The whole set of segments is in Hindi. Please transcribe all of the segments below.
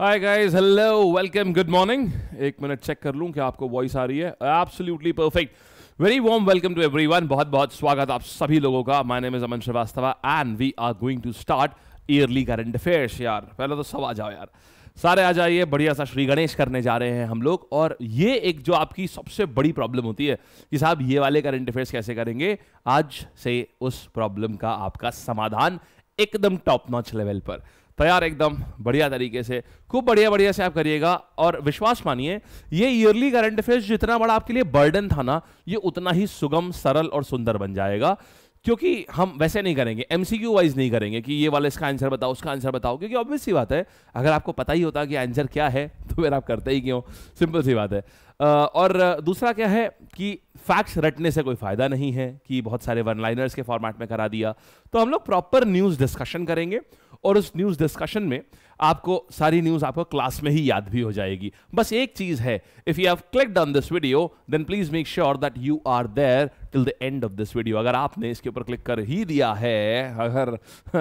हाय guys hello welcome good morning एक मिनट चेक कर लूं कि आपको वॉइस आ रही है absolutely perfect very warm welcome to everyone बहुत बहुत स्वागत आप सभी लोगों का my name is Aman Shrivastava and we are going to start yearly current affairs यार पहले तो सब आ जाओ यार सारे आ जाइए बढ़िया सा श्री गणेश करने जा रहे हैं हम लोग और ये एक जो आपकी सबसे बड़ी प्रॉब्लम होती है कि साहब ये वाले करंट अफेयर्स कैसे करेंगे आज से उस प्रॉब्लम का आपका समाधान एकदम टॉप नॉच लेवल पर तैयार एकदम बढ़िया तरीके से खूब बढ़िया बढ़िया से आप करिएगा और विश्वास मानिए ये ईयरली करंट अफेयर्स जितना बड़ा आपके लिए बर्डन था ना ये उतना ही सुगम सरल और सुंदर बन जाएगा क्योंकि हम वैसे नहीं करेंगे एमसीक्यू वाइज नहीं करेंगे कि ये वाला इसका आंसर बताओ उसका आंसर बताओ क्योंकि ऑब्वियस सी बात है अगर आपको पता ही होता कि आंसर क्या है तो फिर आप करते ही क्यों सिंपल सी बात है और दूसरा क्या है कि फैक्ट्स रटने से कोई फ़ायदा नहीं है कि बहुत सारे वन लाइनर्स के फॉर्मेट में करा दिया तो हम लोग प्रॉपर न्यूज़ डिस्कशन करेंगे और उस न्यूज़ डिस्कशन में आपको सारी न्यूज़ आपको क्लास में ही याद भी हो जाएगी बस एक चीज़ है if you have clicked on this video then please make sure that you are there till the end of this video अगर आपने इसके ऊपर क्लिक कर ही दिया है अगर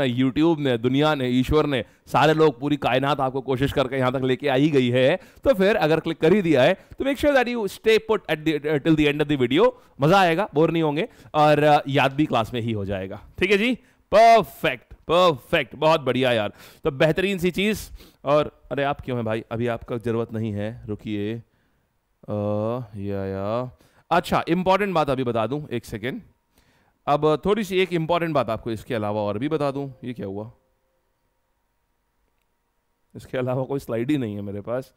यूट्यूब ने दुनिया ने ईश्वर ने सारे लोग पूरी कायनात आपको कोशिश करके यहां तक लेके आई गई है तो फिर अगर क्लिक कर ही दिया है तो make sure that you stay put at till the end of the video मज़ा आएगा बोर नहीं होंगे और uh, याद भी क्लास में ही हो जाएगा ठीक है जी परफेक्ट परफेक्ट बहुत बढ़िया यार तो बेहतरीन सी चीज़ और अरे आप क्यों हैं भाई अभी आपका ज़रूरत नहीं है रुकिए या या अच्छा इंपॉर्टेंट बात अभी बता दूं एक सेकेंड अब थोड़ी सी एक इंपॉर्टेंट बात आपको इसके अलावा और भी बता दूं ये क्या हुआ इसके अलावा कोई स्लाइड ही नहीं है मेरे पास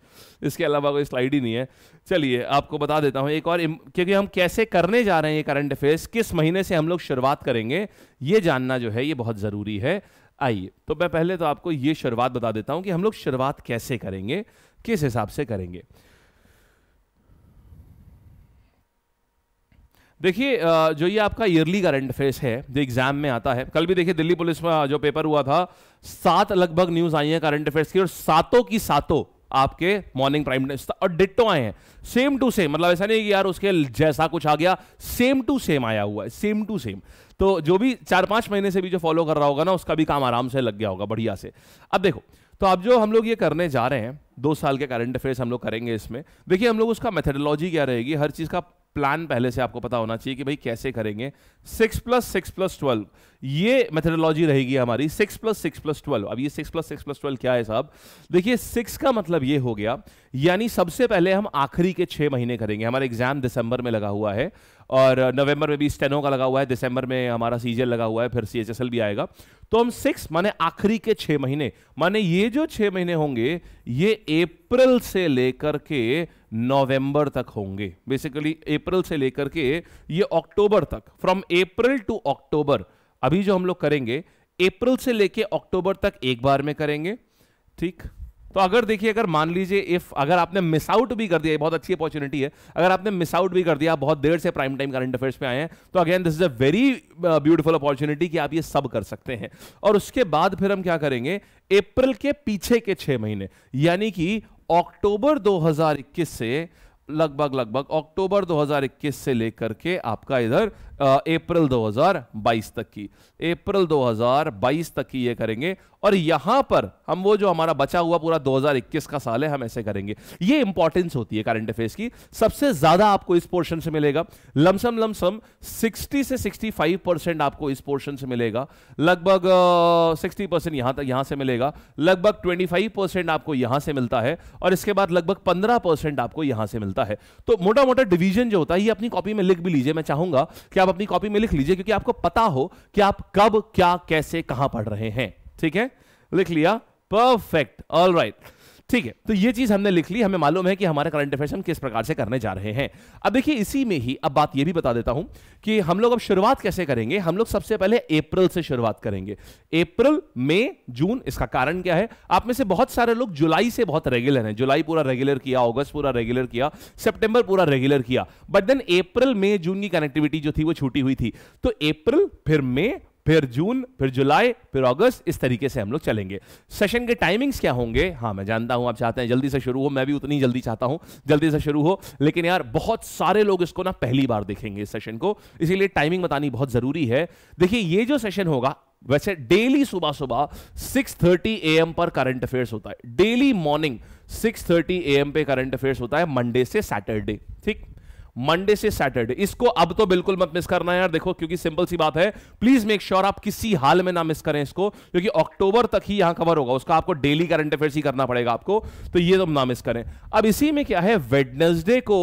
इसके अलावा कोई स्लाइड ही नहीं है चलिए आपको बता देता हूँ एक और क्योंकि हम कैसे करने जा रहे हैं ये करंट अफेयर्स किस महीने से हम लोग शुरुआत करेंगे ये जानना जो है ये बहुत ज़रूरी है आइए तो मैं पहले तो आपको ये शुरुआत बता देता हूँ कि हम लोग शुरुआत कैसे करेंगे किस हिसाब से करेंगे देखिए जो ये आपका ईयरली करंट अफेयर्स है जो एग्जाम में आता है कल भी देखिए दिल्ली पुलिस में जो पेपर हुआ था सात लगभग न्यूज आई है करंट अफेयर्स की और सातों की सातों आपके मॉर्निंग प्राइम और डिट्टो आए हैं सेम टू सेम मतलब ऐसा नहीं कि यार उसके जैसा कुछ आ गया सेम टू सेम आया हुआ है सेम टू सेम तो जो भी चार पांच महीने से भी जो फॉलो कर रहा होगा ना उसका भी काम आराम से लग गया होगा बढ़िया से अब देखो तो अब जो हम लोग ये करने जा रहे हैं दो साल के करंट अफेयर्स हम लोग करेंगे इसमें देखिए हम लोग उसका मेथडोलॉजी क्या रहेगी हर चीज़ का प्लान पहले से आपको पता होना चाहिए कि भाई कैसे करेंगे six plus six plus twelve ये मेथडोलॉजी रहेगी हमारी six plus six plus twelve अब ये six plus six plus twelve क्या है साहब देखिए सिक्स का मतलब ये हो गया यानी सबसे पहले हम आखिरी के छह महीने करेंगे हमारा एग्जाम दिसंबर में लगा हुआ है और नवंबर में भी स्टेनो का लगा हुआ है दिसंबर में हमारा सीजन लगा हुआ है फिर सी भी आएगा तो हम सिक्स माने आखिरी के छः महीने माने ये जो छः महीने होंगे ये अप्रैल से लेकर के नवंबर तक होंगे बेसिकली अप्रैल से लेकर के ये अक्टूबर तक फ्रॉम अप्रैल टू अक्टूबर अभी जो हम लोग करेंगे अप्रैल से लेके अक्टूबर तक एक बार में करेंगे ठीक तो अगर देखिए अगर मान लीजिए इफ अगर आपने मिस आउट भी कर दिया बहुत अच्छी अपॉर्चुनिटी है अगर आपने मिस आउट भी कर दिया आप बहुत देर से प्राइम टाइम करंट अफेयर्स पे आए हैं तो again this is a very beautiful opportunity कि आप ये सब कर सकते हैं और उसके बाद फिर हम क्या करेंगे अप्रैल के पीछे के छह महीने यानी कि अक्टूबर 2021 से लगभग लगभग अक्टूबर 2021 से लेकर के आपका इधर अप्रैल 2022 तक की अप्रैल 2022 तक की ये करेंगे और यहां पर हम वो जो हमारा बचा हुआ पूरा 2021 का साल है हम ऐसे करेंगे ये इंपॉर्टेंस होती है करंट अफेयर्स की सबसे ज्यादा आपको इस पोर्शन से मिलेगा लमसम लमसम 60 से 65 परसेंट आपको इस पोर्शन से मिलेगा लगभग सिक्सटी 60 परसेंट यहां तक यहां से मिलेगा लगभग 25 परसेंट आपको यहां से मिलता है और इसके बाद लगभग पंद्रह परसेंट आपको यहां से मिलता है तो मोटा मोटा डिवीजन जो होता है ये अपनी कॉपी में लिख भी लीजिए मैं चाहूंगा कि आप आप अपनी कॉपी में लिख लीजिए क्योंकि आपको पता हो कि आप कब क्या कैसे कहां पढ़ रहे हैं ठीक है लिख लिया परफेक्ट ऑल राइट ठीक है तो ये चीज हमने लिख ली हमें मालूम है कि हमारे करंट अफेयर्स हम किस प्रकार से करने जा रहे हैं अब देखिए इसी में ही अब बात ये भी बता देता हूं कि हम लोग अब शुरुआत कैसे करेंगे हम लोग सबसे पहले अप्रैल से शुरुआत करेंगे अप्रैल मई जून इसका कारण क्या है आप में से बहुत सारे लोग जुलाई से बहुत रेगुलर हैं जुलाई पूरा रेगुलर किया अगस्त पूरा रेगुलर किया सेप्टेंबर पूरा रेगुलर किया बट देन अप्रैल मई जून की कनेक्टिविटी जो थी वो छूटी हुई थी तो अप्रैल फिर मई फिर जून फिर जुलाई फिर अगस्त इस तरीके से हम लोग चलेंगे सेशन के टाइमिंग्स क्या होंगे हाँ मैं जानता हूं आप चाहते हैं जल्दी से शुरू हो मैं भी उतनी जल्दी चाहता हूं जल्दी से शुरू हो लेकिन यार बहुत सारे लोग इसको ना पहली बार देखेंगे इस सेशन को इसीलिए टाइमिंग बतानी बहुत जरूरी है देखिए ये जो सेशन होगा वैसे डेली सुबह सुबह सिक्स ए एम पर करंट अफेयर्स होता है daily morning six A M पे करंट अफेयर्स होता है मंडे से सैटरडे ठीक मंडे से सैटरडे इसको अब तो बिल्कुल मत मिस करना यार देखो क्योंकि सिंपल सी बात है प्लीज मेक श्योर आप किसी हाल में ना मिस करें इसको क्योंकि अक्टूबर तक ही यहां कवर होगा उसका आपको डेली करंट अफेयर ही करना पड़ेगा आपको तो ये तुम तो ना मिस करें अब इसी में क्या है वेडनेसडे को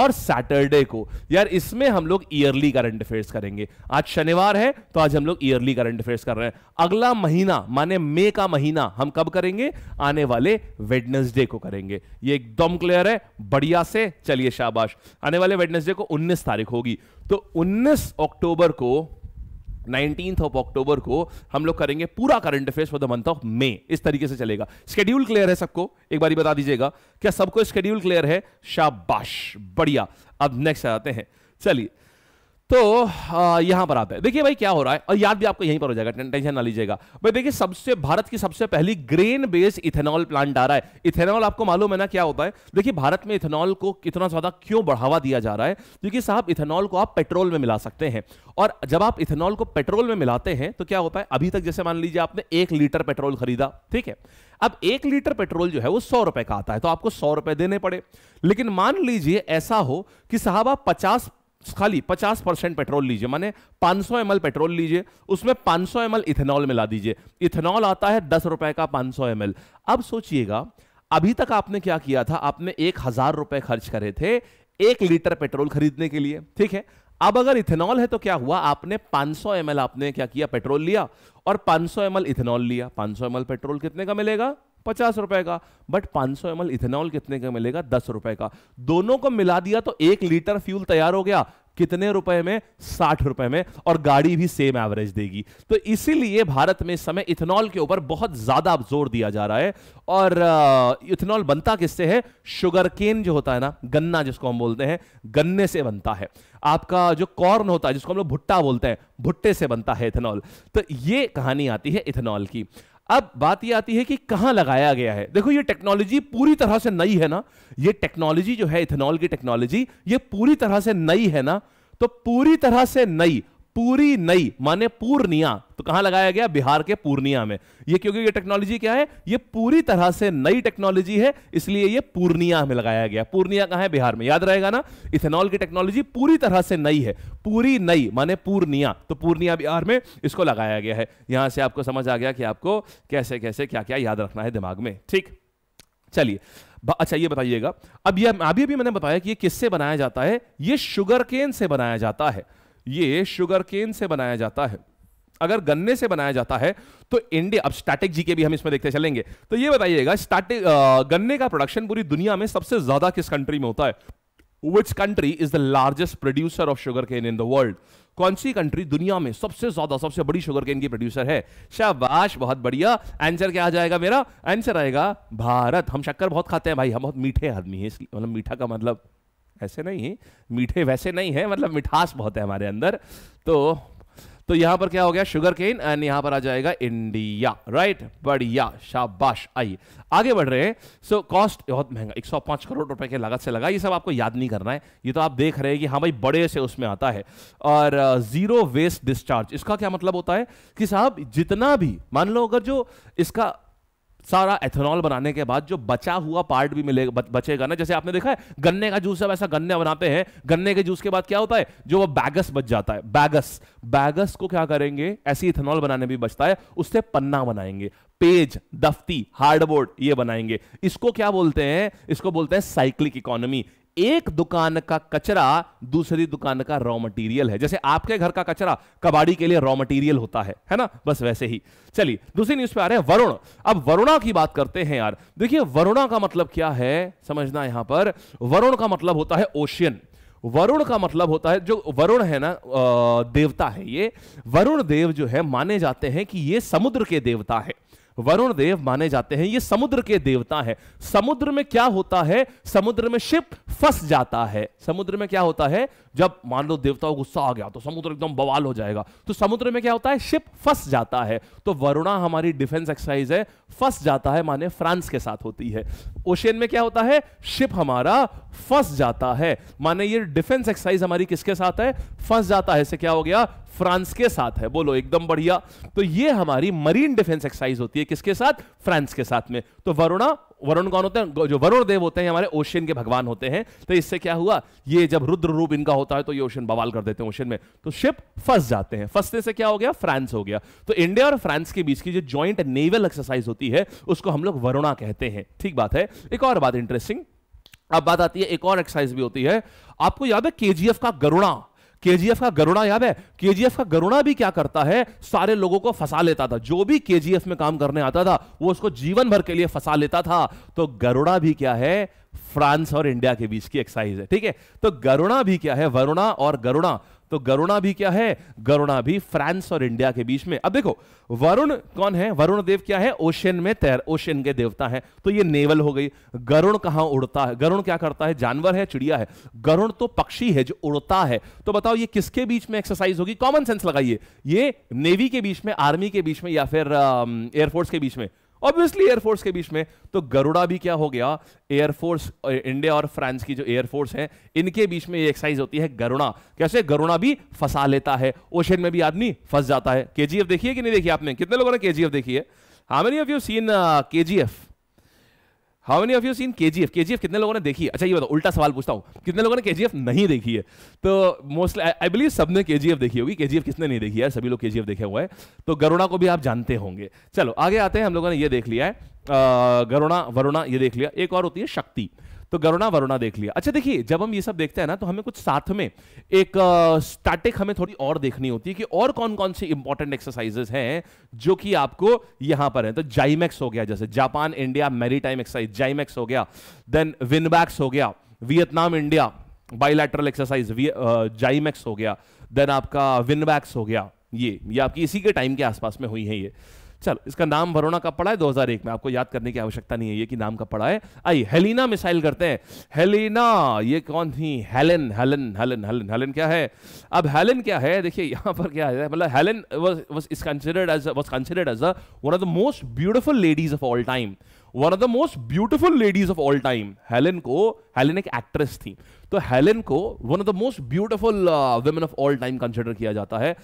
और सैटरडे को यार इसमें हम लोग ईयरली करंट अफेयर्स करेंगे आज शनिवार है तो आज हम लोग ईयरली करंट अफेयर्स कर रहे हैं अगला महीना माने मे का महीना हम कब करेंगे आने वाले वेडनेसडे को करेंगे ये एकदम क्लियर है बढ़िया से चलिए शाबाश आने वाले वेडनेसडे को 19 तारीख होगी तो 19 अक्टूबर को नाइनटीन ऑफ अक्टूबर को हम लोग करेंगे पूरा current affairs for the month of May इस तरीके से चलेगा स्केड्यूल क्लियर है सबको एक बार बता दीजिएगा क्या सबको स्केड्यूल क्लियर है शाबाश बढ़िया अब नेक्स्ट आते हैं चलिए तो यहां पर आप है देखिए भाई क्या हो रहा है और याद भी आपको यहीं पर हो जाएगा टेंशन ना लीजिएगा भाई देखिए सबसे भारत की सबसे पहली ग्रेन बेस्ड इथेनॉल प्लांट आ रहा है इथेनॉल आपको मालूम है ना क्या होता है देखिए भारत में इथेनॉल को कितना ज्यादा क्यों बढ़ावा दिया जा रहा है क्योंकि साहब इथेनॉल को आप पेट्रोल में मिला सकते हैं और जब आप इथेनॉल को पेट्रोल में मिलाते हैं तो क्या होता है अभी तक जैसे मान लीजिए आपने एक लीटर पेट्रोल खरीदा ठीक है अब एक लीटर पेट्रोल जो है वो सौ रुपए का आता है तो आपको सौ रुपए देने पड़े लेकिन मान लीजिए ऐसा हो कि साहब आप पचास खाली 50 परसेंट पेट्रोल लीजिए माने 500 सौ पेट्रोल लीजिए उसमें 500 एम इथेनॉल मिला दीजिए इथेनॉल आता है दस रुपए का 500 एम अब सोचिएगा अभी तक आपने क्या किया था आपने एक हजार रुपए खर्च करे थे एक लीटर पेट्रोल खरीदने के लिए ठीक है अब अगर इथेनॉल है तो क्या हुआ आपने 500 एम आपने क्या किया पेट्रोल लिया और 500 एम इथेनॉल लिया 500 एम पेट्रोल कितने का मिलेगा पचास रुपए का बट पांच सौ एम इथेनॉल कितने का मिलेगा दस रुपए का दोनों को मिला दिया तो एक लीटर फ्यूल तैयार हो गया कितने रुपए में साठ रुपए में और गाड़ी भी सेम एवरेज देगी तो इसीलिए भारत में समय इथेनॉल के ऊपर बहुत ज्यादा जोर दिया जा रहा है और इथेनॉल बनता किससे है शुगर केन जो होता है ना गन्ना जिसको हम बोलते हैं गन्ने से बनता है आपका जो कॉर्न होता है जिसको हम लोग भुट्टा बोलते हैं भुट्टे से बनता है इथेनॉल तो ये कहानी आती है इथेनॉल की अब बात यह आती है कि कहां लगाया गया है देखो ये टेक्नोलॉजी पूरी तरह से नई है ना ये टेक्नोलॉजी जो है इथेनॉल की टेक्नोलॉजी ये पूरी तरह से नई है ना तो पूरी तरह से नई पूरी नई माने पूर्णिया तो कहां लगाया गया बिहार के पूर्णिया में ये क्योंकि ये टेक्नोलॉजी क्या है ये पूरी तरह से नई टेक्नोलॉजी है इसलिए ये पूर्णिया में लगाया गया पूर्णिया कहां है बिहार में याद रहेगा ना इथेनॉल की टेक्नोलॉजी पूरी तरह से नई है पूरी नई माने पूर्णिया तो पूर्णिया बिहार में इसको लगाया गया है यहां से आपको समझ आ गया कि आपको कैसे कैसे क्या क्या याद रखना है दिमाग में ठीक चलिए अच्छा ये बताइएगा अब यह अभी अभी मैंने बताया कि ये किससे बनाया जाता है ये शुगर केन से बनाया जाता है ये शुगर केन से बनाया जाता है अगर गन्ने से बनाया जाता है तो इंडिया अब स्टैटिक जीके के भी हम इसमें देखते चलेंगे तो ये बताइएगा स्टैटिक गन्ने का प्रोडक्शन पूरी दुनिया में सबसे ज्यादा किस कंट्री में होता है which country is the largest producer of sugar cane in the world कौन सी कंट्री दुनिया में सबसे ज्यादा सबसे बड़ी शुगर केन की प्रोड्यूसर है शाबाश बहुत बढ़िया आंसर क्या आ जाएगा मेरा आंसर आएगा भारत हम शक्कर बहुत खाते हैं भाई हम बहुत मीठे आदमी हैं इसलिए मतलब मीठा का मतलब ऐसे नहीं मीठे वैसे नहीं है मतलब मिठास बहुत है हमारे अंदर तो तो यहां पर क्या हो गया शुगर केन एंड यहां पर आ जाएगा इंडिया राइट बढ़िया शाबाश आइए आगे बढ़ रहे हैं सो कॉस्ट बहुत महंगा 105 करोड़ रुपए के लागत से लगा ये सब आपको याद नहीं करना है ये तो आप देख रहे हैं कि हाँ भाई बड़े से उसमें आता है और जीरो वेस्ट डिस्चार्ज इसका क्या मतलब होता है कि साहब जितना भी मान लो अगर जो इसका सारा एथेनॉल बनाने के बाद जो बचा हुआ पार्ट भी मिलेगा बच, बचेगा ना जैसे आपने देखा है गन्ने का जूस अब ऐसा गन्ने बनाते हैं गन्ने के जूस के बाद क्या होता है जो वो बैगस बच जाता है बैगस बैगस को क्या करेंगे ऐसी इथेनॉल बनाने भी बचता है उससे पन्ना बनाएंगे पेज दफ्ती हार्डबोर्ड ये बनाएंगे इसको क्या बोलते हैं इसको बोलते हैं साइक्लिक इकोनॉमी एक दुकान का कचरा दूसरी दुकान का रॉ मटेरियल है जैसे आपके घर का कचरा कबाड़ी के लिए रॉ मटेरियल होता है है ना बस वैसे ही चलिए दूसरी न्यूज पे आ रहे हैं वरुण अब वरुणा की बात करते हैं यार देखिए वरुणा का मतलब क्या है समझना यहां पर वरुण का मतलब होता है ओशियन वरुण का मतलब होता है जो वरुण है ना देवता है ये वरुण देव जो है माने जाते हैं कि ये समुद्र के देवता है वरुण देव माने जाते हैं ये समुद्र के देवता हैं समुद्र में क्या होता है समुद्र में शिप फंस जाता है समुद्र में क्या होता है जब मान लो देवता को गुस्सा आ गया तो समुद्र एकदम बवाल हो जाएगा तो समुद्र में क्या होता है शिप फंस जाता है तो वरुणा हमारी डिफेंस एक्सरसाइज है फंस जाता है माने फ्रांस के साथ होती है ओशियन में क्या होता है शिप हमारा फंस जाता है माने ये डिफेंस एक्सरसाइज हमारी किसके साथ है फंस जाता है इसे क्या हो गया फ्रांस के साथ है बोलो एकदम बढ़िया तो ये हमारी मरीन डिफेंस एक्सरसाइज होती है किसके साथ फ्रांस के साथ में तो वरुणा वरुण कौन होते हैं जो वरुण देव होते हैं हमारे ओशियन के भगवान होते हैं तो इससे क्या हुआ ये जब रुद्र रूप इनका होता है तो ये ओशियन बवाल कर देते हैं ओशियन में तो शिप फंस जाते हैं फंसने से क्या हो गया फ्रांस हो गया तो इंडिया और फ्रांस के बीच की जो ज्वाइंट नेवल एक्सरसाइज होती है उसको हम लोग वरुणा कहते हैं ठीक बात है एक और बात इंटरेस्टिंग अब बात आती है एक और एक्सरसाइज भी होती है आपको याद है केजीएफ का गरुणा केजीएफ का गरुणा याद है केजीएफ का गरुणा भी क्या करता है सारे लोगों को फंसा लेता था जो भी केजीएफ में काम करने आता था वो उसको जीवन भर के लिए फंसा लेता था तो गरुणा भी क्या है फ्रांस और इंडिया के बीच की एक्साइज है ठीक है तो गरुणा भी क्या है वरुणा और गरुणा तो गरुणा भी क्या है गरुणा भी फ्रांस और इंडिया के बीच में अब देखो वरुण कौन है वरुण देव क्या है ओशियन में तैर ओशियन के देवता है तो ये नेवल हो गई गरुण कहां उड़ता है गरुण क्या करता है जानवर है चिड़िया है गरुण तो पक्षी है जो उड़ता है तो बताओ ये किसके बीच में एक्सरसाइज होगी कॉमन सेंस लगाइए ये नेवी के बीच में आर्मी के बीच में या फिर एयरफोर्स um, के बीच में ऑब्वियसली एयरफोर्स के बीच में तो गरुड़ा भी क्या हो गया एयरफोर्स इंडिया और फ्रांस की जो एयरफोर्स है इनके बीच में ये एक्सरसाइज होती है गरुणा कैसे गरुणा भी फंसा लेता है ओशन में भी आदमी फंस जाता है केजीएफ देखिए कि नहीं देखिए आपने कितने लोगों ने केजीएफ देखी है how many of you seen KGF how many of you seen K G F के जी एफ कितने लोगों ने देखी है अच्छा ये बताओ उल्टा सवाल पूछता हूँ कितने लोगों ने के जी एफ नहीं देखी है तो मोस्टली आई बिलीव सब ने के जी एफ देखी होगी के जी एफ किसने नहीं देखी है सभी लोग के जी एफ देखे हुए हैं तो गरुणा को भी आप जानते होंगे चलो आगे आते हैं हम लोगों ने ये देख लिया है गरुणा वरुणा ये देख लिया एक और होती है शक्ति तो गरुणा वरुणा देख लिया अच्छा देखिए जब हम ये सब देखते हैं ना तो हमें कुछ साथ में एक स्टैटिक हमें थोड़ी और देखनी होती है कि और कौन कौन सी इंपॉर्टेंट एक्सरसाइजेस हैं जो कि आपको यहां पर है तो जाइमैक्स हो गया जैसे Japan India time exercise JIMEX हो गया देन विनबैक्स हो गया Vietnam India bilateral exercise JIMEX हो गया देन आपका विनबैक्स हो गया ये ये आपकी इसी के टाइम के आसपास में हुई है ये चलो इसका नाम वरुणा का पड़ा है 2001 में आपको याद करने की आवश्यकता नहीं है ये कि नाम का पड़ा है आई हेलिना मिसाइल करते हैं हेलिना ये कौन थी Helen Helen Helen Helen Helen क्या है अब हेलन क्या है देखिए यहां पर क्या है मतलब Helen was considered as was considered as one of the most beautiful ladies of all time one of the most beautiful ladies of all time Helen को हेलन एक एक्ट्रेस थी तो हेलन को one of the most beautiful women of all time consider किया जाता है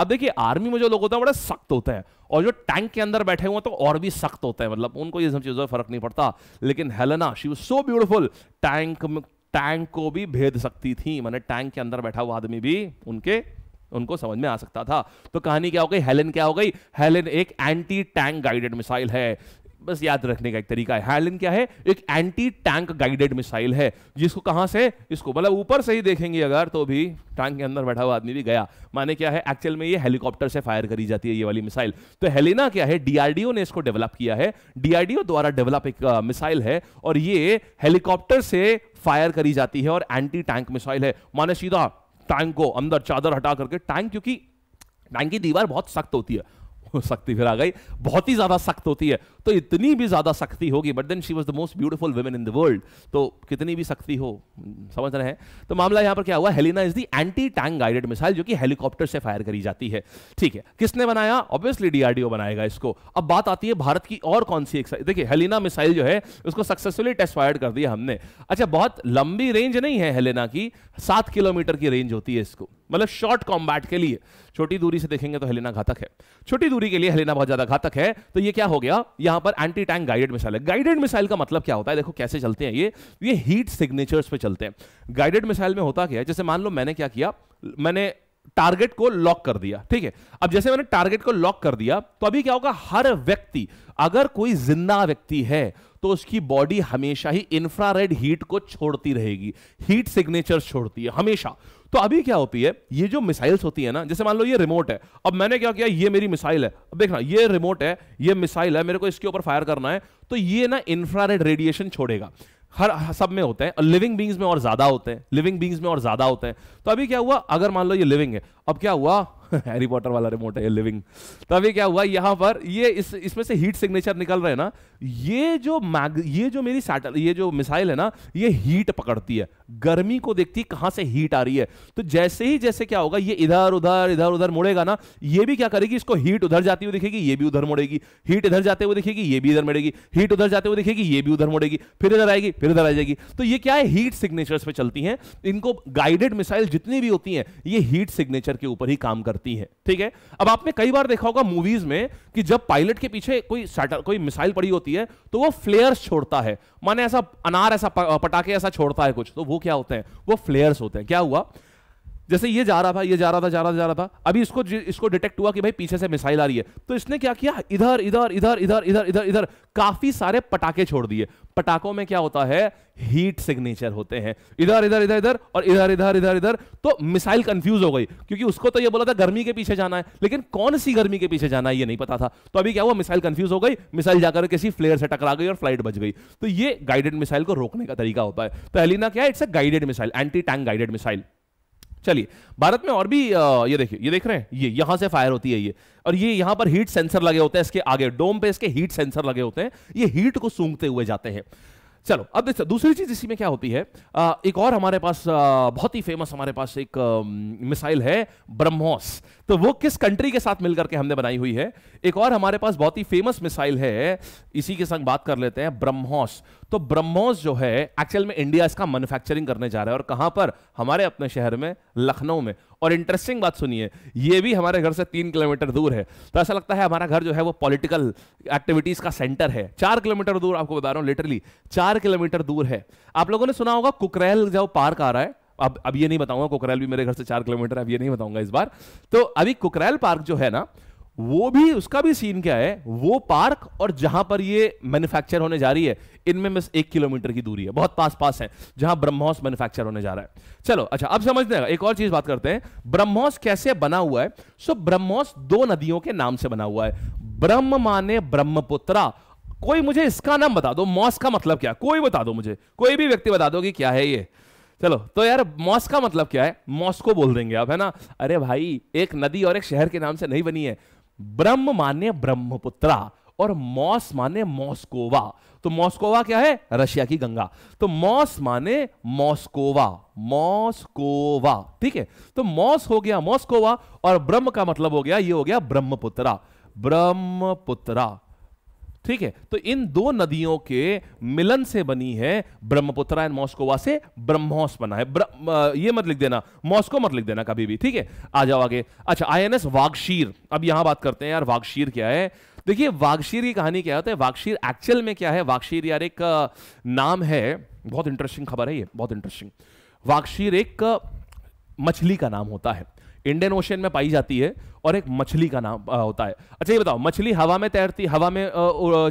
अब देखिए आर्मी में जो लोग होते हैं बड़ा सख्त होता है और जो टैंक के अंदर बैठे हुए तो और भी सख्त होता है मतलब उनको ये सब चीज़ों में फर्क नहीं पड़ता लेकिन Helena she was so beautiful tank tank को भी भेद सकती थी मैंने टैंक के अंदर बैठा हुआ आदमी भी उनके उनको समझ में आ सकता था तो कहानी क्या हो गई हेलेन क्या हो गई हेलेन एक एंटी टैंक गाइडेड मिसाइल है बस याद रखने का एक तरीका है हाइलैंड क्या है एक एंटी टैंक गाइडेड मिसाइल है जिसको कहां से इसको मतलब ऊपर से ही देखेंगे अगर तो भी टैंक के अंदर बैठा हुआ आदमी भी गया माने क्या है एक्चुअल में ये हेलीकॉप्टर से फायर करी जाती है ये वाली मिसाइल तो हेलिना क्या है डीआरडीओ ने इसको डेवलप किया है डीआरडीओ द्वारा डेवलप एक मिसाइल है और ये हेलीकॉप्टर से फायर करी जाती है और एंटी टैंक मिसाइल है माने सीधा टैंक को अंदर चादर हटा करके टैंक क्योंकि टैंक की दीवार बहुत सख्त होती है सख्ती फिर आ गई बहुत ही ज्यादा सख्त होती है तो इतनी भी ज़्यादा सख्ती होगी but then she was the most beautiful women in the world तो कितनी भी सख्ती हो समझ रहे हैं तो मामला यहां पर क्या हुआ Helina is the anti tank guided missile जो कि हेलीकॉप्टर से फायर करी जाती है ठीक है किसने बनाया ऑब्वियसली डीआरडीओ बनाएगा इसको अब बात आती है भारत की और कौन सी देखिए हेलिना मिसाइल जो है उसको सक्सेसफुली टेस्ट फायर कर दिया हमने अच्छा बहुत लंबी रेंज नहीं है हेलिना की सात किलोमीटर की रेंज होती है इसको मतलब शॉर्ट कॉम्बैट के लिए छोटी दूरी से देखेंगे तो हेलिना घातक है छोटी दूरी के लिए हेलिना बहुत ज्यादा घातक है तो ये क्या हो गया यहां यहां पर एंटी टैंक गाइडेड मिसाइल है गाइडेड मिसाइल का मतलब क्या होता है देखो कैसे चलते हैं ये ये हीट सिग्नेचर्स पे चलते हैं गाइडेड मिसाइल में होता क्या है जैसे मान लो मैंने क्या किया मैंने टारगेट को लॉक कर दिया ठीक है अब जैसे मैंने टारगेट को लॉक कर दिया तो अभी क्या होगा हर व्यक्ति अगर कोई जिंदा व्यक्ति है तो उसकी बॉडी हमेशा ही इंफ्रारेड हीट को छोड़ती रहेगी हीट सिग्नेचर छोड़ती है हमेशा तो अभी क्या होती है ये जो मिसाइल्स होती है ना जैसे मान लो ये रिमोट है अब मैंने क्या किया ये मेरी मिसाइल है अब देखना ये रिमोट है ये मिसाइल है मेरे को इसके ऊपर फायर करना है तो ये ना इंफ्रारेड रेडिएशन छोड़ेगा हर सब में होते हैं लिविंग बींग्स में और ज्यादा होते हैं लिविंग बींग्स में और ज्यादा होते हैं तो अभी क्या हुआ अगर मान लो ये लिविंग है अब क्या हुआ हैरी पॉटर वाला रिमोट है लिविंग तभी तो क्या हुआ यहां पर ये इस इसमें से हीट सिग्नेचर निकल रहे हैं ना ये जो मैग ये जो मेरी सैटल ये जो मिसाइल है ना ये हीट पकड़ती है गर्मी को देखती है कहां से हीट आ रही है तो जैसे ही जैसे क्या होगा ये इधर उधर इधर उधर मुड़ेगा ना ये भी क्या करेगी इसको हीट उधर जाती हुई दिखेगी ये भी उधर मुड़ेगी हीट इधर जाते हुए दिखेगी ये भी इधर मुड़ेगी हीट उधर जाते हुए दिखेगी ये भी उधर मुड़ेगी फिर इधर आएगी फिर इधर आ जाएगी तो ये क्या है हीट सिग्नेचर पे चलती है इनको गाइडेड मिसाइल जितनी भी होती है ये हीट सिग्नेचर के ऊपर ही काम करती है ठीक है अब आपने कई बार देखा होगा मूवीज में कि जब पायलट के पीछे कोई कोई मिसाइल पड़ी होती है तो वो फ्लेयर्स छोड़ता है माने ऐसा अनार ऐसा पटाखे ऐसा छोड़ता है कुछ तो वो क्या होते हैं वो फ्लेयर्स होते हैं क्या हुआ जैसे ये जा रहा था ये जा रहा था जा रहा था जा रहा था अभी इसको इसको डिटेक्ट हुआ कि भाई पीछे से मिसाइल आ रही है तो इसने क्या किया इधर इधर इधर इधर इधर इधर इधर काफी सारे पटाखे छोड़ दिए पटाखों में क्या होता है हीट सिग्नेचर होते हैं इधर इधर इधर इधर और इधर इधर इधर इधर तो मिसाइल कंफ्यूज हो गई क्योंकि उसको तो ये बोला था गर्मी के पीछे जाना है लेकिन कौन सी गर्मी के पीछे जाना है ये नहीं पता था तो अभी क्या हुआ मिसाइल कंफ्यूज हो गई मिसाइल जाकर किसी फ्लेयर से टकरा गई और फ्लाइट बच गई तो ये गाइडेड मिसाइल को रोकने का तरीका होता है तो एलिना क्या है it's a guided missile anti tank guided missile चलिए भारत में और भी ये देखिए ये देख रहे हैं ये यहां से फायर होती है ये और ये यहां पर हीट सेंसर लगे होते हैं इसके आगे डोम पे इसके हीट सेंसर लगे होते हैं ये हीट को सूंघते हुए जाते हैं चलो अब देखो दूसरी चीज इसी में क्या होती है आ, एक और हमारे पास बहुत ही फेमस हमारे पास एक मिसाइल है ब्रह्मोस तो वो किस कंट्री के साथ मिलकर के हमने बनाई हुई है एक और हमारे पास बहुत ही फेमस मिसाइल है इसी के संग बात कर लेते हैं ब्रह्मोस तो ब्रह्मोस जो है एक्चुअल में इंडिया इसका मैन्युफैक्चरिंग करने जा रहा है और कहां पर हमारे अपने शहर में लखनऊ में और इंटरेस्टिंग बात सुनिए ये भी हमारे घर से तीन किलोमीटर दूर है तो ऐसा लगता है हमारा घर जो है वो पॉलिटिकल एक्टिविटीज का सेंटर है चार किलोमीटर दूर आपको बता रहा हूं लिटरली चार किलोमीटर दूर है आप लोगों ने सुना होगा कुकरेल जो पार्क आ रहा है अब अब ये नहीं बताऊंगा कोकरैल भी मेरे घर से चार किलोमीटर है अब ये नहीं बताऊंगा इस बार तो अभी कोकरैल पार्क जो है ना वो भी उसका भी सीन क्या है वो पार्क और जहां पर ये मैन्युफैक्चर होने जा रही है इनमें बस एक किलोमीटर की दूरी है बहुत पास पास है जहां ब्रह्मोस मैन्युफैक्चर होने जा रहा है चलो अच्छा अब समझते हैं एक और चीज बात करते हैं ब्रह्मोस कैसे बना हुआ है सो ब्रह्मोस दो नदियों के नाम से बना हुआ है ब्रह्म माने ब्रह्मपुत्रा कोई मुझे इसका नाम बता दो मॉस का मतलब क्या कोई बता दो मुझे कोई भी व्यक्ति बता दो कि क्या है ये चलो तो यार मॉस का मतलब क्या है मॉस्को बोल देंगे आप है ना अरे भाई एक नदी और एक शहर के नाम से नहीं बनी है ब्रह्म माने ब्रह्मपुत्रा और मॉस माने मॉस्कोवा तो मॉस्कोवा क्या है रशिया की गंगा तो मॉस माने मॉस्कोवा मॉस्कोवा ठीक है तो मॉस हो गया मॉस्कोवा और ब्रह्म का मतलब हो गया ये हो गया ब्रह्मपुत्रा ब्रह्मपुत्रा ठीक है तो इन दो नदियों के मिलन से बनी है ब्रह्मपुत्रा एंड मॉस्कोवा से ब्रह्मोस बना है ब्र, ये मत लिख देना मॉस्को मत लिख देना कभी भी ठीक है आ जाओ आगे अच्छा आई एन एस वागशीर अब यहां बात करते हैं यार वागशीर क्या है देखिए वागशीर की कहानी क्या होता है वागशीर एक्चुअल में क्या है वागशीर यार एक नाम है बहुत इंटरेस्टिंग खबर है ये बहुत इंटरेस्टिंग वागशीर एक मछली का नाम होता है इंडियन ओशन में पाई जाती है और एक मछली का नाम होता है अच्छा ये बताओ मछली हवा में तैरती हवा में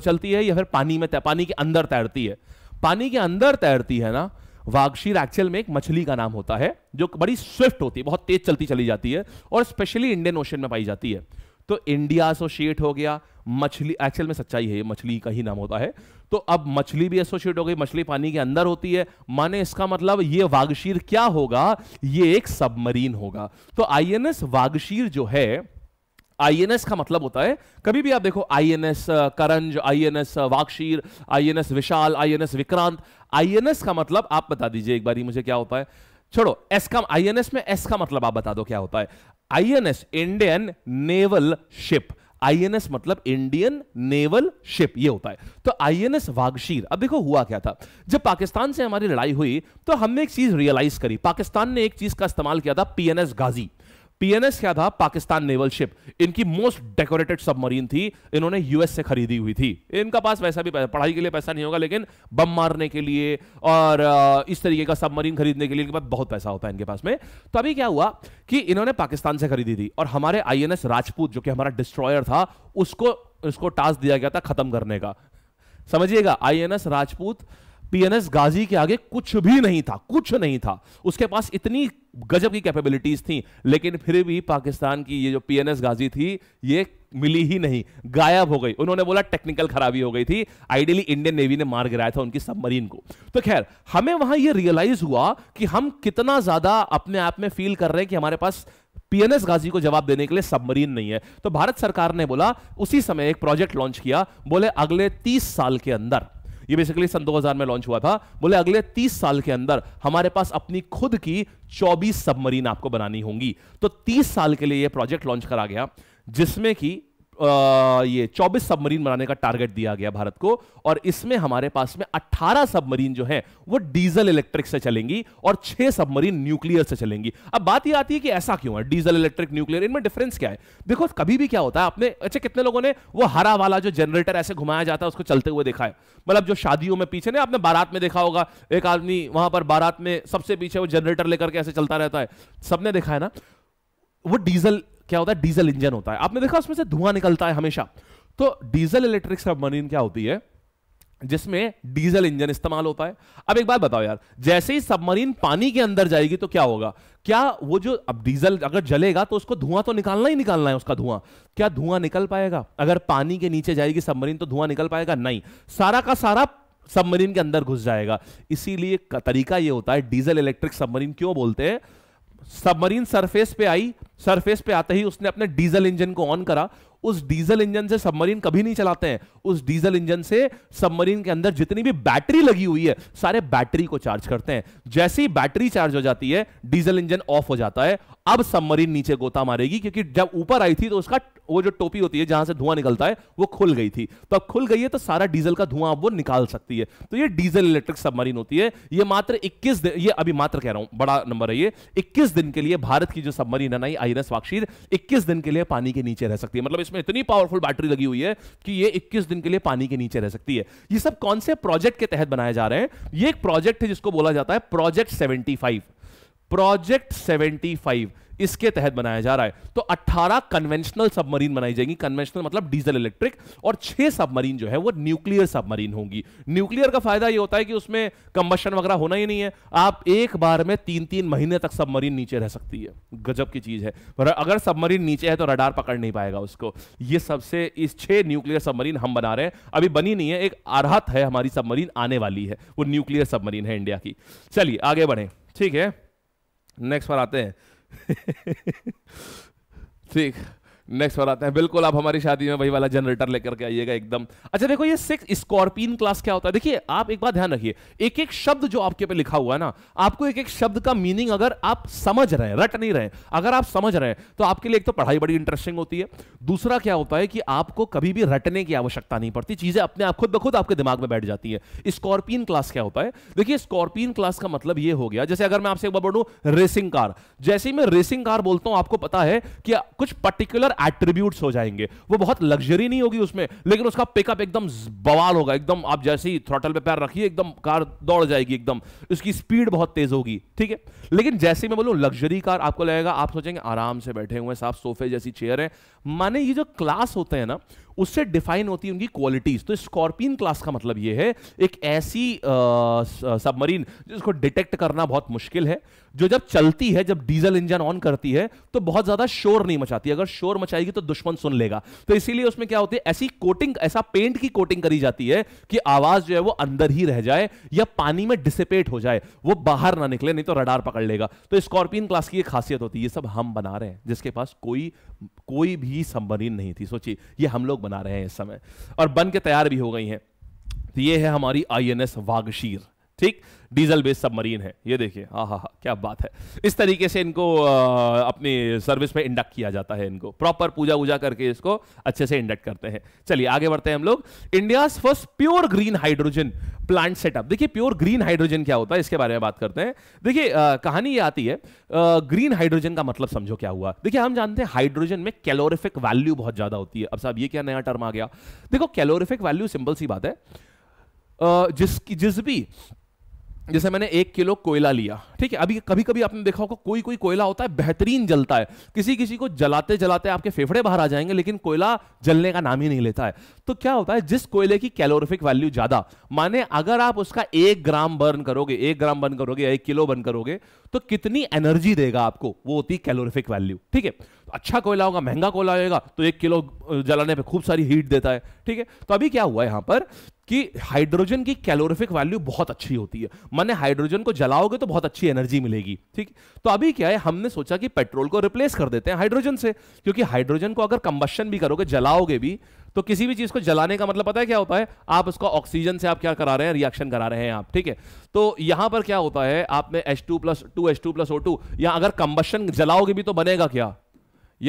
चलती है या फिर पानी में पानी के अंदर तैरती है पानी के अंदर तैरती है ना वागशीर एक्चुअल में एक मछली का नाम होता है जो बड़ी स्विफ्ट होती है बहुत तेज चलती चली जाती है और स्पेशली इंडियन ओशन में पाई जाती है तो इंडिया एसोसिएट हो गया मछली एक्चुअल में सच्चाई है ये मछली का ही नाम होता है तो अब मछली भी एसोसिएट हो गई मछली पानी के अंदर होती है माने इसका मतलब ये वागशीर क्या होगा ये एक सबमरीन होगा तो आईएनएस वागशीर जो है आईएनएस का मतलब होता है कभी भी आप देखो आईएनएस करंज आईएनएस एन INS Vishal INS Vikrant INS का मतलब आप बता दीजिए एक बार मुझे क्या होता है छोड़ो एस का आईएनएस में एस का मतलब आप बता दो क्या होता है INS Indian naval ship INS मतलब इंडियन नेवल शिप ये होता है तो आईएनएस वागशीर अब देखो हुआ क्या था जब पाकिस्तान से हमारी लड़ाई हुई तो हमने एक चीज रियलाइज करी पाकिस्तान ने एक चीज का इस्तेमाल किया था पीएनएस गाजी पीएनएस क्या था पाकिस्तान नेवल शिप इनकी मोस्ट डेकोरेटेड सबमरीन थी इन्होंने यूएस से खरीदी हुई थी इनका पास वैसा भी पैसा पढ़ाई के लिए पैसा नहीं होगा लेकिन बम मारने के लिए और इस तरीके का सबमरीन खरीदने के लिए इनके पास बहुत पैसा होता है इनके पास में तो अभी क्या हुआ कि इन्होंने पाकिस्तान से खरीदी थी और हमारे आई राजपूत जो कि हमारा डिस्ट्रॉयर था उसको उसको टास्क दिया गया था खत्म करने का समझिएगा आई राजपूत पीएनएस गाजी के आगे कुछ भी नहीं था कुछ नहीं था उसके पास इतनी गजब की कैपेबिलिटीज थी लेकिन फिर भी पाकिस्तान की ये जो पीएनएस गाजी थी ये मिली ही नहीं गायब हो गई उन्होंने बोला टेक्निकल खराबी हो गई थी आइडियली इंडियन नेवी ने मार गिराया था उनकी सबमरीन को तो खैर हमें वहां यह रियलाइज हुआ कि हम कितना ज्यादा अपने आप में फील कर रहे हैं कि हमारे पास पीएनएस गाजी को जवाब देने के लिए सबमरीन नहीं है तो भारत सरकार ने बोला उसी समय एक प्रोजेक्ट लॉन्च किया बोले अगले तीस साल के अंदर ये बेसिकली सन 2000 में लॉन्च हुआ था बोले अगले 30 साल के अंदर हमारे पास अपनी खुद की 24 सबमरीन आपको बनानी होंगी तो 30 साल के लिए ये प्रोजेक्ट लॉन्च करा गया जिसमें कि ये 24 सबमरीन बनाने का टारगेट दिया गया भारत को और इसमें हमारे पास में 18 सबमरीन जो है वो डीजल इलेक्ट्रिक से चलेंगी और 6 सबमरीन न्यूक्लियर से चलेंगी अब बात ये आती है कि ऐसा क्यों है डीजल इलेक्ट्रिक न्यूक्लियर इनमें डिफरेंस क्या है देखो कभी भी क्या होता है आपने अच्छा कितने लोगों ने वो हरा वाला जो जनरेटर ऐसे घुमाया जाता है उसको चलते हुए देखा है मतलब जो शादियों में पीछे ना आपने बारात में देखा होगा एक आदमी वहां पर बारात में सबसे पीछे वो जनरेटर लेकर के ऐसे चलता रहता है सबने देखा है ना वो डीजल क्या होता है डीजल इंजन होता है आपने देखा उसमें से धुआं निकलता है हमेशा तो डीजल इलेक्ट्रिक सबमरीन क्या होती है जिसमें डीजल इंजन इस्तेमाल होता है अब एक बात बताओ यार जैसे ही सबमरीन पानी के अंदर जाएगी तो क्या होगा क्या वो जो अब डीजल अगर जलेगा तो उसको धुआं तो निकालना ही निकालना है उसका धुआं क्या धुआं निकल पाएगा अगर पानी के नीचे जाएगी सबमरीन तो धुआं निकल पाएगा नहीं सारा का सारा सबमरीन के अंदर घुस जाएगा इसीलिए तरीका यह होता है डीजल इलेक्ट्रिक सबमरीन क्यों बोलते हैं सबमरीन सरफेस पे आई सरफेस पे आते ही उसने अपने डीजल इंजन को ऑन करा उस डीजल इंजन से सबमरीन कभी नहीं चलाते हैं उस डीजल इंजन से सबमरीन के अंदर जितनी भी बैटरी लगी हुई है सारे बैटरी को चार्ज करते हैं जैसे ही बैटरी चार्ज हो जाती है डीजल इंजन ऑफ हो जाता है अब सबमरीन नीचे गोता मारेगी क्योंकि जब ऊपर आई थी तो उसका वो जो टोपी होती है जहां से धुआं निकलता है वो खुल गई थी तो अब खुल गई है तो सारा डीजल का धुआं अब वो निकाल सकती है तो ये डीजल इलेक्ट्रिक सबमरीन होती है ये मात्र 21 दिन ये अभी मात्र कह रहा हूं बड़ा नंबर है ये 21 दिन के लिए भारत की जो सबमरीन है ना ये आई एन इक्कीस दिन के लिए पानी के नीचे रह सकती है मतलब इसमें इसमें इतनी पावरफुल बैटरी लगी हुई है कि ये 21 दिन के लिए पानी के नीचे रह सकती है ये सब कौन से प्रोजेक्ट के तहत बनाए जा रहे हैं ये एक प्रोजेक्ट है जिसको बोला जाता है प्रोजेक्ट 75 प्रोजेक्ट 75 इसके तहत बनाया जा रहा है तो 18 कन्वेंशनल सबमरीन बनाई जाएगी कन्वेंशनल मतलब डीजल इलेक्ट्रिक और छह सबमरीन जो है वो न्यूक्लियर सबमरीन होंगी न्यूक्लियर का फायदा ये होता है कि उसमें कंबशन वगैरह होना ही नहीं है आप एक बार में तीन तीन महीने तक सबमरीन नीचे रह सकती है गजब की चीज है पर अगर सबमरीन नीचे है तो रडार पकड़ नहीं पाएगा उसको ये सबसे इस छह न्यूक्लियर सबमरीन हम बना रहे हैं अभी बनी नहीं है एक आरहत है हमारी सबमरीन आने वाली है वो न्यूक्लियर सबमरीन है इंडिया की चलिए आगे बढ़े ठीक है नेक्स्ट पर आते हैं Thick. नेक्स्ट बार आते हैं बिल्कुल आप हमारी शादी में वही वाला जनरेटर लेकर के आइएगा एकदम अच्छा देखो ये सिक्स स्कॉर्पियन क्लास क्या होता है देखिए आप एक बात ध्यान रखिए एक एक शब्द जो आपके पे लिखा हुआ है ना आपको एक एक शब्द का मीनिंग अगर आप समझ रहे हैं रट नहीं रहे अगर आप समझ रहे हैं तो आपके लिए एक तो पढ़ाई बड़ी इंटरेस्टिंग होती है दूसरा क्या होता है कि आपको कभी भी रटने की आवश्यकता नहीं पड़ती चीजें अपने आप खुद ब खुद आपके दिमाग में बैठ जाती है स्कॉर्पियन क्लास क्या होता है देखिए स्कॉर्पियन क्लास का मतलब ये हो गया जैसे अगर मैं आपसे एक बार बोलूं रेसिंग कार जैसे ही मैं रेसिंग कार बोलता हूं आपको पता है कि कुछ पर्टिकुलर एट्रीब्यूट्स हो जाएंगे वो बहुत लग्जरी नहीं होगी उसमें लेकिन उसका पिकअप एकदम बवाल होगा एकदम आप जैसे ही थ्रोटल पे पैर रखिए एकदम कार दौड़ जाएगी एकदम उसकी स्पीड बहुत तेज होगी ठीक है लेकिन जैसे मैं बोलूँ लग्जरी कार आपको लगेगा आप सोचेंगे आराम से बैठे हुए साफ सोफे जैसी चेयर है माने ये जो क्लास होते हैं ना उससे डिफाइन होती है उनकी क्वालिटीज तो स्कॉर्पियन क्लास का मतलब ये है एक ऐसी सबमरीन जिसको डिटेक्ट करना बहुत मुश्किल है जो जब चलती है जब डीजल इंजन ऑन करती है तो बहुत ज्यादा शोर नहीं मचाती अगर शोर मचाएगी तो दुश्मन सुन लेगा तो इसीलिए उसमें क्या होती है ऐसी कोटिंग ऐसा पेंट की कोटिंग करी जाती है कि आवाज जो है वो अंदर ही रह जाए या पानी में डिसिपेट हो जाए वो बाहर ना निकले नहीं तो रडार पकड़ लेगा तो स्कॉर्पियन क्लास की एक खासियत होती है ये सब हम बना रहे हैं जिसके पास कोई कोई भी ही सबमरीन नहीं थी सोचिए ये हम लोग बना रहे हैं इस समय और बन के तैयार भी हो गई हैं तो ये है हमारी आई एन वागशीर ठीक डीजल बेस्ड सबमरीन है ये देखिए हाँ हाँ हाँ क्या बात है इस तरीके से इनको आ, अपनी सर्विस में इंडक्ट किया जाता है इनको प्रॉपर पूजा वूजा करके इसको अच्छे से इंडक्ट करते हैं चलिए आगे बढ़ते हैं हम लोग India first pure green hydrogen plant setup देखिए प्योर ग्रीन हाइड्रोजन क्या होता है इसके बारे में बात करते हैं देखिए कहानी ये आती है आ, ग्रीन हाइड्रोजन का मतलब समझो क्या हुआ देखिए हम जानते हैं हाइड्रोजन में कैलोरिफिक वैल्यू बहुत ज्यादा होती है अब साहब ये क्या नया टर्म आ गया देखो कैलोरिफिक वैल्यू सिंपल सी बात है जिसकी जिस भी जैसे मैंने एक किलो कोयला लिया ठीक है अभी कभी कभी आपने देखा होगा कोई कोई कोयला होता है बेहतरीन जलता है किसी किसी को जलाते जलाते आपके फेफड़े बाहर आ जाएंगे लेकिन कोयला जलने का नाम ही नहीं लेता है तो क्या होता है जिस कोयले की कैलोरिफिक वैल्यू ज्यादा माने अगर आप उसका एक ग्राम बर्न करोगे एक ग्राम बर्न करोगे या एक किलो बर्न करोगे तो कितनी एनर्जी देगा आपको वो होती है कैलोरिफिक वैल्यू ठीक है तो अच्छा कोयला होगा महंगा कोयला होगा तो एक किलो जलाने पर खूब सारी हीट देता है ठीक है तो अभी क्या हुआ यहां पर कि हाइड्रोजन की कैलोरिफिक वैल्यू बहुत अच्छी होती है माने हाइड्रोजन को जलाओगे तो बहुत अच्छी एनर्जी मिलेगी ठीक तो अभी क्या है हमने सोचा कि पेट्रोल को रिप्लेस कर देते हैं हाइड्रोजन से क्योंकि हाइड्रोजन को अगर कंबशन भी करोगे जलाओगे भी तो किसी भी चीज को जलाने का मतलब पता है क्या होता है आप उसका ऑक्सीजन से आप क्या करा रहे हैं रिएक्शन करा रहे हैं आप ठीक है तो यहां पर क्या होता है आप में H two plus two H two plus O two या अगर कंबशन जलाओगे भी तो बनेगा क्या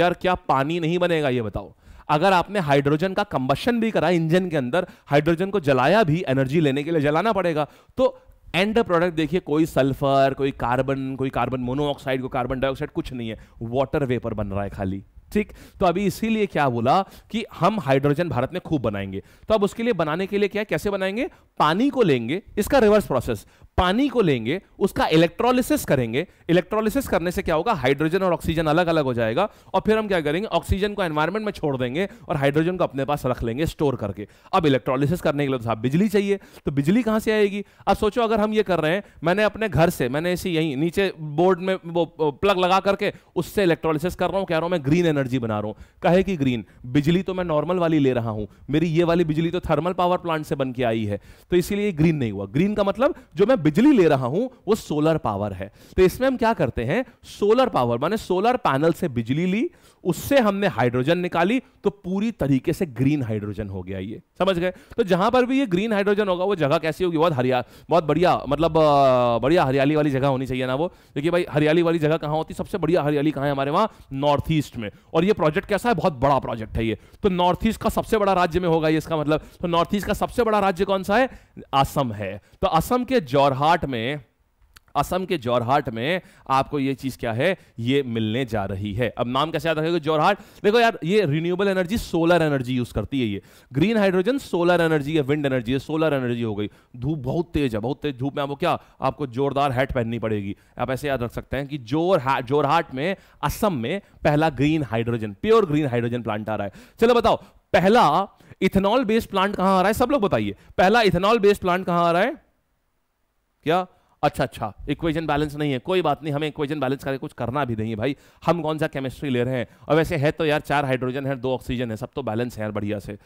यार क्या पानी नहीं बनेगा ये बताओ अगर आपने हाइड्रोजन का कंबशन भी करा इंजन के अंदर हाइड्रोजन को जलाया भी एनर्जी लेने के लिए जलाना पड़ेगा तो एंड प्रोडक्ट देखिए कोई सल्फर कोई कार्बन कोई कार्बन मोनोऑक्साइड कोई कार्बन डाइऑक्साइड कुछ नहीं है वाटर वेपर बन रहा है खाली ठीक तो अभी इसीलिए क्या बोला कि हम हाइड्रोजन भारत में खूब बनाएंगे तो अब उसके लिए बनाने के लिए क्या कैसे बनाएंगे पानी को लेंगे इसका रिवर्स प्रोसेस पानी को लेंगे उसका इलेक्ट्रोलिसिस करेंगे इलेक्ट्रोलिसिस करने से क्या होगा हाइड्रोजन और ऑक्सीजन अलग अलग हो जाएगा और फिर हम क्या करेंगे ऑक्सीजन को एनवायरमेंट में छोड़ देंगे और हाइड्रोजन को अपने पास रख लेंगे स्टोर करके अब इलेक्ट्रोलिसिस करने के लिए तो साहब बिजली चाहिए तो बिजली कहां से आएगी अब सोचो अगर हम ये कर रहे हैं मैंने अपने घर से मैंने इसी यहीं नीचे बोर्ड में वो प्लग लगा करके उससे इलेक्ट्रोलिसिस कर रहा हूँ कह रहा हूं मैं ग्रीन एनर्जी बना रहा हूं कहे कि ग्रीन बिजली तो मैं नॉर्मल वाली ले रहा हूं मेरी ये वाली बिजली तो थर्मल पावर प्लांट से बन के आई है तो इसीलिए ग्रीन नहीं हुआ ग्रीन का मतलब जो मैं बिजली ले रहा हूं वो सोलर पावर है तो इसमें हम क्या करते हैं सोलर पावर माने सोलर पैनल से बिजली ली उससे हमने हाइड्रोजन निकाली तो पूरी तरीके से ग्रीन हाइड्रोजन हो गया ये समझ गए तो जहां पर भी ये ग्रीन हाइड्रोजन होगा वो जगह कैसी होगी बहुत हरिया बहुत बढ़िया मतलब बढ़िया हरियाली वाली जगह होनी चाहिए ना वो देखिए भाई हरियाली वाली जगह कहां होती सबसे बढ़िया हरियाली कहां है हमारे वहां नॉर्थ ईस्ट में और ये प्रोजेक्ट कैसा है बहुत बड़ा प्रोजेक्ट है ये तो नॉर्थ ईस्ट का सबसे बड़ा राज्य में होगा ये इसका मतलब तो नॉर्थ ईस्ट का सबसे बड़ा राज्य कौन सा है असम है तो असम के जौरहाट में असम के जोरहाट में आपको यह चीज क्या है ये मिलने जा रही है अब नाम कैसे याद रखेगा जोरहाट देखो यार ये renewable energy solar energy use करती है ये ग्रीन हाइड्रोजन सोलर एनर्जी है विंड एनर्जी है सोलर एनर्जी हो गई धूप बहुत तेज है बहुत तेज धूप में आपको क्या आपको जोरदार हैट पहननी पड़ेगी आप ऐसे याद रख सकते हैं कि जोर जोरहाट में असम में पहला green hydrogen pure green hydrogen plant आ रहा है चलो बताओ पहला इथेनॉल बेस्ड प्लांट कहां आ रहा है सब लोग बताइए पहला इथेनॉल बेस्ड प्लांट कहां आ रहा है क्या अच्छा अच्छा इक्वेशन बैलेंस नहीं है कोई बात नहीं हमें इक्वेशन बैलेंस करके कुछ करना भी नहीं है भाई हम कौन सा केमिस्ट्री ले रहे हैं और वैसे है तो यार चार हाइड्रोजन है दो ऑक्सीजन है सब तो बैलेंस है यार बढ़िया से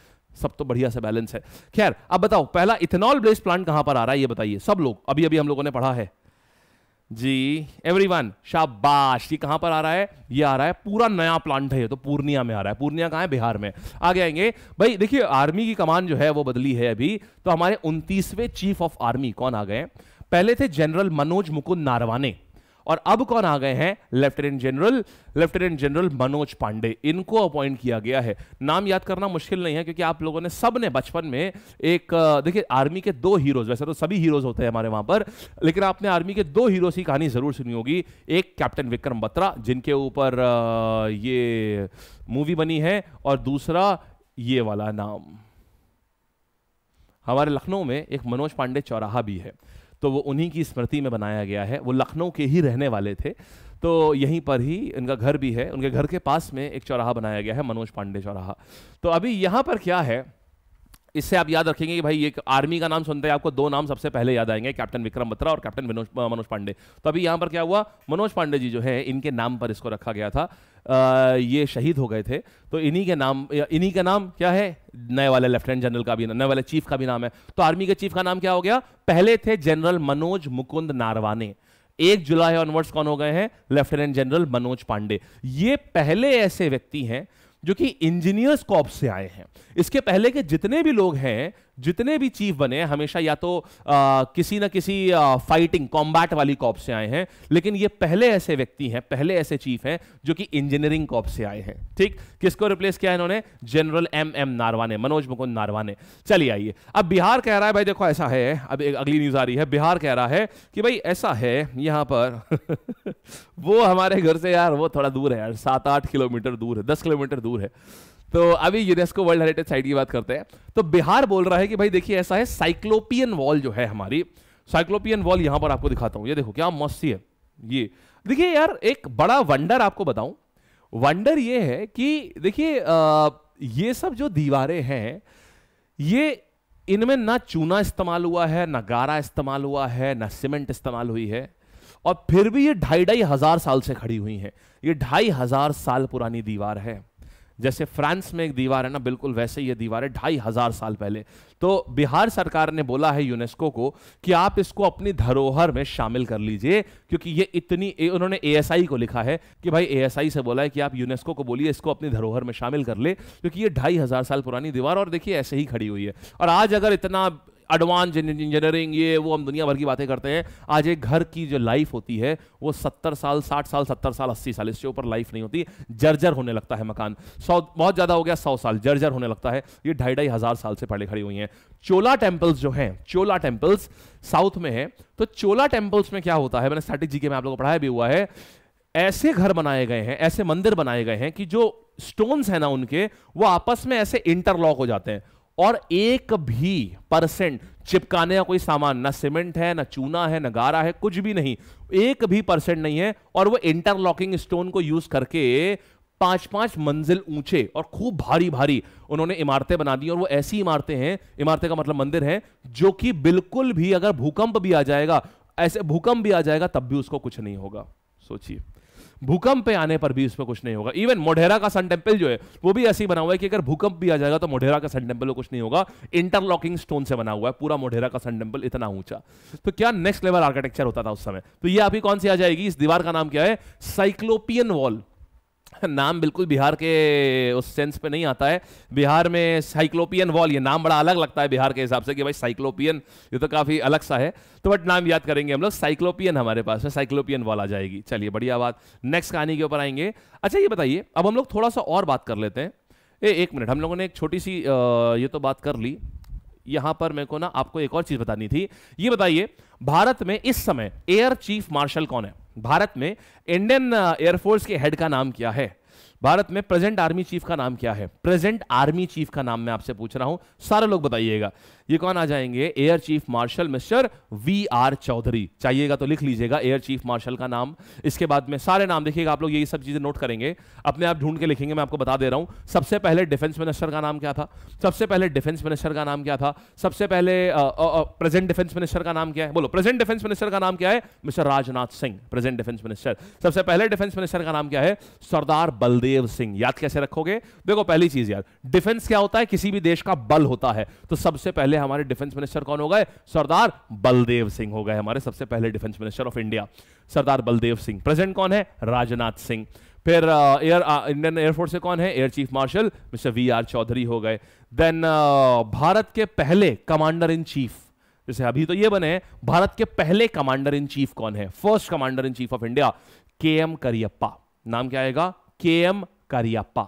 सब तो बढ़िया से बैलेंस है खैर अब बताओ पहला इथेनॉल बेस्ड प्लांट कहां पर आ रहा है ये बताइए सब लोग अभी अभी हम लोगों ने पढ़ा है जी एवरीवन शाबाश ये कहां पर आ रहा है ये आ रहा है पूरा नया प्लांट है ये तो पूर्णिया में आ रहा है पूर्णिया कहां है बिहार में आगे आएंगे भाई देखिए आर्मी की कमान जो है वो बदली है अभी तो हमारे उनतीसवें चीफ ऑफ आर्मी कौन आ गए पहले थे जनरल मनोज मुकुंद नारवाने और अब कौन आ गए हैं lieutenant general lieutenant general Manoj Pande इनको अपॉइंट किया गया है नाम याद करना मुश्किल नहीं है क्योंकि आप लोगों ने सब ने बचपन में एक देखिए आर्मी के दो हीरोज वैसे तो सभी हीरोज होते हैं हमारे वहां पर लेकिन आपने आर्मी के दो हीरोज की कहानी जरूर सुनी होगी एक कैप्टन विक्रम बत्रा जिनके ऊपर ये मूवी बनी है और दूसरा ये वाला नाम हमारे लखनऊ में एक मनोज पांडे चौराहा भी है तो वो उन्हीं की स्मृति में बनाया गया है वो लखनऊ के ही रहने वाले थे तो यहीं पर ही इनका घर भी है उनके घर के पास में एक चौराहा बनाया गया है मनोज पांडे चौराहा तो अभी यहाँ पर क्या है इससे आप याद रखेंगे कि भाई एक आर्मी का नाम सुनते हैं आपको दो नाम सबसे पहले याद आएंगे कैप्टन विक्रम बत्रा और कैप्टन मनोज पांडे तो अभी यहाँ पर क्या हुआ मनोज पांडे जी जो है इनके नाम पर इसको रखा गया था आ, ये शहीद हो गए थे तो इन्हीं के नाम इन्हीं का नाम क्या है नए वाले लेफ्टिनेंट जनरल का भी नए वाले चीफ का भी नाम है तो आर्मी के चीफ का नाम क्या हो गया पहले थे जनरल मनोज मुकुंद नारवाने एक जुलाई ऑनवर्ड्स कौन हो गए हैं लेफ्टिनेंट जनरल मनोज पांडे ये पहले ऐसे व्यक्ति हैं जो कि इंजीनियर्स कॉप से आए हैं इसके पहले के जितने भी लोग हैं जितने भी चीफ बने हैं हमेशा या तो आ, किसी ना किसी आ, फाइटिंग कॉम्बैट वाली कॉप से आए हैं लेकिन ये पहले ऐसे व्यक्ति हैं पहले ऐसे चीफ हैं जो कि इंजीनियरिंग कॉप से आए हैं ठीक किसको रिप्लेस किया इन्होंने general M M Naravane Manoj Mukund Naravane चलिए आइए अब बिहार कह रहा है भाई देखो ऐसा है अब एक अगली न्यूज आ रही है बिहार कह रहा है कि भाई ऐसा है यहां पर वो हमारे घर से यार वो थोड़ा दूर है यार सात आठ किलोमीटर दूर है दस किलोमीटर दूर है तो अभी यूनेस्को वर्ल्ड हेरिटेज साइट की बात करते हैं तो बिहार बोल रहा है कि भाई देखिए ऐसा है साइक्लोपियन वॉल जो है हमारी साइक्लोपियन वॉल यहां पर आपको दिखाता हूं ये देखो क्या मस्ती है ये देखिए यार एक बड़ा वंडर आपको बताऊं वंडर ये है कि देखिए ये सब जो दीवारें हैं ये इनमें ना चूना इस्तेमाल हुआ है ना गारा इस्तेमाल हुआ है ना सीमेंट इस्तेमाल हुई है और फिर भी ये ढाई ढाई हजार साल से खड़ी हुई हैं ये ढाई हजार साल पुरानी दीवार है जैसे फ्रांस में एक दीवार है ना बिल्कुल वैसे ही ये दीवार है ढाई हजार साल पहले तो बिहार सरकार ने बोला है यूनेस्को को कि आप इसको अपनी धरोहर में शामिल कर लीजिए क्योंकि ये इतनी उन्होंने ए को लिखा है कि भाई ए से बोला है कि आप यूनेस्को को बोलिए इसको अपनी धरोहर में शामिल कर ले क्योंकि ये ढाई हजार साल पुरानी दीवार और देखिए ऐसे ही खड़ी हुई है और आज अगर इतना एडवांस इंजीनियरिंग ये वो हम दुनिया भर की बातें करते हैं आज एक घर की जो लाइफ होती है वो सत्तर साल साठ साल सत्तर साल अस्सी साल इससे ऊपर लाइफ नहीं होती जर्जर होने लगता है मकान सौ बहुत ज़्यादा हो गया सौ साल जर्जर होने लगता है ये ढाई ढाई हज़ार साल से पहले खड़ी हुई है चोला टेम्पल्स जो है चोला टेम्पल्स साउथ में है तो चोला टेम्पल्स में क्या होता है मैंने स्टैटिक जी के में आप लोगों को पढ़ाया भी हुआ है ऐसे घर बनाए गए हैं ऐसे मंदिर बनाए गए हैं कि जो स्टोन्स हैं ना उनके वो आपस में ऐसे इंटरलॉक हो जाते हैं और एक भी परसेंट चिपकाने का कोई सामान ना सीमेंट है ना चूना है ना गारा है कुछ भी नहीं एक भी परसेंट नहीं है और वो इंटरलॉकिंग स्टोन को यूज करके पांच पांच मंजिल ऊंचे और खूब भारी भारी उन्होंने इमारतें बना दी और वो ऐसी इमारतें हैं इमारतें का मतलब मंदिर है जो कि बिल्कुल भी अगर भूकंप भी आ जाएगा ऐसे भूकंप भी आ जाएगा तब भी उसको कुछ नहीं होगा सोचिए भूकंप पे आने पर भी उसमें कुछ नहीं होगा इवन मोढेरा का सन टेम्पल जो है वो भी ऐसे ही बना हुआ है कि अगर भूकंप भी आ जाएगा तो मोढेरा का सन टेम्पल को कुछ नहीं होगा इंटरलॉकिंग स्टोन से बना हुआ है पूरा मोढेरा का सन टेम्पल इतना ऊंचा तो क्या नेक्स्ट लेवल आर्किटेक्चर होता था उस समय तो ये अभी कौन सी आ जाएगी इस दीवार का नाम क्या है साइक्लोपियन वॉल नाम बिल्कुल बिहार के उस सेंस पे नहीं आता है बिहार में साइक्लोपियन वॉल ये नाम बड़ा अलग लगता है बिहार के हिसाब से कि भाई साइक्लोपियन ये तो काफ़ी अलग सा है तो बट नाम याद करेंगे हम लोग साइक्लोपियन हमारे पास है साइक्लोपियन वॉल आ जाएगी चलिए बढ़िया बात नेक्स्ट कहानी के ऊपर आएंगे अच्छा ये बताइए अब हम लोग थोड़ा सा और बात कर लेते हैं ए, एक मिनट हम लोगों ने एक छोटी सी ये तो बात कर ली यहां पर मेरे को ना आपको एक और चीज बतानी थी ये बताइए भारत में इस समय एयर चीफ मार्शल कौन है भारत में इंडियन एयरफोर्स के हेड का नाम क्या है भारत में प्रेजेंट आर्मी चीफ का नाम क्या है प्रेजेंट आर्मी चीफ का नाम मैं आपसे पूछ रहा हूं सारे लोग बताइएगा ये कौन आ जाएंगे air chief marshal mister V R Chaudhari चाहिएगा तो लिख लीजिएगा एयर चीफ मार्शल का नाम इसके बाद में सारे नाम देखिएगा आप लोग ये सब चीजें नोट करेंगे अपने आप ढूंढ के लिखेंगे मैं आपको बता दे रहा हूं सबसे पहले डिफेंस मिनिस्टर का नाम क्या था सबसे पहले डिफेंस मिनिस्टर का नाम क्या था सबसे पहले प्रेजेंट डिफेंस मिनिस्टर का नाम क्या है बोलो प्रेजेंट डिफेंस मिनिस्टर का नाम क्या है mister Rajnath Singh present defence minister सबसे पहले डिफेंस मिनिस्टर का नाम क्या है सरदार बलदेव सिंह याद कैसे रखोगे देखो पहली चीज यार डिफेंस क्या होता है किसी भी देश का बल होता है तो सबसे पहले हमारे डिफेंस मिनिस्टर कौन हो गए सरदार बलदेव सिंह हो गए हमारे सबसे पहले defence minister of India Sardar Baldev Singh present कौन है राजनाथ सिंह फिर एयर इंडियन एयरफोर्स से कौन है air chief marshal mister V R Chaudhari हो गए देन uh, भारत के पहले कमांडर इन चीफ जैसे अभी तो ये बने भारत के पहले कमांडर इन चीफ कौन है first commander in chief of India K M Cariappa नाम क्या आएगा के एम करियप्पा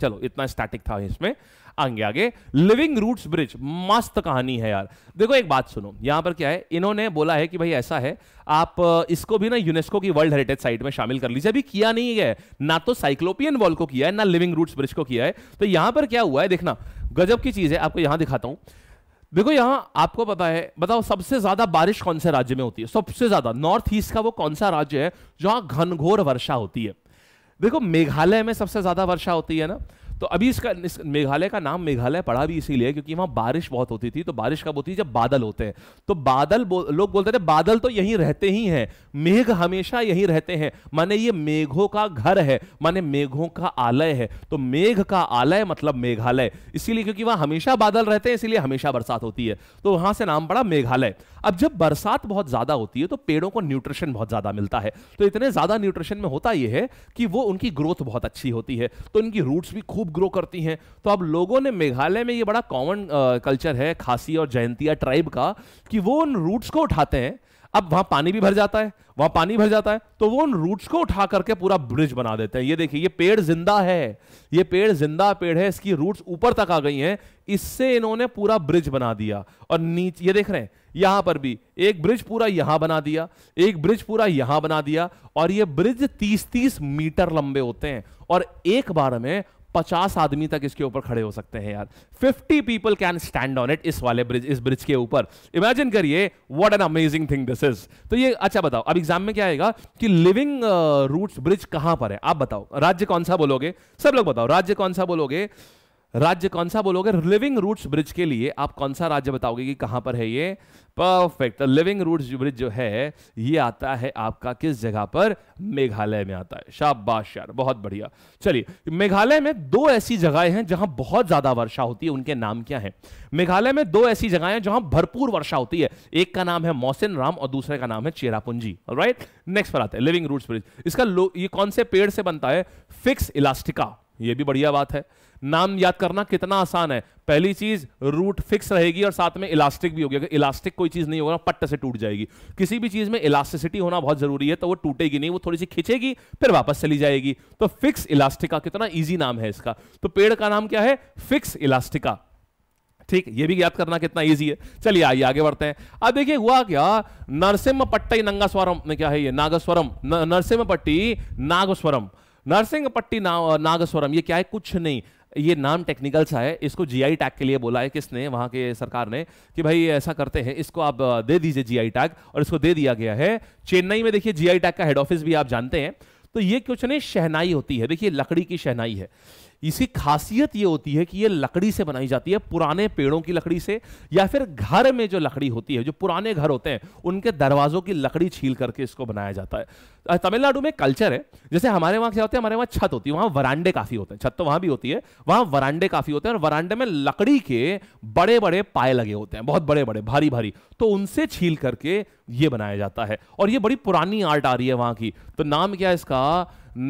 चलो इतना स्टैटिक था इसमें आगे आगे लिविंग रूट्स ब्रिज मस्त कहानी है यार देखो एक बात सुनो यहां पर क्या है इन्होंने बोला है कि भाई ऐसा है आप इसको भी ना यूनेस्को की वर्ल्ड हेरिटेज साइट में शामिल कर लीजिए अभी किया नहीं है ना तो साइक्लोपियन वॉल को किया है ना लिविंग रूट्स ब्रिज को किया है तो यहां पर क्या हुआ है देखना गजब की चीज है आपको यहां दिखाता हूं देखो यहां आपको पता है बताओ सबसे ज्यादा बारिश कौन से राज्य में होती है सबसे ज्यादा नॉर्थ ईस्ट का वो कौन सा राज्य है जहां घनघोर वर्षा होती है देखो मेघालय में सबसे ज्यादा वर्षा होती है ना तो अभी इसका इस मेघालय का नाम मेघालय पड़ा भी इसीलिए क्योंकि वहां बारिश बहुत होती थी तो बारिश कब होती है जब बादल होते हैं तो बादल बो, लोग बोलते थे बादल तो यहीं रहते ही हैं मेघ हमेशा यहीं रहते हैं माने ये मेघों का घर है माने मेघों का आलय है तो मेघ का आलय मतलब मेघालय इसीलिए क्योंकि वहां हमेशा बादल रहते हैं इसीलिए हमेशा बरसात होती है तो वहां से नाम पड़ा मेघालय अब जब बरसात बहुत ज्यादा होती है तो पेड़ों को न्यूट्रिशन बहुत ज्यादा मिलता है तो इतने ज्यादा न्यूट्रिशन में होता यह है कि वो उनकी ग्रोथ बहुत अच्छी होती है तो इनकी रूट्स भी खूब ग्रो करती हैं तो अब लोगों ने मेघालय में ये बड़ा कॉमन कल्चर है खासी और जयंतिया ट्राइब का कि वो उन रूट्स को उठाते हैं अब वहां पानी भी भर जाता है वहां पानी भर जाता है तो वो उन रूट्स को उठा करके पूरा ब्रिज बना देते हैं ये देखिए ये पेड़ जिंदा है ये पेड़ जिंदा पेड़ है इसकी रूट्स ऊपर तक आ गई हैं इससे इन्होंने पूरा ब्रिज बना दिया और नीचे ये देख रहे हैं यहां पर भी एक ब्रिज पूरा यहां बना दिया एक ब्रिज पूरा यहां बना दिया और ये ब्रिज तीस तीस मीटर लंबे होते हैं और एक बार में पचास आदमी तक इसके ऊपर खड़े हो सकते हैं यार fifty people can stand on it इस वाले ब्रिज इस ब्रिज के ऊपर इमेजिन करिए what an amazing thing this is तो ये अच्छा बताओ अब एग्जाम में क्या आएगा कि लिविंग रूट्स ब्रिज कहां पर है आप बताओ राज्य कौन सा बोलोगे सब लोग बताओ राज्य कौन सा बोलोगे राज्य कौन सा बोलोगे लिविंग रूट्स ब्रिज के लिए आप कौन सा राज्य बताओगे कि कहां पर है ये परफेक्ट लिविंग रूट्स ब्रिज जो है ये आता है आपका किस जगह पर मेघालय में आता है शाबाश यार बहुत बढ़िया चलिए मेघालय में दो ऐसी जगह हैं जहां बहुत ज्यादा वर्षा होती है उनके नाम क्या है मेघालय में दो ऐसी जगह हैं जहां भरपूर वर्षा होती है एक का नाम है मौसिन राम और दूसरे का नाम है चेरापुंजी राइट नेक्स्ट पर आते हैं लिविंग रूट्स ब्रिज इसका ये कौन से पेड़ से बनता है फिक्स इलास्टिका ये भी बढ़िया बात है नाम याद करना कितना आसान है पहली चीज रूट फिक्स रहेगी और साथ में इलास्टिक भी होगी अगर इलास्टिक कोई चीज नहीं होगा पट्ट से टूट जाएगी किसी भी चीज में इलास्टिसिटी होना बहुत जरूरी है तो वो टूटेगी नहीं वो थोड़ी सी खिंचेगी फिर वापस चली जाएगी तो फिक्स इलास्टिका कितना ईजी नाम है इसका तो पेड़ का नाम क्या है फिक्स इलास्टिका ठीक ये भी याद करना कितना इजी है चलिए आइए आगे बढ़ते हैं अब देखिए हुआ क्या नरसिम्ह पट्टी नंगा स्वरम क्या है ये नागस्वरम नरसिम्ह पट्टी नागस्वरम नरसिंहपट्टी ना, नागस्वरम ये क्या है कुछ नहीं ये नाम टेक्निकल सा है इसको जीआई टैग के लिए बोला है किसने वहां के सरकार ने कि भाई ऐसा करते हैं इसको आप दे दीजिए जीआई टैग और इसको दे दिया गया है चेन्नई में देखिए जीआई टैग का हेड ऑफिस भी आप जानते हैं तो ये कुछ नहीं शहनाई होती है देखिए लकड़ी की शहनाई है इसी खासियत ये होती है कि ये लकड़ी से बनाई जाती है पुराने पेड़ों की लकड़ी से या फिर घर में जो लकड़ी होती है जो पुराने घर होते हैं उनके दरवाजों की लकड़ी छील करके इसको बनाया जाता है तमिलनाडु में कल्चर है जैसे हमारे वहां क्या होते हैं हमारे वहां छत होती है वहां वरांडे काफी होते हैं छत तो वहां भी होती है वहां वरांडे काफी होते हैं और वरांडे में लकड़ी के बड़े बड़े पाए लगे होते हैं बहुत बड़े बड़े भारी भारी तो उनसे छील करके ये बनाया जाता है और ये बड़ी पुरानी आर्ट आ रही है वहां की तो नाम क्या है इसका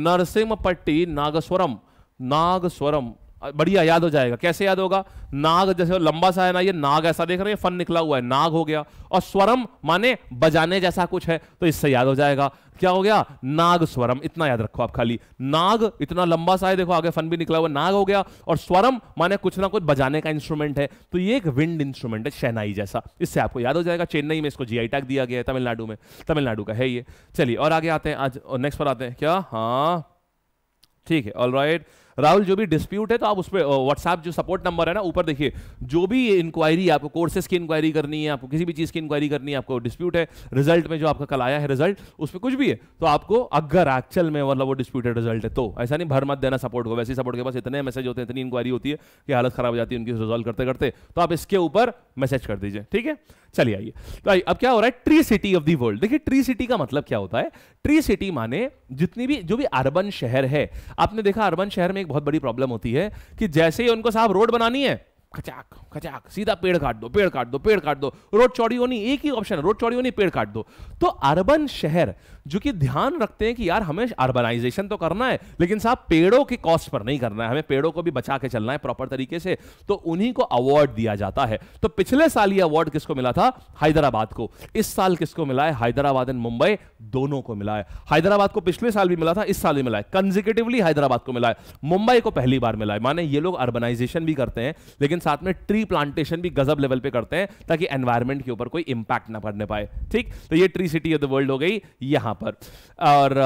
नरसिंहपट्टी नागस्वरम नाग स्वरम बढ़िया याद हो जाएगा कैसे याद होगा नाग जैसे लंबा सा है ना ये नाग ऐसा देख रहे हैं फन निकला हुआ है नाग हो गया और स्वरम माने बजाने जैसा कुछ है तो इससे याद हो जाएगा क्या हो गया नाग स्वरम इतना याद रखो आप खाली नाग इतना लंबा सा है देखो आगे फन भी निकला हुआ नाग हो गया और स्वरम माने कुछ ना कुछ बजाने का इंस्ट्रूमेंट है तो ये एक विंड इंस्ट्रूमेंट है शहनाई जैसा इससे आपको याद हो जाएगा चेन्नई में इसको जीआई टैग दिया गया है तमिलनाडु में तमिलनाडु का है ये चलिए और आगे आते हैं आज नेक्स्ट पर आते हैं क्या हाँ ठीक है ऑल राइट right. राहुल जो भी डिस्प्यूट है तो आप उस पर व्हाट्सएप जो सपोर्ट नंबर है ना ऊपर देखिए जो भी इंक्वायरी आपको कोर्सेज की इंक्वायरी करनी है आपको किसी भी चीज़ की इंक्वायरी करनी है आपको डिस्प्यूट है रिजल्ट में जो आपका कल आया है रिजल्ट उस पर कुछ भी है तो आपको अगर एक्चुअल में मतलब वो डिस्प्यूटेड रिजल्ट है तो ऐसा नहीं भर मत देना सपोर्ट को वैसे सपोर्ट के पास इतने मैसेज होते हैं इतनी इंक्वायरी होती है कि हालत खराब हो जाती है उनकी रिजॉल्व करते करते तो आप इसके ऊपर मैसेज कर दीजिए ठीक है चलिए आइए तो आइए अब क्या हो रहा है tree city of the world देखिए ट्री सिटी का मतलब क्या होता है ट्री सिटी माने जितनी भी जो भी अर्बन शहर है आपने देखा अर्बन शहर में एक बहुत बड़ी प्रॉब्लम होती है कि जैसे ही उनको साहब रोड बनानी है खचाक खचाक सीधा पेड़ काट दो पेड़ काट दो पेड़ काट दो रोड चौड़ी होनी एक ही ऑप्शन है रोड चौड़ी होनी पेड़ काट दो तो अर्बन शहर जो कि ध्यान रखते हैं कि यार हमें अर्बनाइजेशन तो करना है लेकिन साहब पेड़ों के कॉस्ट पर नहीं करना है हमें पेड़ों को भी बचा के चलना है प्रॉपर तरीके से तो उन्हीं को अवार्ड दिया जाता है तो पिछले साल ये अवार्ड किसको मिला था हैदराबाद को इस साल किसको मिला है हैदराबाद एंड मुंबई दोनों को मिला है हैदराबाद को पिछले साल भी मिला था इस साल भी मिला है कंजिकेटिवली हैदराबाद को मिला है मुंबई को पहली बार मिला है माने ये लोग अर्बनाइजेशन भी करते हैं लेकिन साथ में ट्री प्लांटेशन भी गजब लेवल पे करते हैं ताकि एनवायरमेंट के ऊपर कोई इंपैक्ट ना पड़ने पाए ठीक तो ये tree city of the world हो गई यहां यहां पर और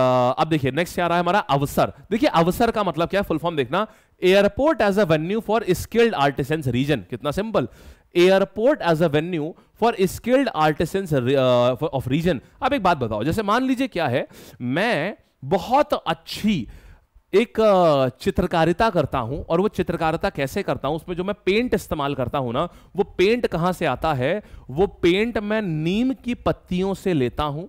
अब देखिए नेक्स्ट क्या रहा है हमारा अवसर देखिए अवसर का मतलब क्या है फुल फॉर्म देखना airport as a venue for skilled artisans region कितना simple airport as a venue for skilled artisans of region अब एक बात बताओ जैसे मान लीजिए क्या है मैं बहुत अच्छी एक चित्रकारिता करता हूं और वो चित्रकारिता कैसे करता हूं उसमें जो मैं पेंट इस्तेमाल करता हूं ना वो पेंट कहां से आता है वो पेंट मैं नीम की पत्तियों से लेता हूं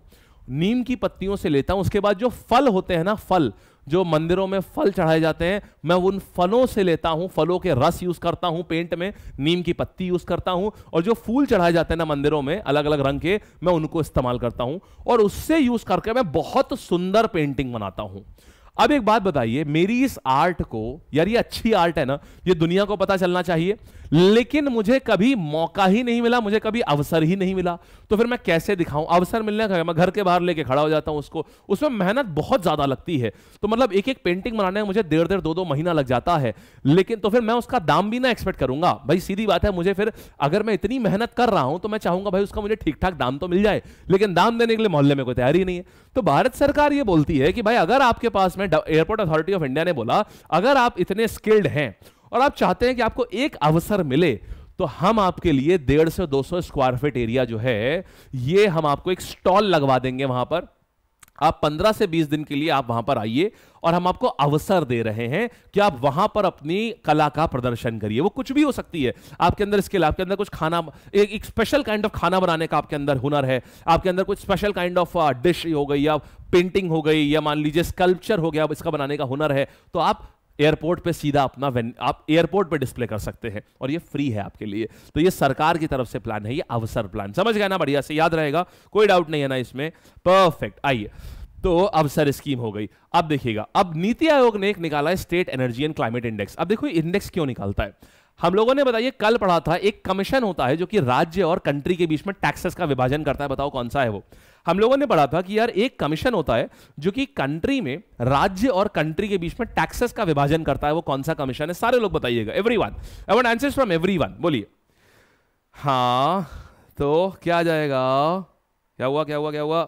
नीम की पत्तियों से लेता हूं उसके बाद जो फल होते हैं ना फल जो मंदिरों में फल चढ़ाए जाते हैं मैं उन फलों से लेता हूं फलों के रस यूज करता हूं पेंट में नीम की पत्ती यूज करता हूं और जो फूल चढ़ाए जाते हैं ना मंदिरों में अलग अलग रंग के मैं उनको इस्तेमाल करता हूं और उससे यूज करके मैं बहुत सुंदर पेंटिंग बनाता हूं अब एक बात बताइए मेरी इस आर्ट को यार ये अच्छी आर्ट है ना ये दुनिया को पता चलना चाहिए लेकिन मुझे कभी मौका ही नहीं मिला मुझे कभी अवसर ही नहीं मिला तो फिर मैं कैसे दिखाऊं अवसर मिलने का मैं घर के बाहर लेके खड़ा हो जाता हूं उसको उसमें मेहनत बहुत ज्यादा लगती है तो मतलब एक एक पेंटिंग बनाने में मुझे डेढ़ डेढ़ दो दो महीना लग जाता है लेकिन तो फिर मैं उसका दाम भी ना एक्सपेक्ट करूंगा भाई सीधी बात है मुझे फिर अगर मैं इतनी मेहनत कर रहा हूं तो मैं चाहूंगा भाई उसका मुझे ठीक ठाक दाम तो मिल जाए लेकिन दाम देने के लिए मोहल्ले में कोई तैयारी नहीं है तो भारत सरकार ये बोलती है कि भाई अगर आपके पास में एयरपोर्ट अथॉरिटी ऑफ इंडिया ने बोला अगर आप इतने स्किल्ड हैं और आप चाहते हैं कि आपको एक अवसर मिले तो हम आपके लिए डेढ़ से सौ स्क्वायर फीट एरिया जो है ये हम आपको एक स्टॉल लगवा देंगे वहां पर आप 15 से 20 दिन के लिए आप वहां पर आइए और हम आपको अवसर दे रहे हैं कि आप वहां पर अपनी कला का प्रदर्शन करिए वो कुछ भी हो सकती है आपके अंदर स्किल आपके अंदर कुछ खाना एक, एक स्पेशल काइंड ऑफ खाना बनाने का आपके अंदर हुनर है आपके अंदर कुछ स्पेशल काइंड ऑफ डिश हो गई या पेंटिंग हो गई या मान लीजिए स्कल्पचर हो गया इसका बनाने का हुनर है तो आप एयरपोर्ट पे सीधा अपना आप एयरपोर्ट पे डिस्प्ले कर सकते हैं और ये फ्री है आपके लिए तो ये सरकार की तरफ से प्लान है ये अवसर प्लान समझ गया ना बढ़िया से याद रहेगा कोई डाउट नहीं है ना इसमें परफेक्ट आइए तो अवसर स्कीम हो गई अब देखिएगा अब नीति आयोग ने एक निकाला है state energy and climate index अब देखो इंडेक्स क्यों निकालता है हम लोगों ने बताइए कल पढ़ा था एक कमीशन होता है जो कि राज्य और कंट्री के बीच में टैक्सेस का विभाजन करता है बताओ कौन सा है वो हम लोगों ने पढ़ा था कि यार एक कमीशन होता है जो कि कंट्री में राज्य और कंट्री के बीच में टैक्सेस का विभाजन करता है वो कौन सा कमीशन है सारे लोग बताइएगा एवरी वन एवं आंसर फ्रॉम एवरी वन बोलिए हाँ तो क्या जाएगा क्या हुआ क्या हुआ क्या हुआ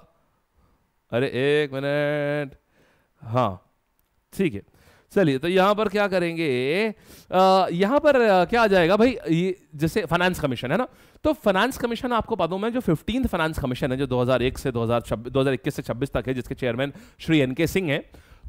अरे एक मिनट हाँ ठीक है चलिए तो यहां पर क्या करेंगे यहां पर क्या आ जाएगा भाई ये जैसे फाइनेंस कमीशन है ना तो फाइनेंस कमीशन आपको पता हूं मैं जो फिफ्टीन फाइनेंस कमीशन है जो 2001 से 2021 से 26 तक है जिसके चेयरमैन श्री एन के सिंह हैं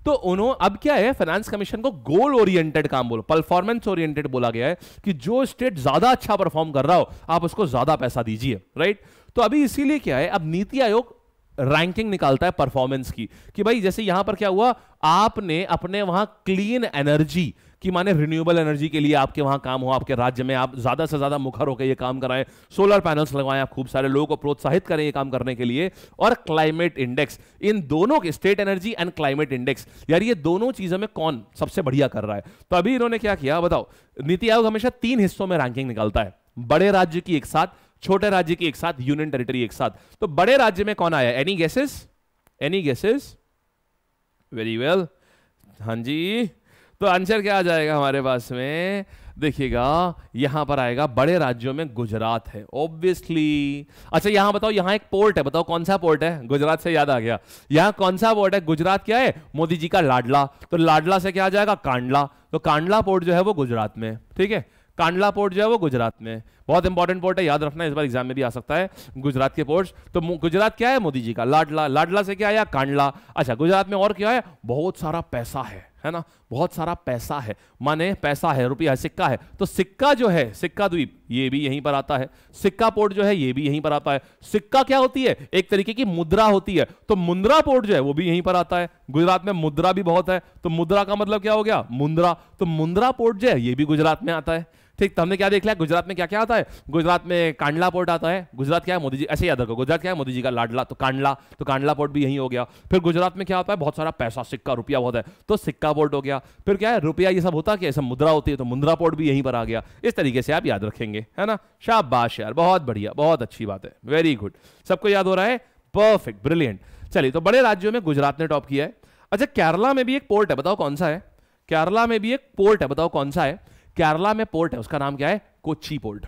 तो उन्होंने अब क्या है फाइनेंस कमीशन को गोल ओरिएंटेड काम बोलो परफॉर्मेंस ओरिएंटेड बोला गया है कि जो स्टेट ज्यादा अच्छा परफॉर्म कर रहा हो आप उसको ज्यादा पैसा दीजिए राइट तो अभी इसीलिए क्या है अब नीति आयोग रैंकिंग निकालता है परफॉर्मेंस की कि भाई जैसे यहां पर क्या हुआ आपने अपने वहां क्लीन एनर्जी कि माने रिन्यूएबल एनर्जी के लिए आपके वहां काम हो आपके राज्य में आप ज्यादा से ज्यादा मुखर होकर ये काम कराएं सोलर पैनल्स लगवाएं आप खूब सारे लोगों को प्रोत्साहित करें ये काम करने के लिए और क्लाइमेट इंडेक्स इन दोनों के state energy and climate index यार ये दोनों चीजों में कौन सबसे बढ़िया कर रहा है तो अभी इन्होंने क्या किया बताओ नीति आयोग हमेशा तीन हिस्सों में रैंकिंग निकालता है बड़े राज्य की एक साथ छोटे राज्य की एक साथ यूनियन टेरिटरी एक साथ तो बड़े राज्य में कौन आया any guesses any guesses very well हाँ जी तो आंसर क्या आ जाएगा हमारे पास में देखिएगा यहां पर आएगा बड़े राज्यों में गुजरात है ऑब्वियसली अच्छा यहां बताओ यहां एक पोर्ट है बताओ कौन सा पोर्ट है गुजरात से याद आ गया यहां कौन सा पोर्ट है गुजरात क्या है मोदी जी का लाडला तो लाडला से क्या आ जाएगा कांडला तो कांडला पोर्ट जो है वो गुजरात में ठीक है कांडला पोर्ट जो है वो गुजरात में बहुत इंपॉर्टेंट पोर्ट है याद रखना इस बार एग्जाम में भी आ सकता है गुजरात के पोर्ट तो गुजरात क्या है मोदी जी का लाडला लाडला से क्या आया कांडला अच्छा गुजरात में और क्या है बहुत सारा पैसा है है ना बहुत सारा पैसा है माने पैसा है रुपया है सिक्का है तो सिक्का जो है सिक्का द्वीप ये भी यहीं पर आता है सिक्का पोर्ट जो है ये भी यहीं पर आता है सिक्का क्या होती है एक तरीके की मुद्रा होती है तो मुद्रा पोर्ट जो है वो भी यहीं पर आता है गुजरात में मुद्रा भी बहुत है तो मुद्रा का मतलब क्या हो गया मुद्रा तो मुद्रा पोर्ट जो है ये भी गुजरात में आता है ठीक तो हमने क्या देख लिया गुजरात में क्या क्या आता है गुजरात में कांडला पोर्ट आता है गुजरात क्या है मोदी जी ऐसे याद रखो गुजरात क्या है मोदी जी का लाडला तो कांडला तो कांडला पोर्ट भी यही हो गया फिर गुजरात में क्या होता है बहुत सारा पैसा सिक्का रुपया बहुत है तो सिक्का पोर्ट हो गया फिर क्या है रुपया ये सब होता क्या सब मुद्रा होती है तो मुद्रा पोर्ट भी यहीं पर आ गया इस तरीके से आप याद रखेंगे है ना शाबाश यार बहुत बढ़िया बहुत अच्छी बात है वेरी गुड सबको याद हो रहा है परफेक्ट ब्रिलियंट चलिए तो बड़े राज्यों में गुजरात ने टॉप किया है अच्छा केरला में भी एक पोर्ट है बताओ कौन सा है केरला में भी एक पोर्ट है बताओ कौन सा है केरला में पोर्ट है उसका नाम क्या है कोची पोर्ट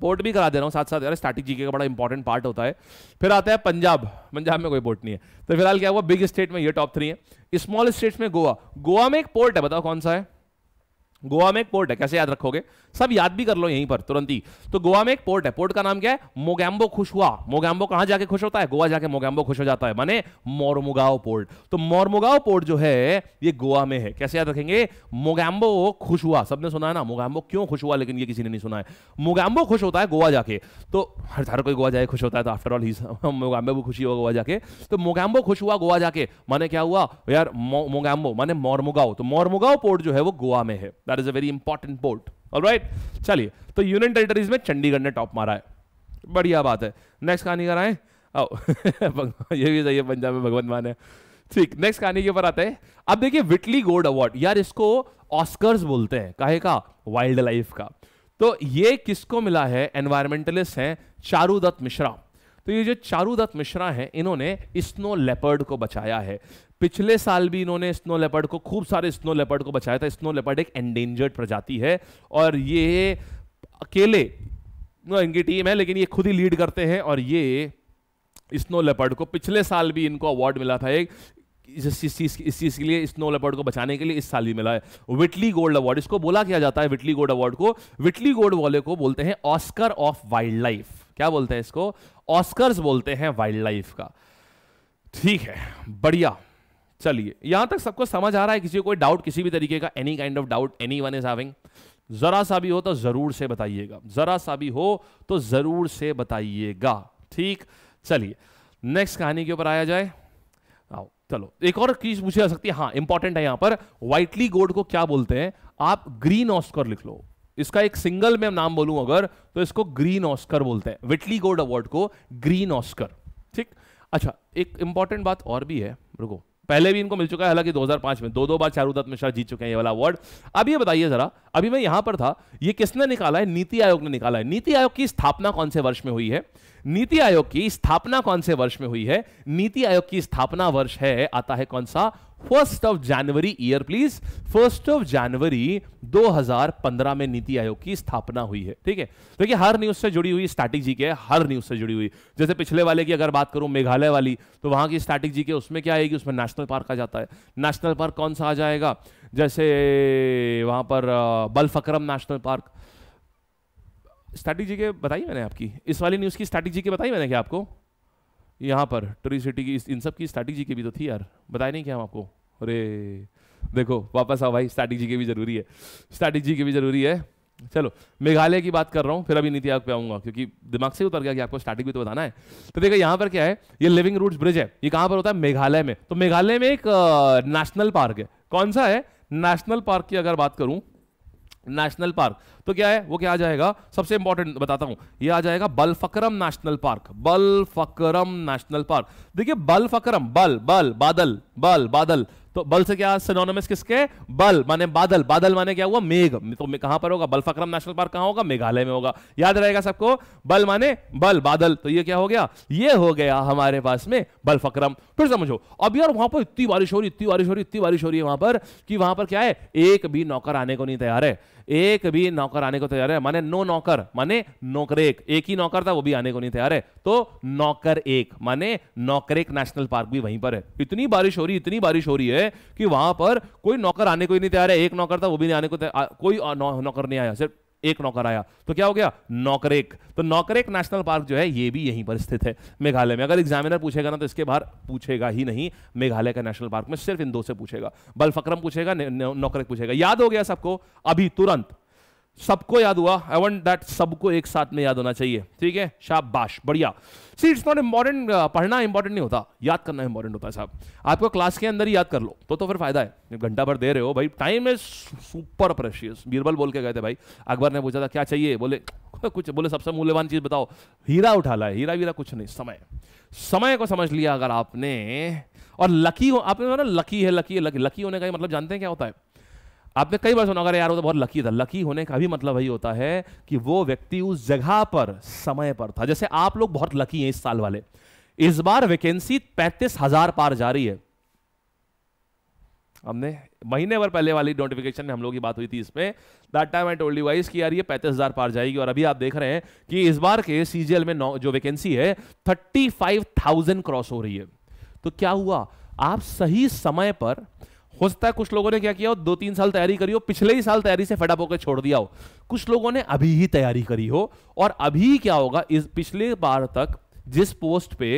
पोर्ट भी करा दे रहा हूँ साथ साथ यार स्टैटिक जीके का बड़ा इंपॉर्टेंट पार्ट होता है फिर आता है पंजाब पंजाब में कोई पोर्ट नहीं है तो फिलहाल क्या हुआ बिग स्टेट में ये टॉप थ्री है स्मॉल स्टेट्स में गोवा गोवा में एक पोर्ट है बताओ कौन सा है गोवा में एक पोर्ट है कैसे याद रखोगे सब याद भी कर लो यहीं पर तुरंत ही तो गोवा में एक पोर्ट है पोर्ट का नाम क्या है मोगैम्बो खुश हुआ मोगैम्बो कहां जाके खुश होता है गोवा जाके मोगैम्बो खुश हो जाता है माने मोरमुगाओ पोर्ट तो मोरमुगाओ पोर्ट जो है ये गोवा में है कैसे याद रखेंगे मोगैम्बो खुश हुआ सबने सुना है ना मोगैम्बो क्यों खुश हुआ लेकिन ये किसी ने नहीं सुना है मोगैम्बो खुश होता है गोवा जाके तो हर हर कोई गोवा जाके खुश होता है तो आफ्टर ऑल ही मोगैम्बो खुशी हुआ गोवा जाके तो मोगैम्बो खुश हुआ गोवा जाके माने क्या हुआ यार मोगैम्बो माने मोरमुगाओ तो मोरमुगाओ पोर्ट जो है वो गोवा में है that is a very important port और राइट चलिए तो यूनियन टेरिटरीज में चंडीगढ़ ने टॉप मारा है बढ़िया बात है नेक्स्ट कहानी कर आए आओ ये भी है पंजाब में भगवंत मान है ठीक नेक्स्ट कहानी के ऊपर आते हैं अब देखिए विटली गोल्ड अवार्ड यार इसको ऑस्कर्स बोलते हैं काहे का वाइल्ड लाइफ का तो ये किसको मिला है एनवायरमेंटलिस्ट हैं दत्त मिश्रा तो ये जो चारूदत्त मिश्रा हैं इन्होंने स्नो लेपर्ड को बचाया है पिछले साल भी इन्होंने स्नो लेपर्ड को खूब सारे स्नो लेपर्ड को बचाया था स्नो लेपर्ड एक एंडेंजर्ड प्रजाति है और ये अकेले इनकी टीम है लेकिन ये खुद ही लीड करते हैं और ये स्नो लेपर्ड को पिछले साल भी इनको अवार्ड मिला था एक इस चीज़ इस चीज़ के लिए स्नो लेपर्ड को बचाने के लिए इस साल भी मिला है विटली गोल्ड अवार्ड इसको बोला क्या जाता है विटली गोल्ड अवार्ड को विटली गोल्ड वाले को बोलते हैं ऑस्कर ऑफ वाइल्ड लाइफ क्या बोलते हैं इसको ऑस्कर बोलते हैं वाइल्ड लाइफ का ठीक है बढ़िया चलिए यहां तक सबको समझ आ रहा है किसी कोई डाउट किसी भी तरीके का any kind of doubt any one is having जरा सा भी हो तो जरूर से बताइएगा जरा सा भी हो तो जरूर से बताइएगा ठीक चलिए नेक्स्ट कहानी के ऊपर आया जाए चलो एक और चीज पूछी जा सकती है हाँ इंपॉर्टेंट है यहां पर व्हाइटली गोल्ड को क्या बोलते हैं आप ग्रीन ऑस्कर लिख लो इसका एक सिंगल में नाम बोलूं अगर तो इसको ग्रीन ऑस्कर बोलते हैं विटली गोल्ड अवार्ड को ग्रीन ऑस्कर ठीक अच्छा एक इंपॉर्टेंट बात और भी है रुको पहले भी इनको मिल चुका है हालांकि 2005 में दो दो बार चारूदत्त मिश्रा जीत चुके हैं ये वाला अवार्ड अब ये बताइए जरा अभी मैं यहां पर था ये किसने निकाला है नीति आयोग ने निकाला है नीति आयोग की स्थापना कौन से वर्ष में हुई है नीति आयोग की स्थापना कौन से वर्ष में हुई है नीति आयोग की स्थापना वर्ष है आता है कौन सा first of January year please first of January 2015 में नीति आयोग की स्थापना हुई है ठीक है देखिए हर न्यूज से जुड़ी हुई स्ट्रैटेजी के हर न्यूज से जुड़ी हुई जैसे पिछले वाले की अगर बात करूं मेघालय वाली तो वहां की स्ट्रैटेजी के उसमें क्या आएगी उसमें नेशनल पार्क आ जाता है नेशनल पार्क कौन सा आ जाएगा जैसे वहां पर बलफक्रम नेशनल पार्क स्ट्रैटेजी के बताई मैंने आपकी इस वाली न्यूज की स्ट्रैटेजी के बताई मैंने क्या आपको यहाँ पर ट्री सिटी की इन सब की स्ट्रैटेजी की भी तो थी यार बताया नहीं क्या हम आपको अरे देखो वापस आओ भाई स्ट्रैटेजी की भी जरूरी है स्ट्रैटेजी की भी जरूरी है चलो मेघालय की बात कर रहा हूँ फिर अभी नीति आयोग पे आऊंगा क्योंकि दिमाग से उतर गया कि आपको स्टार्टिंग भी तो बताना है तो देखो यहाँ पर क्या है ये लिविंग रूट्स ब्रिज है ये कहाँ पर होता है मेघालय में तो मेघालय में एक नेशनल पार्क है कौन सा है नेशनल पार्क की अगर बात करूँ नेशनल पार्क तो क्या है वो क्या आ जाएगा सबसे इंपॉर्टेंट बताता हूं ये आ जाएगा Balphakram national park Balphakram national park देखिए बलफकरम बल बल बादल बल बादल तो बल से क्या सिनोनिमस किसके बल माने बादल बादल माने क्या हुआ मेघ तो कहां पर होगा बलफकरम नेशनल पार्क कहां होगा मेघालय में होगा याद रहेगा सबको बल माने बल बादल तो ये क्या हो गया ये हो गया हमारे पास में बलफकरम फिर समझो अब यार वहां पर इतनी बारिश हो रही इतनी बारिश हो रही इतनी बारिश हो रही है वहां पर कि वहां पर क्या है एक भी नौकर आने को नहीं तैयार है एक भी नौकर आने को तैयार है माने नो नौकर माने नौकर एक एक ही नौकर था वो भी आने को नहीं तैयार है तो नौकर एक माने नौकरेक नेशनल पार्क भी वहीं पर है इतनी बारिश हो रही इतनी बारिश हो रही है कि वहां पर कोई नौकर आने को ही नहीं तैयार है एक नौकर था वो भी नहीं आने को कोई नौ, नौकर नहीं आया सिर्फ एक नौकर आया तो क्या हो गया नौकरेक तो नौकरेक नेशनल पार्क जो है ये भी यहीं पर स्थित है मेघालय में अगर एग्जामिनर पूछेगा ना तो इसके बाहर पूछेगा ही नहीं मेघालय का नेशनल पार्क में सिर्फ इन दो से पूछेगा बलफक्रम पूछेगा नौकरेक पूछेगा याद हो गया सबको अभी तुरंत सबको याद हुआ आई वॉन्ट दैट सबको एक साथ में याद होना चाहिए ठीक है शाबाश बढ़िया सी इट्स नॉट इंपॉर्टेंट पढ़ना इंपॉर्टेंट नहीं होता याद करना इंपॉर्टेंट होता है साहब आपको क्लास के अंदर ही याद कर लो तो तो फिर फायदा है घंटा भर दे रहे हो भाई time is super precious Birbal बोल के गए थे भाई अकबर ने पूछा था क्या चाहिए बोले कुछ बोले सबसे मूल्यवान चीज बताओ हीरा उठा है हीरा वीरा कुछ नहीं समय समय को समझ लिया अगर आपने और लकी हो आपने लकी है लकी है लकी, लकी होने का मतलब जानते हैं क्या होता है आपने कई बार सुना अगर यार वो तो बहुत लकी था लकी होने का भी मतलब वही होता है कि वो व्यक्ति उस जगह पर समय पर था जैसे आप लोग बहुत लकी हैं इस साल वाले इस बार वैकेंसी पैंतीस हजार पार जा रही है हमने महीने भर पहले वाली नोटिफिकेशन में हम लोग की बात हुई थी इसमें that time I told you वाइज की यार ये पैंतीस हजार पार जाएगी और अभी आप देख रहे हैं कि इस बार के सीजीएल में जो वैकेंसी है थर्टी फाइव थाउजेंड क्रॉस हो रही है तो क्या हुआ आप सही समय पर हो सकता है कुछ लोगों ने क्या किया हो दो तीन साल तैयारी करी हो पिछले ही साल तैयारी से फेडअप होकर छोड़ दिया हो कुछ लोगों ने अभी ही तैयारी करी हो और अभी क्या होगा इस पिछले बार तक जिस पोस्ट पे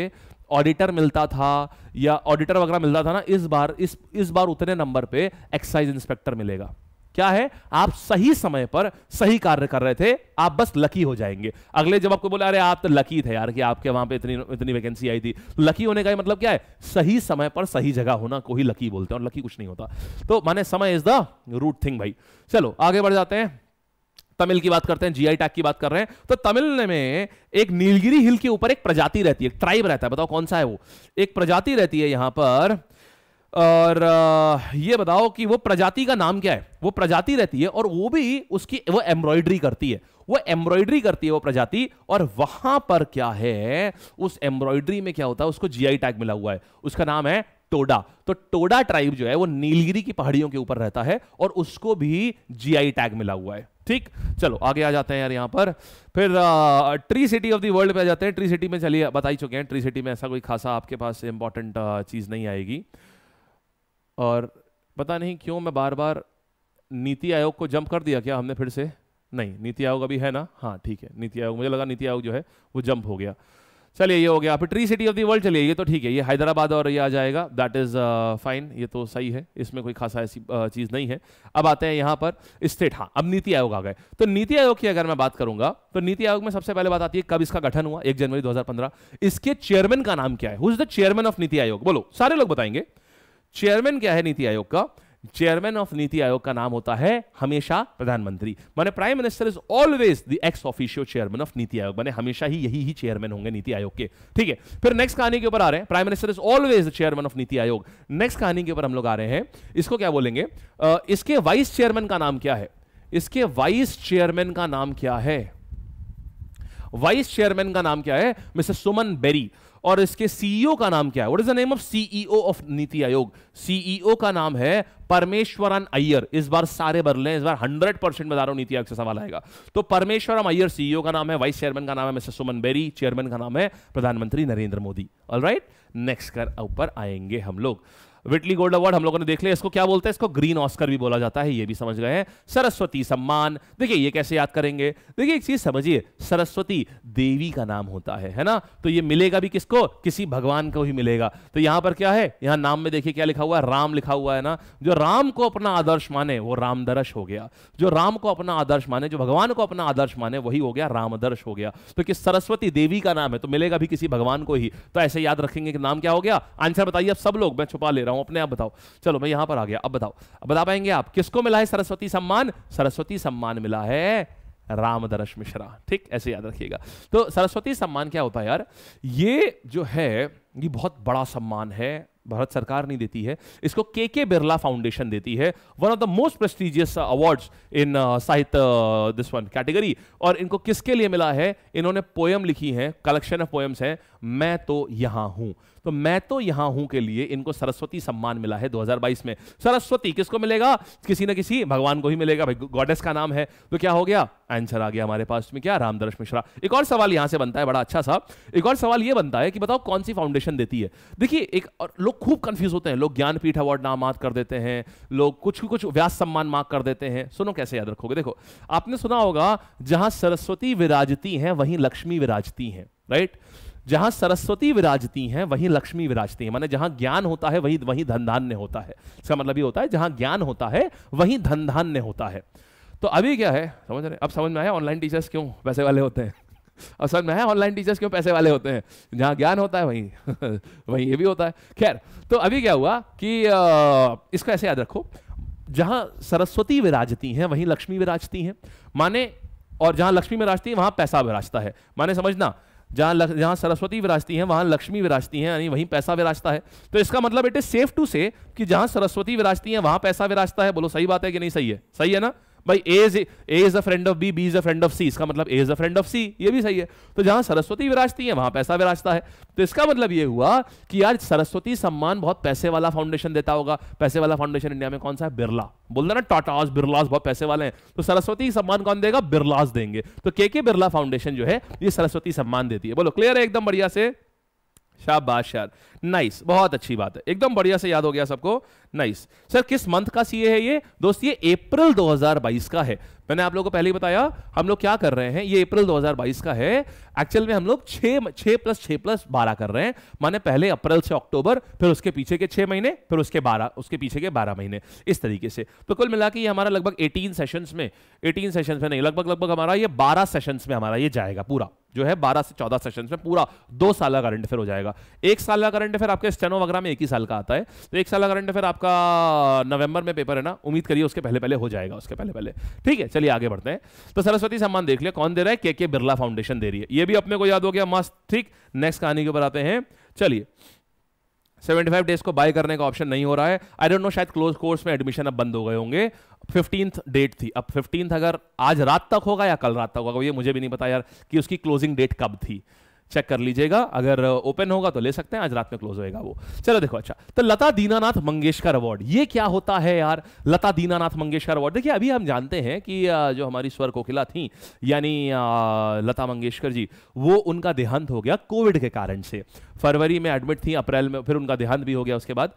ऑडिटर मिलता था या ऑडिटर वगैरह मिलता था ना इस बार इस इस बार उतने नंबर पे एक्साइज इंस्पेक्टर मिलेगा क्या है आप सही समय पर सही कार्य कर रहे थे आप बस लकी हो जाएंगे अगले जब आपको बोला अरे आप तो लकी थे यार कि आपके वहां पे इतनी इतनी वैकेंसी आई थी लकी तो होने का मतलब क्या है सही समय पर सही जगह होना को ही लकी बोलते हैं और लकी कुछ नहीं होता तो माने समय इज द रूट थिंग भाई चलो आगे बढ़ जाते हैं तमिल की बात करते हैं जीआई टैग की बात कर रहे हैं तो तमिल में एक नीलगिरी हिल के ऊपर एक प्रजाति रहती है ट्राइब रहता है बताओ कौन सा है वो एक प्रजाति रहती है यहां पर और ये बताओ कि वो प्रजाति का नाम क्या है वो प्रजाति रहती है और वो भी उसकी वो एम्ब्रॉयडरी करती है वो एम्ब्रॉयडरी करती है वो प्रजाति और वहां पर क्या है उस एम्ब्रॉयडरी में क्या होता है उसको जीआई टैग मिला हुआ है उसका नाम है टोडा तो टोडा ट्राइब जो है वो नीलगिरी की पहाड़ियों के ऊपर रहता है और उसको भी जीआई टैग मिला हुआ है ठीक चलो आगे आ जाते हैं यार यहां पर फिर आ, tree city of the world पे आ जाते हैं ट्री सिटी में चलिए बता ही चुके हैं ट्री सिटी में ऐसा कोई खासा आपके पास इंपॉर्टेंट चीज नहीं आएगी और पता नहीं क्यों मैं बार बार नीति आयोग को जंप कर दिया क्या हमने फिर से नहीं नीति आयोग अभी है ना हाँ ठीक है नीति आयोग मुझे लगा नीति आयोग जो है वो जंप हो गया चलिए ये हो गया फिर tree city of the world चलिए ये तो ठीक है ये हैदराबाद और ये आ जाएगा दैट इज फाइन ये तो सही है इसमें कोई खासा ऐसी uh, चीज नहीं है अब आते हैं यहां पर स्टेट हाँ अब नीति आयोग आ गए तो नीति आयोग की अगर मैं बात करूंगा तो नीति आयोग में सबसे पहले बात आती है कब इसका गठन हुआ एक जनवरी दो इसके चेयरमैन का नाम क्या है who is the chairman of NITI Aayog बोलो सारे लोग बताएंगे चेयरमैन क्या है नीति आयोग का चेयरमैन ऑफ नीति आयोग का नाम होता है हमेशा प्रधानमंत्री माने prime minister is always the ex official chairman of NITI Aayog माने हमेशा ही यही ही चेयरमैन होंगे नीति आयोग के ठीक है फिर नेक्स्ट कहानी के ऊपर आ रहे हैं prime minister is always chairman of NITI Aayog next कहानी के ऊपर हम लोग आ रहे हैं इसको क्या बोलेंगे आ, इसके वाइस चेयरमैन का नाम क्या है इसके वाइस चेयरमैन का नाम क्या है वाइस चेयरमैन का नाम क्या है मिस्टर सुमन बेरी और इसके सीईओ e का नाम क्या है what is the name of CEO of NITI Aayog CEO e का नाम है परमेश्वरन अय्यर इस बार सारे बदल इस बार हंड्रेड परसेंट बता रहा नीति आयोग से सवाल आएगा तो परमेश्वरम अय्यर सीईओ e का नाम है वाइस चेयरमैन का नाम है मिस्टर सुमन बेरी चेयरमैन का नाम है प्रधानमंत्री Narendra Modi all right next कर ऊपर आएंगे हम लोग विटली गोल्ड अवार्ड हम लोगों ने देख लिया इसको क्या बोलते हैं इसको ग्रीन ऑस्कर भी बोला जाता है ये भी समझ गए हैं सरस्वती सम्मान देखिए ये कैसे याद करेंगे देखिए एक चीज समझिए सरस्वती देवी का नाम होता है है ना तो ये मिलेगा भी किसको किसी भगवान को ही मिलेगा तो यहां पर क्या है यहां नाम में देखिए क्या लिखा हुआ है राम लिखा हुआ है ना जो राम को अपना आदर्श माने वो रामदर्श हो गया जो राम को अपना आदर्श माने जो भगवान को अपना आदर्श माने वही हो गया रामदर्श हो गया तो किस सरस्वती देवी का नाम है तो मिलेगा भी किसी भगवान को ही तो ऐसे याद रखेंगे कि नाम क्या हो गया आंसर बताइए सब लोग मैं छुपा ले रहा रहा हूं अपने आप बताओ चलो मैं यहां पर आ गया अब बताओ अब बता पाएंगे आप किसको मिला है सरस्वती सम्मान सरस्वती सम्मान मिला है रामदर्श मिश्रा ठीक ऐसे याद रखिएगा तो सरस्वती सम्मान क्या होता है यार ये जो है ये बहुत बड़ा सम्मान है भारत सरकार नहीं देती है इसको के के बिरला फाउंडेशन देती है one of the most prestigious awards in साहित्य दिस वन कैटेगरी और इनको किसके लिए मिला है इन्होंने पोयम लिखी है कलेक्शन ऑफ पोएम्स है मैं तो यहां हूं तो मैं तो यहां हूं के लिए इनको सरस्वती सम्मान मिला है 2022 में सरस्वती किसको मिलेगा किसी ना किसी भगवान को ही मिलेगा भाई गॉडेस का नाम है तो क्या हो गया आंसर आ गया हमारे पास में क्या रामदर्श मिश्रा एक और सवाल यहां से बनता है बड़ा अच्छा सा एक और सवाल यह बनता है कि बताओ कौन सी फाउंडेशन देती है देखिए एक लोग खूब कंफ्यूज होते हैं लोग ज्ञानपीठ अवार्ड नाम मार्क कर देते हैं लोग कुछ कुछ व्यास सम्मान मार्क कर देते हैं सुनो कैसे याद रखोगे देखो आपने सुना होगा जहां सरस्वती विराजती हैं वहीं लक्ष्मी विराजती हैं राइट right? जहां सरस्वती विराजती हैं वहीं लक्ष्मी विराजती हैं माने जहां ज्ञान होता है वहीं वहीं धन धान्य होता है इसका मतलब ये होता है जहां ज्ञान होता है वहीं धन धान्य होता है तो अभी क्या है समझ रहे अब समझ में आया ऑनलाइन टीचर्स क्यों पैसे वाले होते हैं अब समझ में आया ऑनलाइन टीचर्स क्यों पैसे वाले होते हैं जहां ज्ञान होता है वहीं वहीं ये भी होता है खैर तो अभी क्या हुआ कि इसको ऐसे याद रखो जहां सरस्वती विराजती हैं वहीं लक्ष्मी विराजती हैं माने और जहां लक्ष्मी विराजती है वहां पैसा विराजता है माने समझना जहां जहां सरस्वती विराजती है वहां लक्ष्मी विराजती है यानी वहीं पैसा विराजता है तो इसका मतलब इट इज सेफ टू से कि जहां सरस्वती विराजती है वहां पैसा विराजता है बोलो सही बात है कि नहीं सही है सही है ना भाई A is A is a friend of B B is a friend of C इसका मतलब A is a friend of C ये भी सही है तो जहां सरस्वती विराजती है वहां पैसा विराजता है तो इसका मतलब ये हुआ कि यार सरस्वती सम्मान बहुत पैसे वाला फाउंडेशन देता होगा पैसे वाला फाउंडेशन इंडिया में कौन सा है बिरला बोल रहे ना टाटाज बिरलास बहुत पैसे वाले हैं तो सरस्वती सम्मान कौन देगा बिरलास देंगे तो के के बिरला फाउंडेशन जो है ये सरस्वती सम्मान देती है बोलो क्लियर है एकदम बढ़िया से शाबाश यार नाइस nice, बहुत अच्छी बात है एकदम बढ़िया से याद हो गया सबको नाइस nice. सर किस मंथ का सीए है ये दोस्त ये अप्रैल 2022 का है मैंने आप लोगों को पहले ही बताया हम लोग क्या कर रहे हैं ये अप्रैल 2022 का है एक्चुअल में हम लोग छः छह प्लस छह प्लस बारह कर रहे हैं माने पहले अप्रैल से अक्टूबर फिर उसके पीछे के छह महीने फिर उसके बारह उसके पीछे के बारह महीने इस तरीके से तो कुल मिला ये हमारा लगभग एटीन सेशन में एटीन सेशन में नहीं लगभग लगभग हमारा ये बारह सेशन में हमारा ये जाएगा पूरा जो है बारह से चौदह सेशन में पूरा दो साल का करंट फिर हो जाएगा एक साल का करंट करंट अफेयर आपके स्टेनो वगैरह में एक ही साल का आता है तो एक साल का करंट अफेयर आपका नवंबर में पेपर है ना उम्मीद करिए उसके पहले पहले हो जाएगा उसके पहले पहले ठीक है चलिए आगे बढ़ते हैं तो सरस्वती सम्मान देख लिया कौन दे रहा है के के बिरला फाउंडेशन दे रही है ये भी अपने को याद हो गया मस्त ठीक नेक्स्ट कहानी के ऊपर आते हैं चलिए 75 डेज को बाय करने का ऑप्शन नहीं हो रहा है आई डोंट नो शायद क्लोज कोर्स में एडमिशन अब बंद हो गए होंगे फिफ्टींथ डेट थी अब फिफ्टींथ अगर आज रात तक होगा या कल रात तक होगा ये मुझे भी नहीं पता यार कि उसकी क्लोजिंग डेट कब थी चेक कर लीजिएगा अगर ओपन होगा तो ले सकते हैं आज रात में क्लोज होएगा वो चलो देखो अच्छा तो लता दीनानाथ मंगेशकर अवार्ड ये क्या होता है यार लता दीनानाथ मंगेशकर अवार्ड देखिए अभी हम जानते हैं कि जो हमारी स्वर कोकिला थी यानी लता मंगेशकर जी वो उनका देहांत हो गया कोविड के कारण से फरवरी में एडमिट थी अप्रैल में फिर उनका देहांत भी हो गया उसके बाद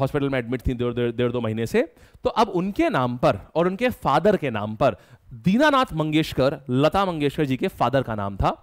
हॉस्पिटल में एडमिट थी डेढ़ दो महीने से तो अब उनके नाम पर और उनके फादर के नाम पर दीनानाथ मंगेशकर लता मंगेशकर जी के फादर का नाम था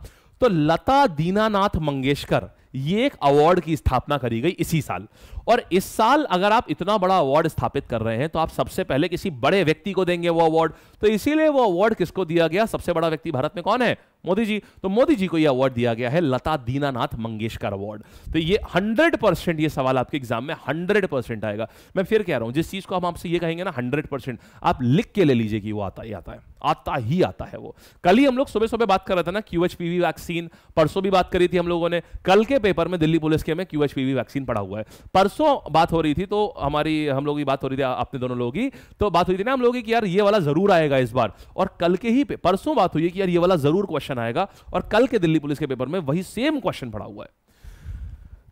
तो लता दीनानाथ मंगेशकर ये एक अवार्ड की स्थापना करी गई इसी साल और इस साल अगर आप इतना बड़ा अवार्ड स्थापित कर रहे हैं तो आप सबसे पहले किसी बड़े व्यक्ति को देंगे वो अवार्ड तो इसीलिए वो अवार्ड किसको दिया गया सबसे बड़ा व्यक्ति भारत में कौन है मोदी जी तो मोदी जी को यह अवार्ड दिया गया है लता दीनानाथ मंगेशकर अवार्ड तो ये हंड्रेड परसेंट ये सवाल आपके एग्जाम में हंड्रेड परसेंट आएगा मैं फिर कह रहा हूं जिस चीज को हम आपसे ये कहेंगे ना हंड्रेड परसेंट आप लिख के ले लीजिए कि वो आता ही आता है आता ही आता है वो कल ही हम लोग सुबह सुबह बात कर रहे थे ना क्यूएचपीवी वैक्सीन परसों भी बात करी थी हम लोगों ने कल के के पेपर में दिल्ली पुलिस के में क्यू वैक्सीन पड़ा हुआ है परसों बात हो रही थी तो हमारी हम लोग की बात हो रही थी आपने दोनों लोगों की तो बात हुई थी ना हम लोगों की यार ये वाला जरूर आएगा इस बार और कल के ही परसों बात हुई कि यार ये वाला जरूर क्वेश्चन आएगा और कल के दिल्ली पुलिस के पेपर में वही सेम क्वेश्चन पड़ा हुआ है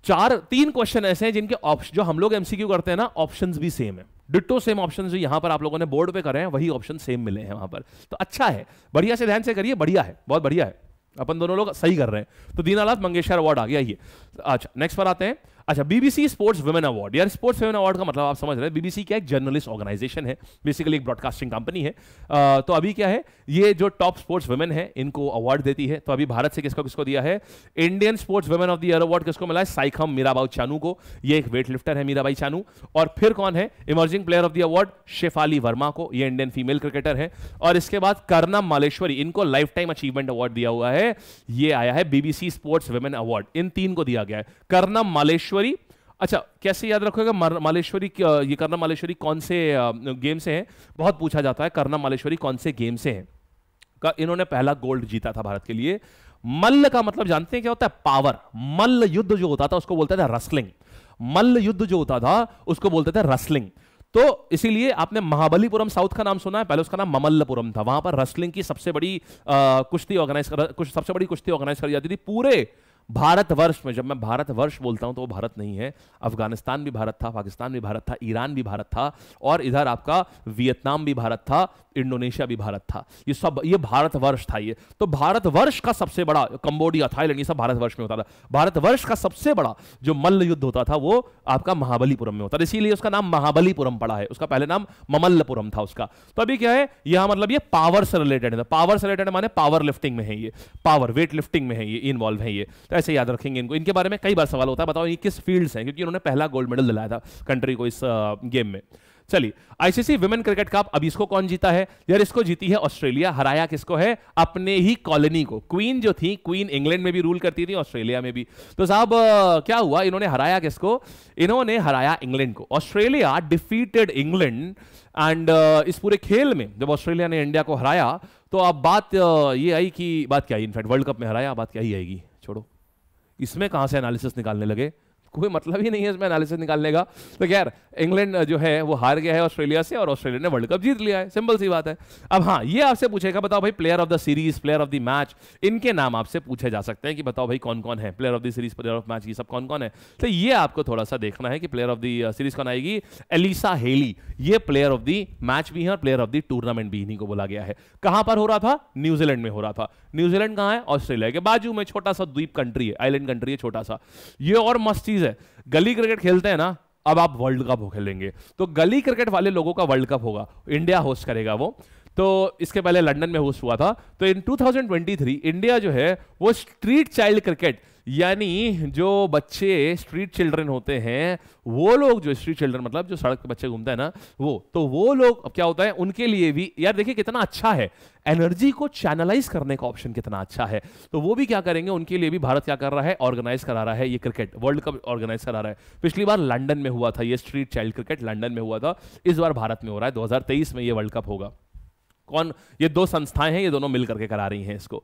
चार तीन क्वेश्चन ऐसे हैं जिनके ऑप्शन जो हम लोग एमसीक्यू करते हैं ना ऑप्शन भी सेम है डिट्टो सेम ऑप्शन जो यहां पर आप लोगों ने बोर्ड पे करे हैं वही ऑप्शन सेम मिले हैं वहां पर तो अच्छा है बढ़िया से ध्यान से करिए बढ़िया है बहुत बढ़िया है अपन दोनों लोग सही कर रहे हैं तो दीनानाथ मंगेशकर अवार्ड आ गया ये अच्छा नेक्स्ट पर आते हैं अच्छा बीबीसी स्पोर्ट्स वुमेन अवार्ड यार स्पोर्ट्स वुमेन अवार्ड का मतलब आप समझ रहे हैं बीबीसी क्या एक जर्नलिस्ट ऑर्गेनाइजेशन है बेसिकली एक ब्रॉडकास्टिंग कंपनी है आ, तो अभी क्या है ये जो टॉप स्पोर्ट्स वुमेन है इनको अवार्ड देती है तो अभी भारत से किसको किसको दिया है Indian sports women of the year award किसको मिला है साइखम मीराबाई चानू को ये एक वेट लिफ्टर है मीराबाई चानू और फिर कौन है emerging player of the award Shafali Verma को ये इंडियन फीमेल क्रिकेटर है और इसके बाद करना मालेश्वरी इनको लाइफ टाइम अचीवमेंट अवार्ड दिया हुआ है ये आया है बीबीसी स्पोर्ट्स वुमेन अवार्ड इन तीन को दिया गया है करना मालेश्वर मालेश्वरी अच्छा कैसे याद रखोगेगा मालेश्वरी ये करना मालेश्वरी कौन से गेम से है बहुत पूछा जाता है करना मालेश्वरी कौन से गेम से है का इन्होंने पहला गोल्ड जीता था भारत के लिए मल्ल का मतलब जानते हैं क्या होता है पावर मल्ल युद्ध जो होता था उसको बोलते थे रसलिंग मल्ल युद्ध जो होता था उसको बोलते थे रसलिंग तो इसीलिए आपने महाबलीपुरम साउथ का नाम सुना है पहले उसका नाम ममल्लपुरम था वहां पर रसलिंग की सबसे बड़ी कुश्ती ऑर्गेनाइज कर कुछ सबसे बड़ी कुश्ती ऑर्गेनाइज करी जाती थी पूरे भारतवर्ष में जब मैं भारतवर्ष बोलता हूं तो वो भारत नहीं है अफगानिस्तान भी भारत था पाकिस्तान भी भारत था ईरान भी भारत था और इधर आपका वियतनाम भी भारत था इंडोनेशिया भी भारत था ये सब ये भारतवर्ष था ये तो भारतवर्ष का सबसे बड़ा कंबोडिया थाईलैंड ये सब भारतवर्ष में होता था भारतवर्ष का सबसे बड़ा जो मल्ल युद्ध होता था वो आपका महाबलीपुरम में होता था इसीलिए उसका नाम महाबलीपुरम पड़ा है उसका पहले नाम ममल्लपुरम था उसका तो अभी क्या है यह मतलब ये पावर से रिलेटेड है पावर से रिलेटेड माने पावर लिफ्टिंग में है ये पावर वेट लिफ्टिंग में है ये इन्वॉल्व है ये ऐसे याद रखेंगे इनको इनके बारे में कई बार सवाल होता है बताओ ये किस फील्ड से क्योंकि उन्होंने पहला गोल्ड मेडल दिलाया था कंट्री को इस गेम में चलिए आईसीसी वुमेन क्रिकेट कप अब इसको कौन जीता है यार इसको जीती है ऑस्ट्रेलिया हराया किसको है अपने ही कॉलोनी को क्वीन जो थी क्वीन इंग्लैंड में भी रूल करती थी ऑस्ट्रेलिया में भी तो साहब क्या हुआ इन्होंने हराया किसको इन्होंने हराया इंग्लैंड को ऑस्ट्रेलिया डिफीटेड इंग्लैंड एंड इस पूरे खेल में जब ऑस्ट्रेलिया ने इंडिया को हराया तो अब बात ये आई कि बात क्या आई इनफैक्ट वर्ल्ड कप में हराया बात क्या ही आएगी छोड़ो इसमें कहां से एनालिसिस निकालने लगे कोई मतलब ही नहीं है इसमें एनालिसिस निकालने का तो खैर इंग्लैंड जो है वो हार गया है ऑस्ट्रेलिया से और ऑस्ट्रेलिया ने वर्ल्ड कप जीत लिया है सिंपल सी बात है अब हाँ ये आपसे पूछेगा बताओ भाई player of the series player of the match इनके नाम आपसे पूछे जा सकते हैं कि बताओ भाई कौन कौन है player of the series player of match ये सब कौन कौन है तो ये आपको थोड़ा सा देखना है कि प्लेयर ऑफ द सीरीज कौन आएगी एलिसा हेली ये प्लेयर ऑफ द मैच भी है और प्लेयर ऑफ द टूर्नामेंट भी इन्हीं को बोला गया है कहां पर हो रहा था न्यूजीलैंड में हो रहा था न्यूजीलैंड कहां है ऑस्ट्रेलिया के बाजू में छोटा सा द्वीप कंट्री है आइलैंड कंट्री है छोटा सा ये और मस्त चीज है गली क्रिकेट खेलते हैं ना अब आप वर्ल्ड कप खेलेंगे तो गली क्रिकेट वाले लोगों का वर्ल्ड कप होगा इंडिया होस्ट करेगा वो तो इसके पहले लंदन में होस्ट हुआ था तो इन 2023 इंडिया जो है वो स्ट्रीट चाइल्ड क्रिकेट यानी जो बच्चे स्ट्रीट चिल्ड्रन होते हैं वो लोग जो स्ट्रीट चिल्ड्रन मतलब जो सड़क पे बच्चे घूमते हैं ना वो तो वो लोग अब क्या होता है उनके लिए भी यार देखिए कितना अच्छा है एनर्जी को चैनलाइज करने का ऑप्शन कितना अच्छा है तो वो भी क्या करेंगे उनके लिए भी भारत क्या कर रहा है ऑर्गेनाइज करा रहा है ये क्रिकेट वर्ल्ड कप ऑर्गेनाइज करा रहा है पिछली बार लंडन में हुआ था ये स्ट्रीट चाइल्ड क्रिकेट लंडन में हुआ था इस बार भारत में हो रहा है दो में ये वर्ल्ड कप होगा कौन ये दो संस्थाएं हैं ये दोनों मिलकर के करा रही हैं इसको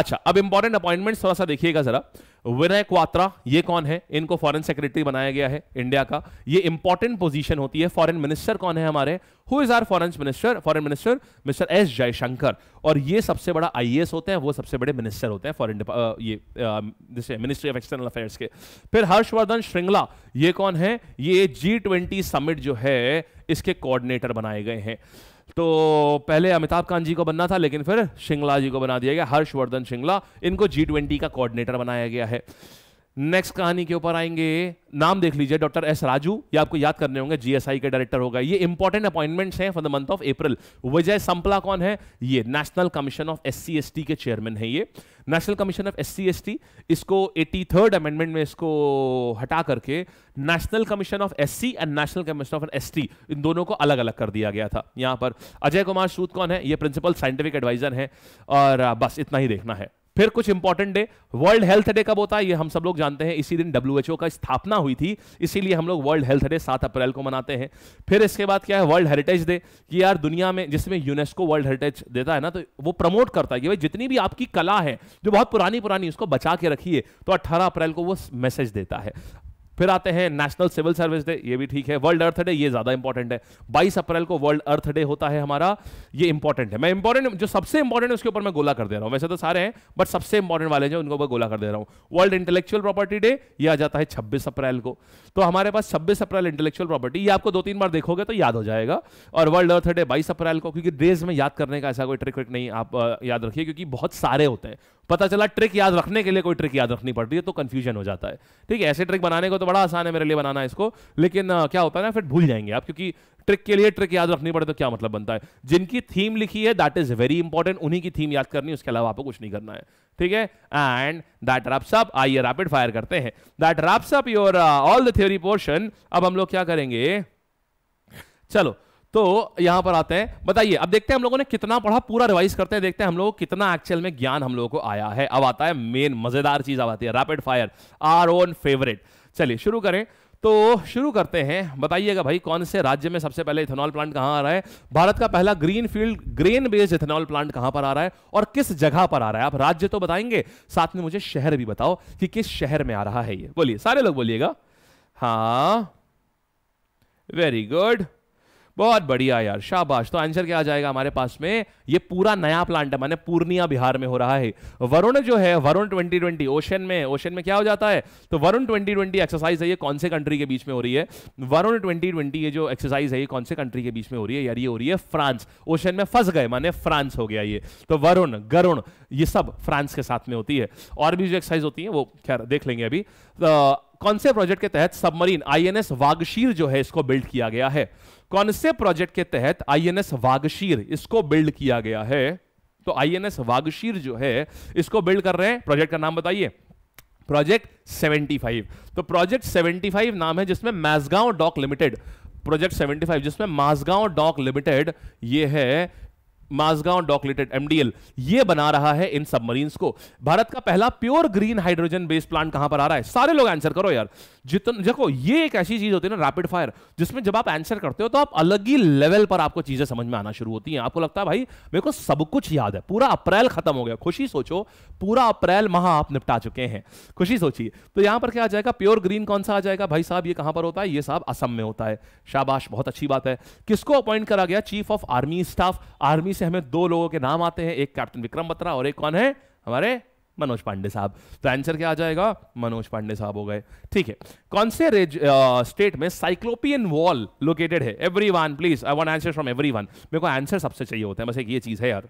अच्छा अब इंपॉर्टेंट अपॉइंटमेंट थोड़ा सा देखिएगा जरा विनय क्वात्रा ये कौन है इनको फॉरेन सेक्रेटरी बनाया गया है इंडिया का ये इंपॉर्टेंट पोजीशन होती है फॉरेन मिनिस्टर कौन है हमारे who is our foreign minister foreign minister mister S Jaishankar और ये सबसे बड़ा आई होते हैं वो सबसे बड़े मिनिस्टर होते हैं फॉरन ये जैसे मिनिस्ट्री ऑफ एक्सटर्नल अफेयर्स के फिर हर्षवर्धन श्रृंगला ये कौन है ये जी समिट जो है इसके कोऑर्डिनेटर बनाए गए हैं तो पहले अमिताभ कांत जी को बनना था लेकिन फिर शिंगला जी को बना दिया गया हर्षवर्धन शिंगला इनको जी ट्वेंटी का कोऑर्डिनेटर बनाया गया है नेक्स्ट कहानी के ऊपर आएंगे नाम देख लीजिए डॉक्टर एस राजू ये आपको याद करने होंगे जीएसआई के डायरेक्टर होगा ये इंपॉर्टेंट अपॉइंटमेंट्स हैं for the month of April Vijay Sampla कौन है ये national commission of S C के चेयरमैन है ये national commission of S C इसको एटी थर्ड अमेंडमेंट में इसको हटा करके national commission of S and national commission of S इन दोनों को अलग अलग कर दिया गया था यहां पर अजय कुमार सूद कौन है ये प्रिंसिपल साइंटिफिक एडवाइजर है और बस इतना ही देखना है फिर कुछ important day world health day कब होता है ये हम सब लोग जानते हैं इसी दिन डब्ल्यू का स्थापना हुई थी इसीलिए हम लोग वर्ल्ड हेल्थ डे सात अप्रैल को मनाते हैं फिर इसके बाद क्या है वर्ल्ड हेरिटेज डे कि यार दुनिया में जिसमें यूनेस्को वर्ल्ड हेरिटेज देता है ना तो वो प्रमोट करता है कि भाई जितनी भी आपकी कला है जो बहुत पुरानी पुरानी उसको बचा के रखिए तो अट्ठारह अप्रैल को वो मैसेज देता है फिर आते हैं नेशनल सिविल सर्विस डे ये भी ठीक है वर्ल्ड अर्थ डे ये ज्यादा इंपॉर्टेंट है बाईस अप्रैल को वर्ल्ड अर्थ डे होता है हमारा ये इंपॉर्टेंट है मैं इंपॉर्टेंट जो सबसे इंपॉर्टेंट है उसके ऊपर मैं गोला कर दे रहा हूं वैसे तो सारे हैं बट सबसे इंपॉर्टेंट वाले जो उनको मैं गोला कर दे रहा हूं वर्ल्ड इंटेलेक्चुअल प्रॉपर्टी डे ये आ जाता है छब्बीस अप्रैल को तो हमारे पास छब्बीस अप्रैल इंटेलेक्चुअल प्रॉपर्टी ये आपको दो तीन बार देखोगे तो याद हो जाएगा और वर्ल्ड अर्थ डे बाईस अप्रैल को क्योंकि डेज में याद करने का ऐसा कोई ट्रिक विक नहीं आप याद रखिए क्योंकि बहुत सारे होते हैं पता चला ट्रिक याद रखने के लिए कोई ट्रिक याद रखनी पड़ रही है तो कंफ्यूजन हो जाता है ठीक है ऐसे ट्रिक बनाने को तो बड़ा आसान है मेरे लिए बनाना इसको लेकिन आ, क्या होता है ना फिर भूल जाएंगे आप क्योंकि ट्रिक के लिए ट्रिक याद रखनी पड़े तो क्या मतलब बनता है जिनकी थीम लिखी है दैट इज वेरी इंपॉर्टेंट उन्हीं की थीम याद करनी उसके अलावा आपको कुछ नहीं करना है ठीक है एंड दैट रैप्स अप आइए रैपिड फायर करते हैं that wraps up your all the theory portion अब हम लोग क्या करेंगे चलो तो यहां पर आते हैं बताइए अब देखते हैं हम लोगों ने कितना पढ़ा पूरा रिवाइज करते हैं देखते हैं हम लोग कितना एक्चुअल में ज्ञान हम लोगों को आया है अब आता है मेन मजेदार चीज अब आती है rapid fire our own favourite चलिए शुरू करें तो शुरू करते हैं बताइएगा भाई कौन से राज्य में सबसे पहले इथेनॉल प्लांट कहां आ रहा है भारत का पहला green field grain based ethanol plant कहां पर आ रहा है और किस जगह पर आ रहा है आप राज्य तो बताएंगे साथ में मुझे शहर भी बताओ कि किस शहर में आ रहा है ये बोलिए सारे लोग बोलिएगा हाँ वेरी गुड बहुत बढ़िया यार शाबाश तो आंसर क्या आ जाएगा हमारे पास में ये पूरा नया प्लांट है माने पूर्णिया बिहार में हो रहा है वरुण जो है वरुण 2020 ओशन में ओशन में क्या हो जाता है तो वरुण 2020 एक्सरसाइज है ये कौन से कंट्री के बीच में हो रही है वरुण 2020 ये जो एक्सरसाइज है ये कौन से कंट्री के बीच में हो रही है यार ये हो रही है फ्रांस ओशन में फंस गए माने फ्रांस हो गया ये तो वरुण गरुण ये सब फ्रांस के साथ में होती है और भी जो एक्सरसाइज होती है वो खैर देख लेंगे अभी तो कौन से प्रोजेक्ट के तहत सबमरीन आईएनएस वागशीर जो है इसको बिल्ड किया गया है से प्रोजेक्ट के तहत आईएनएस वागशीर इसको बिल्ड किया गया है तो आईएनएस वागशीर जो है इसको बिल्ड कर रहे हैं प्रोजेक्ट का नाम बताइए प्रोजेक्ट 75 तो प्रोजेक्ट 75 नाम है जिसमें मैजगांव डॉक लिमिटेड प्रोजेक्ट 75 जिसमें मासगांव डॉक लिमिटेड ये है माजगांव डॉकलेटेड एमडीएल ये बना रहा है इन सबमरीन्स को भारत का पहला pure green hydrogen based plant कहां पर आ रहा है सारे लोग आंसर करो यार जितन देखो ये एक ऐसी चीज होती है ना रैपिड फायर जिसमें जब आप आंसर करते हो तो आप अलग ही लेवल पर आपको चीजें समझ में आना शुरू होती हैं आपको लगता है भाई मेरे को सब कुछ याद है पूरा अप्रैल खत्म हो गया खुशी सोचो पूरा अप्रैल माह आप निपटा चुके हैं खुशी सोचिए तो यहां पर क्या आ जाएगा प्योर ग्रीन कौन सा आ जाएगा भाई साहब ये कहां पर होता है ये साहब असम में होता है शाबाश बहुत अच्छी बात है किसको अपॉइंट करा गया chief of army staff army से हमें दो लोगों के नाम आते हैं एक कैप्टन विक्रम बत्रा और एक कौन है हमारे मनोज पांडे साहब तो आंसर क्या आ जाएगा मनोज पांडे साहब हो गए ठीक है कौन से रेज स्टेट में साइक्लोपियन वॉल लोकेटेड है everyone please I want answer from every everyone मेरे को आंसर सबसे चाहिए होता है बस एक ये चीज है यार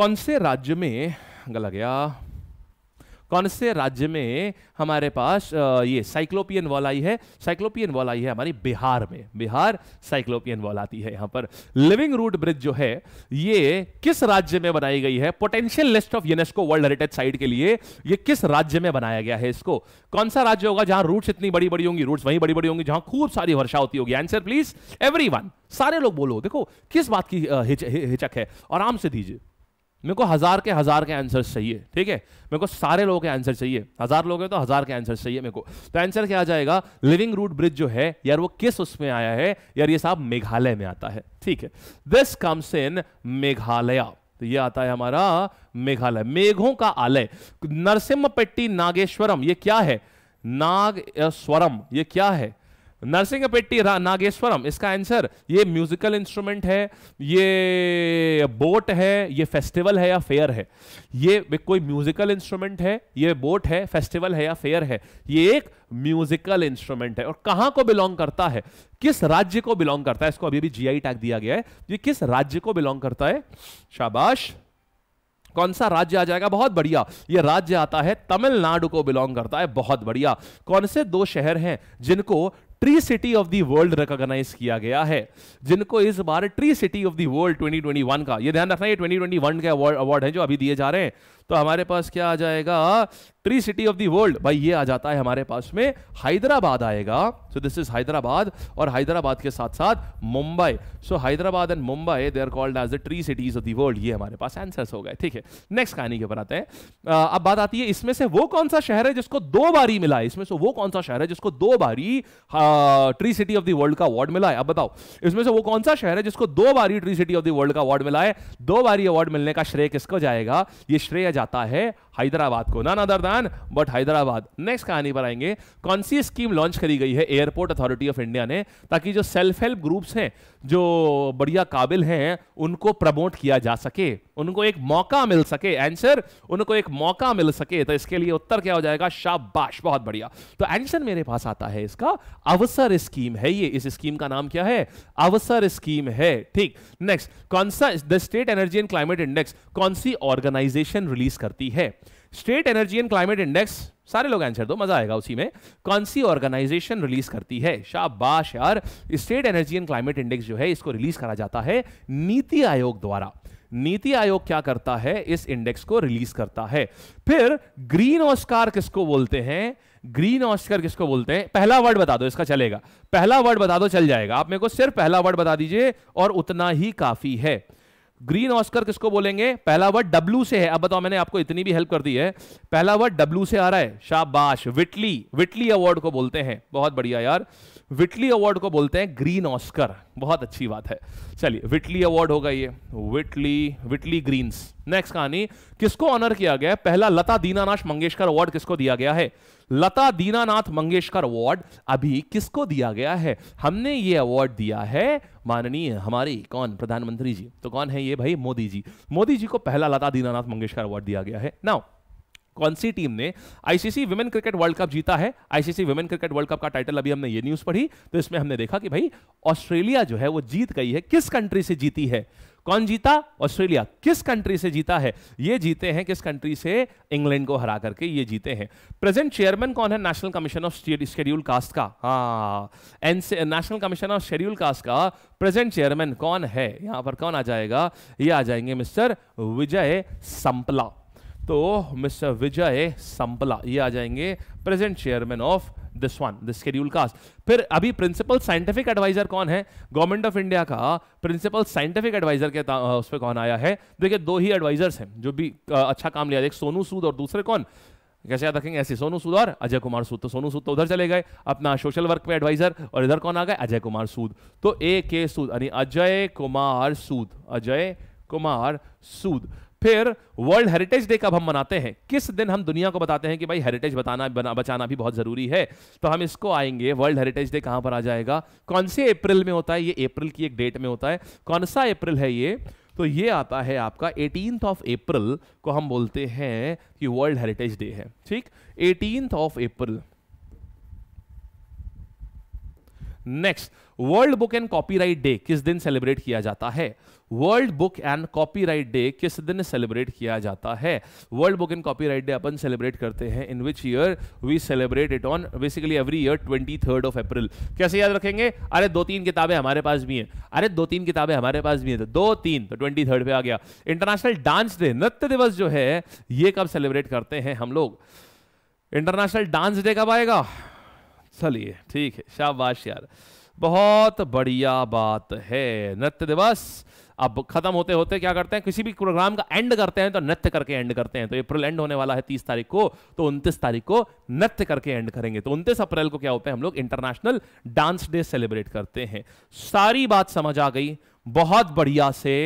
कौन से राज्य में गला गया कौन से राज्य में हमारे पास ये साइक्लोपियन वॉल आई है साइक्लोपियन वॉल आई है हमारी बिहार में बिहार साइक्लोपियन वॉल आती है यहां पर लिविंग रूट ब्रिज जो है ये किस राज्य में बनाई गई है potential list of UNESCO world heritage site के लिए ये किस राज्य में बनाया गया है इसको कौन सा राज्य होगा जहां रूट इतनी बड़ी बड़ी होंगी रूट वहीं बड़ी बड़ी होंगी जहां खूब सारी वर्षा होती होगी आंसर प्लीज एवरी सारे लोग बोलो देखो किस बात की हिचक है आराम से दीजिए मेरे को हज़ार के हज़ार के आंसर चाहिए ठीक है मेरे को सारे लोगों के आंसर चाहिए हज़ार लोग हैं तो हज़ार के आंसर चाहिए मेरे को तो आंसर क्या आ जाएगा लिविंग रूट ब्रिज जो है यार वो किस उसमें आया है यार ये साहब मेघालय में आता है ठीक है दिस कम्स इन मेघालय तो ये आता है हमारा मेघालय मेघों का आलय नरसिम्हपेट्टी नागेश्वरम ये क्या है नाग स्वरम ये क्या है पेट्टी नागेश्वरम इसका आंसर ये म्यूजिकल इंस्ट्रूमेंट है ये बोट है ये फेस्टिवल है या फेयर है ये कोई म्यूजिकल इंस्ट्रूमेंट है ये बोट है फेस्टिवल है या फेयर है ये एक म्यूजिकल इंस्ट्रूमेंट है और कहां को बिलोंग करता है किस राज्य को बिलोंग करता है इसको अभी भी जीआई टैग दिया गया है ये किस राज्य को बिलोंग करता है शाबाश कौन सा राज्य आ जाएगा बहुत बढ़िया ये राज्य आता है तमिलनाडु को बिलोंग करता है बहुत बढ़िया कौन से दो शहर हैं जिनको tree city of the world recognise किया गया है जिनको इस बार tree city of the world 2021 का ये ध्यान रखना ये 2021 के अवार्ड अवार्ड जो अभी दिए जा रहे हैं तो हमारे पास क्या आ जाएगा tree city of the world भाई ये आ जाता है हमारे पास में हैदराबाद आएगा सो दिस इज हैदराबाद और हैदराबाद के साथ साथ Mumbai so Hyderabad and Mumbai they are called as the tree cities of the world ये हमारे पास आंसर्स हो गए ठीक है नेक्स्ट कहानी के ऊपर आते हैं अब बात आती है इसमें से वो कौन सा शहर है जिसको दो बारी मिला है इसमें से वो कौन सा शहर है जिसको दो बारी tree city of the world का अवार्ड मिला है अब बताओ इसमें से वो कौन सा शहर है जिसको दो बारी tree city of the world का अवार्ड मिला है दो बारी अवार्ड मिलने का श्रेय किसको जाएगा ये श्रेय जाता है हैदराबाद को none other than but Hyderabad next कहानी पर आएंगे कौन सी स्कीम लॉन्च करी गई है एयरपोर्ट अथॉरिटी ऑफ इंडिया ने ताकि जो सेल्फ हेल्प ग्रुप्स हैं जो बढ़िया काबिल हैं उनको प्रमोट किया जा सके उनको एक मौका मिल सके आंसर उनको एक मौका मिल सके तो इसके लिए उत्तर क्या हो जाएगा शाबाश बहुत बढ़िया तो आंसर मेरे पास आता है इसका अवसर स्कीम है ये इस स्कीम का नाम क्या है अवसर स्कीम है ठीक नेक्स्ट कौन सा the state energy and climate index कौन सी ऑर्गेनाइजेशन रिलीज करती है state energy and climate index सारे लोग आंसर दो मजा आएगा उसी में कौन सी ऑर्गेनाइजेशन रिलीज करती है शाबाश यार state energy and climate index जो है इसको रिलीज करा जाता है नीति आयोग द्वारा नीति आयोग क्या करता है इस इंडेक्स को रिलीज करता है फिर ग्रीन ऑस्कार किसको बोलते हैं ग्रीन ऑस्कर किसको बोलते हैं पहला वर्ड बता दो इसका चलेगा पहला वर्ड बता दो चल जाएगा आप मेरे को सिर्फ पहला वर्ड बता दीजिए और उतना ही काफी है ग्रीन ऑस्कर किसको बोलेंगे पहला वर्ड डब्ल्यू से है अब बताओ मैंने आपको इतनी भी हेल्प कर दी है पहला वर्ड डब्ल्यू से आ रहा है शाबाश विटली विटली अवार्ड को बोलते हैं बहुत बढ़िया यार विटली अवार्ड को बोलते हैं ग्रीन ऑस्कर बहुत अच्छी बात है चलिए विटली अवार्ड होगा ये विटली विटली ग्रीन्स नेक्स्ट कहानी किसको ऑनर किया गया पहला लता दीनानाश मंगेशकर अवार्ड किसको दिया गया है लता दीनानाथ मंगेशकर अवार्ड अभी किसको दिया गया है हमने ये अवार्ड दिया है माननीय हमारे कौन प्रधानमंत्री जी तो कौन है ये भाई मोदी जी मोदी जी को पहला लता दीनानाथ मंगेशकर अवार्ड दिया गया है नाउ कौन सी टीम ने ICC women cricket world cup जीता है ICC women cricket world cup का टाइटल अभी हमने ये न्यूज पढ़ी तो इसमें हमने देखा कि भाई ऑस्ट्रेलिया जो है वो जीत गई है किस कंट्री से जीती है कौन जीता ऑस्ट्रेलिया किस कंट्री से जीता है ये जीते हैं किस कंट्री से इंग्लैंड को हरा करके ये जीते हैं प्रेजेंट चेयरमैन कौन है national commission of schedule caste का हाँ national commission of schedule caste का प्रेजेंट चेयरमैन कौन है यहां पर कौन आ जाएगा ये आ जाएंगे मिस्टर विजय संपला तो मिस्टर विजय संपला ये आ जाएंगे present chairman of this one the schedule caste फिर अभी प्रिंसिपल साइंटिफिक एडवाइजर कौन है गवर्नमेंट ऑफ इंडिया का प्रिंसिपल साइंटिफिक एडवाइजर के उस पर कौन आया है देखिए दो ही एडवाइजर्स हैं जो भी अच्छा काम लिया एक सोनू सूद और दूसरे कौन कैसे याद रखेंगे ऐसे सोनू सूद और अजय कुमार सूद तो सोनू सूद तो उधर चले गए अपना सोशल वर्क में एडवाइजर और इधर कौन आ गए अजय कुमार सूद तो ए के सूद यानी अजय कुमार सूद अजय कुमार सूद फिर वर्ल्ड हेरिटेज डे कब हम मनाते हैं किस दिन हम दुनिया को बताते हैं कि भाई हेरिटेज बताना बना, बचाना भी बहुत जरूरी है तो हम इसको आएंगे वर्ल्ड हेरिटेज डे कहां पर आ जाएगा कौन से अप्रैल में होता है ये अप्रैल की एक डेट में होता है कौन सा अप्रैल है ये तो ये आता है आपका एटीन ऑफ अप्रैल को हम बोलते हैं कि वर्ल्ड हेरिटेज डे है ठीक eighteen of April next world book and copyright day किस दिन सेलिब्रेट किया जाता है world book and copyright day किस दिन सेलिब्रेट किया जाता है world book and copyright day अपन सेलिब्रेट करते हैं in which year we celebrate it on basically every year twenty third of April कैसे याद रखेंगे अरे दो तीन किताबें हमारे पास भी हैं अरे दो तीन किताबें हमारे पास भी हैं तो दो तीन तो ट्वेंटी थर्ड पे आ गया इंटरनेशनल डांस डे नृत्य दिवस जो है ये कब सेलिब्रेट करते हैं हम लोग इंटरनेशनल डांस डे कब आएगा चलिए ठीक है शाबाश यार बहुत बढ़िया बात है नृत्य दिवस अब खत्म होते होते क्या करते हैं किसी भी प्रोग्राम का एंड करते हैं तो नृत्य करके एंड करते हैं तो अप्रैल एंड होने वाला है तीस तारीख को तो उनतीस तारीख को नृत्य करके एंड करेंगे तो उनतीस अप्रैल को क्या होता है हम लोग इंटरनेशनल डांस डे सेलिब्रेट करते हैं सारी बात समझ आ गई बहुत बढ़िया से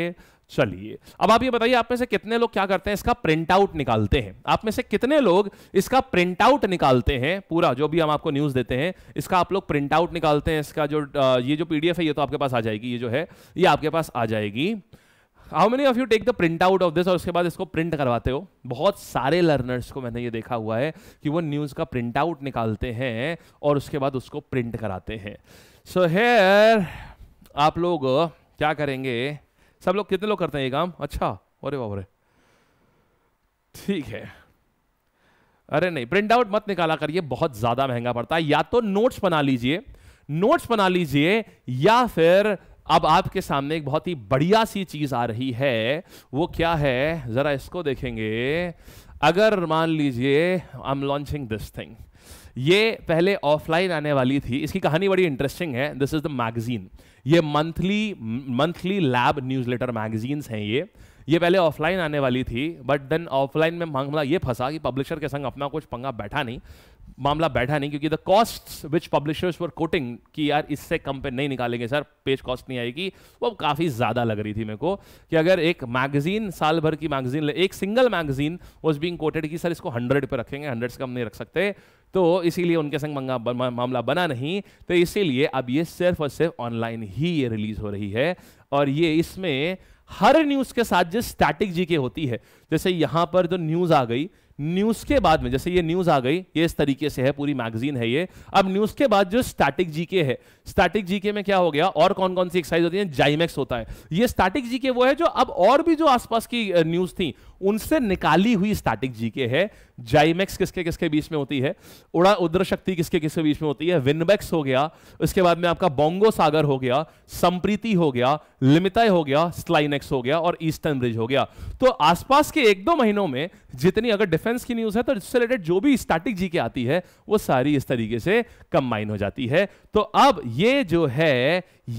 चलिए अब आप ये बताइए आप में से कितने लोग क्या करते हैं इसका प्रिंट आउट निकालते हैं आप में से कितने लोग इसका प्रिंट आउट निकालते हैं पूरा जो भी हम आपको न्यूज देते हैं इसका आप लोग प्रिंट आउट निकालते हैं इसका जो ये जो पीडीएफ है ये तो आपके पास आ जाएगी ये जो है ये आपके पास आ जाएगी how many of you take the print out of this और उसके बाद इसको प्रिंट करवाते हो बहुत सारे लर्नर्स को मैंने ये देखा हुआ है कि वो न्यूज़ का प्रिंट आउट निकालते हैं और उसके बाद उसको प्रिंट कराते हैं सो so हेयर आप लोग क्या करेंगे सब लोग कितने लोग करते हैं ये काम अच्छा अरे बाबरे ठीक है अरे नहीं प्रिंट आउट मत निकाला करिए बहुत ज्यादा महंगा पड़ता है या तो नोट्स बना लीजिए नोट्स बना लीजिए या फिर अब आपके सामने एक बहुत ही बढ़िया सी चीज आ रही है वो क्या है जरा इसको देखेंगे अगर मान लीजिए I am launching this thing ये पहले ऑफलाइन आने वाली थी इसकी कहानी बड़ी इंटरेस्टिंग है दिस इज द मैगजीन ये monthly monthly lab newsletter magazines हैं ये ये पहले ऑफलाइन आने वाली थी बट देन ऑफलाइन में मामला ये फंसा कि पब्लिशर के संग अपना कुछ पंगा बैठा नहीं मामला बैठा नहीं क्योंकि the cost which publishers were quoting कि यार इससे कम पे नहीं निकालेंगे सर पेज कॉस्ट नहीं आएगी वो काफ़ी ज़्यादा लग रही थी मेरे को कि अगर एक मैगजीन साल भर की मैगजीन एक single magazine was being quoted कि सर इसको हंड्रेड पे रखेंगे हंड्रेड से कम नहीं रख सकते तो इसीलिए उनके संग मंगा मामला बना नहीं तो इसीलिए अब ये सिर्फ और सिर्फ ऑनलाइन ही ये रिलीज हो रही है और ये इसमें हर न्यूज के साथ जो स्टैटिक जी के होती है जैसे यहां पर जो न्यूज आ गई न्यूज के बाद में जैसे ये न्यूज आ गई ये इस तरीके से है पूरी मैगजीन है ये अब न्यूज के बाद जो स्टैटिक जीके है स्टैटिक जीके में क्या हो गया और कौन कौन सी एक्सरसाइज होती है जाइमेक्स होता है ये स्टैटिक जीके वो है जो अब और भी जो आसपास की न्यूज थी उनसे निकाली हुई स्टैटिक जीके है जाइमेक्स किसके किसके बीच में होती है उड़ा उद्र शक्ति किसके किसके बीच में होती है विनबेक्स हो गया उसके बाद में आपका बोंगो सागर हो गया संप्रीति हो गया लिमिताय हो गया स्लाइनेक्स हो गया और ईस्टर्न ब्रिज हो गया तो आसपास के एक दो महीनों में जितनी अगर डिफेंस की न्यूज है तो इससे रिलेटेड जो भी स्टैटिक जीके आती है वो सारी इस तरीके से कंबाइन हो जाती है तो अब ये जो है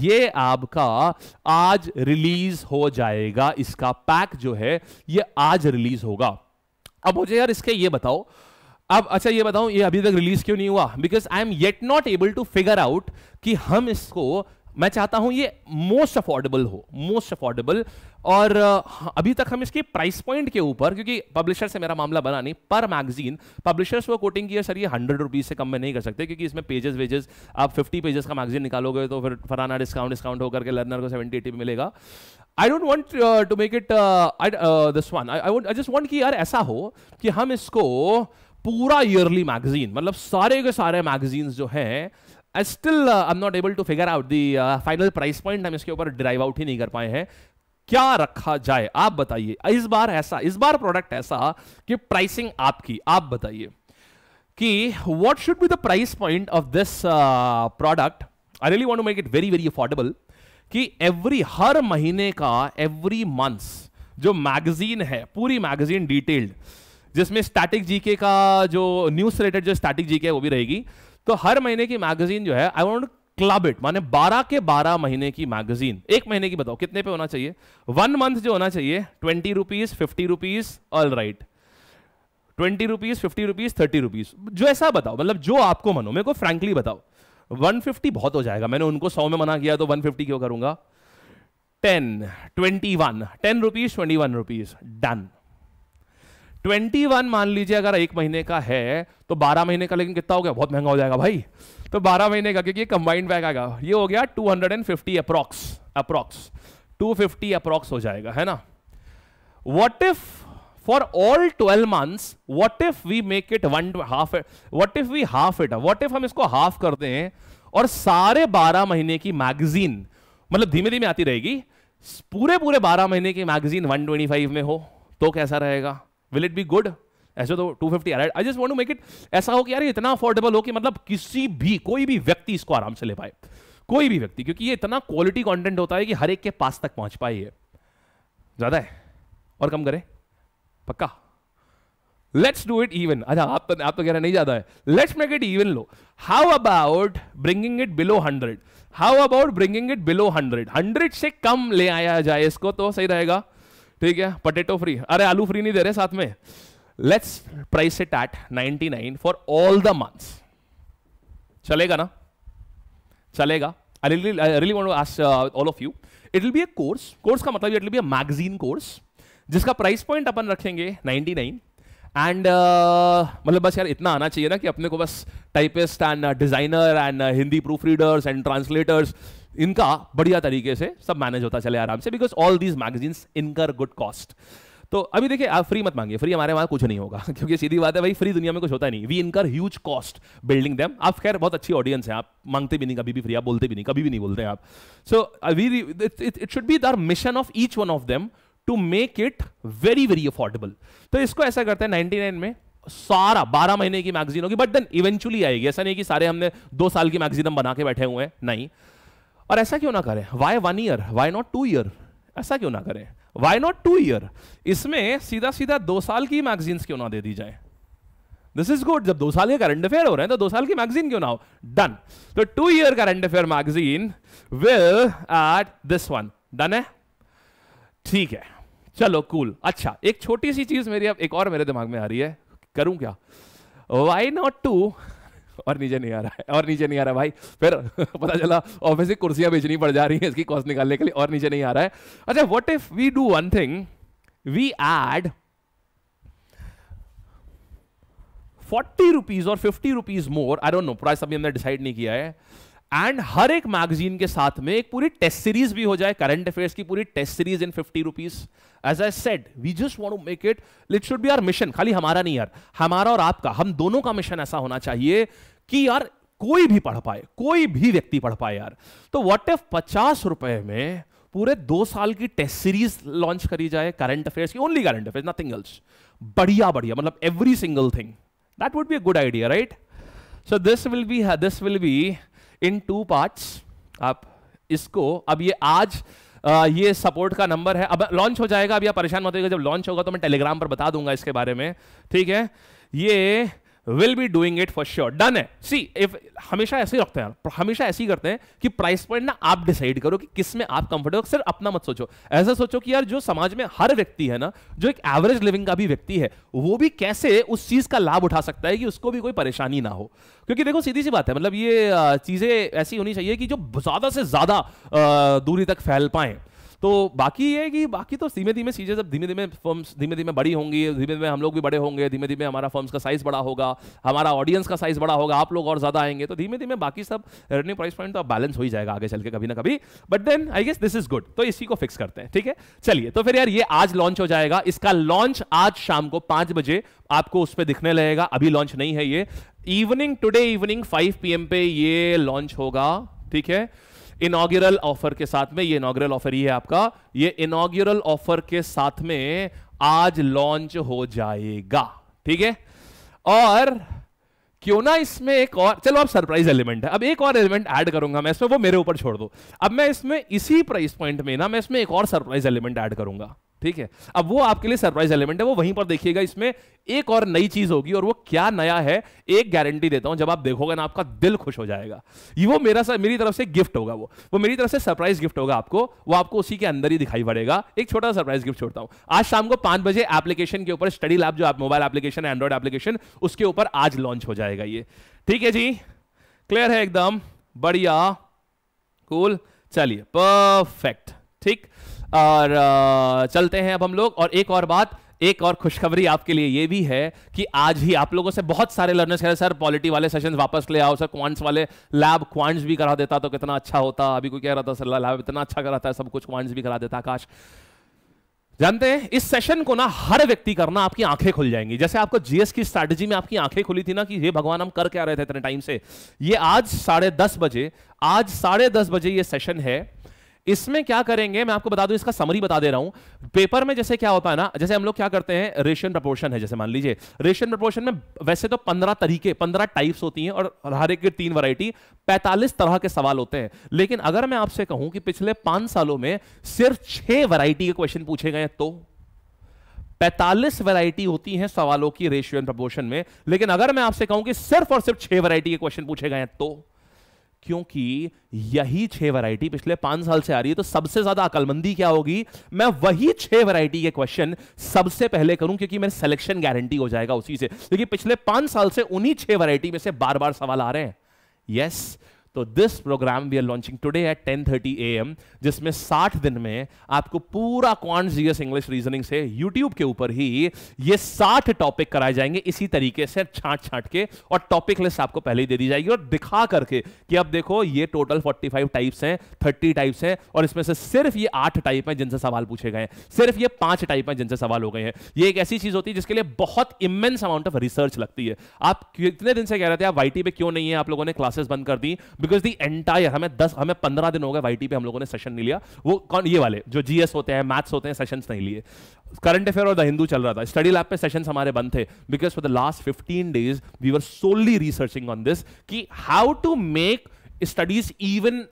ये आपका आज रिलीज हो जाएगा इसका पैक जो है ये आज आज रिलीज होगा अब मुझे यार इसके ये बताओ अब अच्छा ये बताऊं ये अभी तक रिलीज क्यों नहीं हुआ because I am yet not able to figure out कि हम इसको मैं चाहता हूं ये मोस्ट अफोर्डेबल हो मोस्ट अफोर्डेबल और हाँ, अभी तक हम इसके प्राइस पॉइंट के ऊपर क्योंकि पब्लिशर से मेरा मामला बना नहीं पर मैगजीन पब्लिशर्स वो कोटिंग किया सर ये हंड्रेड रुपीज से कम में नहीं कर सकते क्योंकि इसमें पेजेस वेजेस आप फिफ्टी पेजेस का मैगजीन निकालोगे तो फिर फराना डिस्काउंट डिस्काउंट होकर के लर्नर को सेवेंटी एटी मिलेगा I don't want to make it this one I I just want कि यार ऐसा हो कि हम इसको पूरा ईयरली मैगजीन मतलब सारे के सारे मैगजीन्स जो हैं I still I am not able to figure out the final price point हम इसके ऊपर ड्राइव आउट ही नहीं कर पाए हैं क्या रखा जाए आप बताइए इस बार ऐसा इस बार प्रोडक्ट ऐसा कि प्राइसिंग आपकी आप बताइए कि what should be the price point of this product I really want to make it very very affordable कि एवरी हर महीने का एवरी मंथ्स जो मैगजीन है पूरी मैगजीन डिटेल्ड जिसमें स्टैटिक जीके का जो न्यूज रिलेटेड जो स्टैटिक जीके है वो भी रहेगी तो हर महीने की मैगजीन जो है आई वॉन्ट क्लब इट माने 12 के 12 महीने की मैगजीन एक महीने की बताओ कितने पे होना चाहिए वन मंथ जो होना चाहिए twenty rupees fifty rupees all right twenty rupees fifty rupees thirty rupees जो ऐसा बताओ मतलब जो आपको मनो मेरे को फ्रेंकली बताओ फिफ्टी बहुत हो जाएगा मैंने उनको सौ में मना किया तो फिफ्टी क्यों करूंगा twenty one ten rupees twenty one rupees done one मान लीजिए अगर एक महीने का है तो बारह महीने का लेकिन कितना हो गया बहुत महंगा हो जाएगा भाई तो बारह महीने का क्योंकि कंबाइंड बैग आएगा ये हो गया two hundred and approx approx approx fifty approx हो जाएगा है ना what if for all 12 months what if we make it one half what if we half it what if हम इसको half कर दें और सारे 12 महीने की मैगजीन मतलब धीमे धीमे आती रहेगी पूरे पूरे 12 महीने की मैगजीन 125 में हो तो कैसा रहेगा विल इट बी गुड ऐसे तो 250 fifty I just want to make it ऐसा हो कि यार इतना अफोर्डेबल हो कि मतलब किसी भी कोई भी व्यक्ति इसको आराम से ले पाए कोई भी व्यक्ति क्योंकि ये इतना क्वालिटी कंटेंट होता है कि हर एक के पास तक पहुंच पाए ये ज़्यादा है और कम करें पक्का लेट्स डू इट इवन अच्छा आप तो आप तो कह रहे नहीं ज्यादा है let's make it even low how about bringing it below hundred how about bringing it below hundred hundred से कम ले आया जाए इसको तो सही रहेगा ठीक है पटेटो फ्री अरे आलू फ्री नहीं दे रहे साथ में let's price it at ninety nine for all the months चलेगा ना चलेगा I really want to ask all of you it will be a course course का मतलब it will be a magazine course जिसका प्राइस पॉइंट अपन रखेंगे 99 एंड uh, मतलब बस यार इतना आना चाहिए ना कि अपने को बस typist and designer and Hindi proof readers and translators इनका बढ़िया तरीके से सब मैनेज होता चले आराम से because all these magazines incur good cost तो अभी देखिए आप फ्री मत मांगिए फ्री हमारे वहां कुछ नहीं होगा क्योंकि सीधी बात है भाई फ्री दुनिया में कुछ होता नहीं वी इनकर ह्यूज कॉस्ट बिल्डिंग दैम आप खैर बहुत अच्छी ऑडियंस है आप मांगते भी नहीं कभी भी फ्री आप बोलते भी नहीं कभी भी नहीं बोलते आप so we it should be their mission of each one of them to make it very very affordable तो इसको ऐसा करते हैं नाइनटी नाइन में सारा बारह महीने की मैगजीन होगी बट देन इवेंचुअली आएगी ऐसा नहीं कि सारे हमने दो साल की मैगजीन हम बना के बैठे हुए हैं नहीं और ऐसा क्यों ना करें why one year why not two year ऐसा क्यों ना करें वाई नॉट टू ईयर इसमें सीधा सीधा दो साल की मैगजीन्स क्यों ना दे दी जाए दिस इज गुड जब दो साल के करंट अफेयर हो रहे हैं तो दो साल की मैगजीन क्यों ना हो डन तो two year current affair magazine will add this one done है ठीक है चलो कूल cool. अच्छा एक छोटी सी चीज मेरी अब एक और मेरे दिमाग में आ रही है करूं क्या वाई नॉट टू और नीचे नहीं आ रहा है और नीचे नहीं आ रहा भाई फिर पता चला ऑफिस की कुर्सियां बेचनी पड़ जा रही है इसकी कॉस्ट निकालने के लिए और नीचे नहीं आ रहा है अच्छा what if we do one thing we add forty rupees और fifty rupees more I don't know price अभी हमने डिसाइड नहीं किया है एंड हर एक मैगजीन के साथ में एक पूरी टेस्ट सीरीज भी हो जाए करंट अफेयर्स की पूरी test series in fifty rupees as I said we just want to make it it should be our mission खाली हमारा नहीं यार हमारा और आपका हम दोनों का मिशन ऐसा होना चाहिए कि यार कोई भी पढ़ पाए कोई भी व्यक्ति पढ़ पाए यार तो वॉट इफ पचास रुपए में पूरे दो साल की टेस्ट सीरीज लॉन्च करी जाए करंट अफेयर्स की only current affairs nothing else बढ़िया बढ़िया मतलब every single thing that would be a good idea right so this will be this will be in two parts आप इसको अब ये आज आ, ये सपोर्ट का नंबर है अब लॉन्च हो जाएगा अब आप परेशान मत होगा जब लॉन्च होगा तो मैं टेलीग्राम पर बता दूंगा इसके बारे में ठीक है ये will be doing it for sure done है सी इफ हमेशा ऐसे ही रखते हैं यार हमेशा ऐसे ही करते हैं कि प्राइस पॉइंट ना आप डिसाइड करो कि किस में आप कंफर्टेबल सिर्फ अपना मत सोचो ऐसा सोचो कि यार जो समाज में हर व्यक्ति है ना जो एक एवरेज लिविंग का भी व्यक्ति है वो भी कैसे उस चीज का लाभ उठा सकता है कि उसको भी कोई परेशानी ना हो क्योंकि देखो सीधी सी बात है मतलब ये चीजें ऐसी होनी चाहिए कि जो ज्यादा से ज्यादा दूरी तक फैल पाए तो बाकी ये कि बाकी तो धीमे धीमे चीज़ें जब धीमे धीमे फर्म्स धीमे धीमे बड़ी होंगी धीमे धीमे हम लोग भी बड़े होंगे धीमे धीमे हमारा फर्म्स का साइज़ बड़ा होगा हमारा ऑडियंस का साइज़ बड़ा होगा आप लोग और ज़्यादा आएंगे तो धीमे धीमे बाकी सब रेवेन्यू प्राइस पॉइंट तो बैलेंस हो ही जाएगा आगे चल के कभी ना कभी but then I guess this is good तो इसी को फिक्स करते हैं ठीक है चलिए तो फिर यार ये आज लॉन्च हो जाएगा इसका लॉन्च आज शाम को पांच बजे आपको उस पर दिखने लगेगा अभी लॉन्च नहीं है ये evening today evening five PM पे ये लॉन्च होगा ठीक है इनोग्रल ऑफर के साथ में ये इनोग्रल ऑफर ये है आपका ये इनोग्रल ऑफर के साथ में आज लॉन्च हो जाएगा ठीक है और क्यों ना इसमें एक और चलो अब सरप्राइज एलिमेंट है अब एक और एलिमेंट ऐड करूंगा मैं इसमें वो मेरे ऊपर छोड़ दो अब मैं इसमें इसी प्राइस पॉइंट में ना मैं इसमें एक और सरप्राइज एलिमेंट ऐड करूंगा ठीक है अब वो आपके लिए सरप्राइज एलिमेंट है वो वहीं पर देखिएगा इसमें एक और नई चीज होगी और वो क्या नया है एक गारंटी देता हूं जब आप देखोगे ना आपका दिल खुश हो जाएगा ये वो मेरा सा, मेरी तरफ से गिफ्ट होगा वो वो मेरी तरफ से सरप्राइज गिफ्ट होगा आपको वो आपको उसी के अंदर ही दिखाई पड़ेगा एक छोटा सा सरप्राइज गिफ्ट छोड़ता हूं आज शाम को पांच बजे एप्लीकेशन के ऊपर स्टडी लैब जो आप मोबाइल एप्लीकेशन है एंड्रॉइड एप्लीकेशन उसके ऊपर आज लॉन्च हो जाएगा ये ठीक है जी क्लियर है एकदम बढ़िया कूल चलिए परफेक्ट ठीक और चलते हैं अब हम लोग और एक और बात एक और खुशखबरी आपके लिए ये भी है कि आज ही आप लोगों से बहुत सारे लर्नर्स कह रहे सर पॉलिटी वाले सेशन वापस ले आओ सर क्वांट्स वाले लैब क्वांट्स भी करा देता तो कितना अच्छा होता अभी कोई कह रहा था सर लैब इतना अच्छा कराता है सब कुछ क्वांट्स भी करा देता आकाश जानते हैं इस सेशन को ना हर व्यक्ति करना आपकी आंखें खुल जाएंगी जैसे आपको जीएस की स्ट्रैटेजी में आपकी आंखें खुली थी ना कि हे भगवान हम कर क्या रहे थे इतने टाइम से ये आज साढ़े दस बजे आज साढ़े दस बजे ये सेशन है इसमें क्या करेंगे मैं आपको बता दूं इसका समरी बता दे रहा हूं पेपर में जैसे क्या होता है ना जैसे हम लोग क्या करते हैं रेशन प्रपोर्शन है जैसे मान लीजिए रेशन प्रपोर्शन में वैसे तो पंद्रह तरीके पंद्रह टाइप्स होती हैं और हर एक की तीन वैरायटी पैंतालीस तरह के सवाल होते हैं लेकिन अगर मैं आपसे कहूं कि पिछले पांच सालों में सिर्फ छह वरायटी के क्वेश्चन पूछे गए तो पैतालीस वैरायटी होती है सवालों की रेशियो एंड प्रपोर्शन में लेकिन अगर मैं आपसे कहूं कि सिर्फ और सिर्फ छह वैरायटी के क्वेश्चन पूछे गए हैं तो क्योंकि यही छह वैरायटी पिछले पांच साल से आ रही है तो सबसे ज्यादा अकलमंदी क्या होगी मैं वही छह वैरायटी के क्वेश्चन सबसे पहले करूं क्योंकि मेरे सिलेक्शन गारंटी हो जाएगा उसी से क्योंकि पिछले पांच साल से उन्हीं छह वैरायटी में से बार बार सवाल आ रहे हैं यस yes, तो this programme we are launching today at ten thirty AM एम जिसमें साठ दिन में आपको पूरा क्वांट जीएस इंग्लिश रीजनिंग से यूट्यूब के ऊपर ही ये साठ टॉपिक कराए जाएंगे इसी तरीके से छाट छाट के और टॉपिक लिस्ट आपको पहले ही दे दी जाएगी और दिखा करके कि अब देखो ये टोटल फोर्टी फाइव टाइप्स हैं थर्टी टाइप्स हैं और इसमें से सिर्फ ये आठ टाइप हैं जिनसे सवाल पूछे गए हैं सिर्फ ये पांच टाइप हैं जिनसे सवाल हो गए हैं ये एक ऐसी चीज होती है जिसके लिए बहुत इमेंस अमाउंट ऑफ रिसर्च लगती है आप कितने दिन से कह रहे थे आप वाई पे क्यों नहीं है आप लोगों ने क्लासेस बंद कर दी बिकॉज दी एंटायर हमें दस हमें पंद्रह दिन हो गए वाई पे हम लोगों ने सेशन नहीं लिया वो कौन ये वाले जो जीएस होते हैं मैथ्स होते हैं सेशन नहीं लिए करंट अफेयर और द हिंदू चल रहा था स्टडी लैब पे सेशन हमारे बंद थे because for the last fifteen days we are solely researching on this कि how to make studies even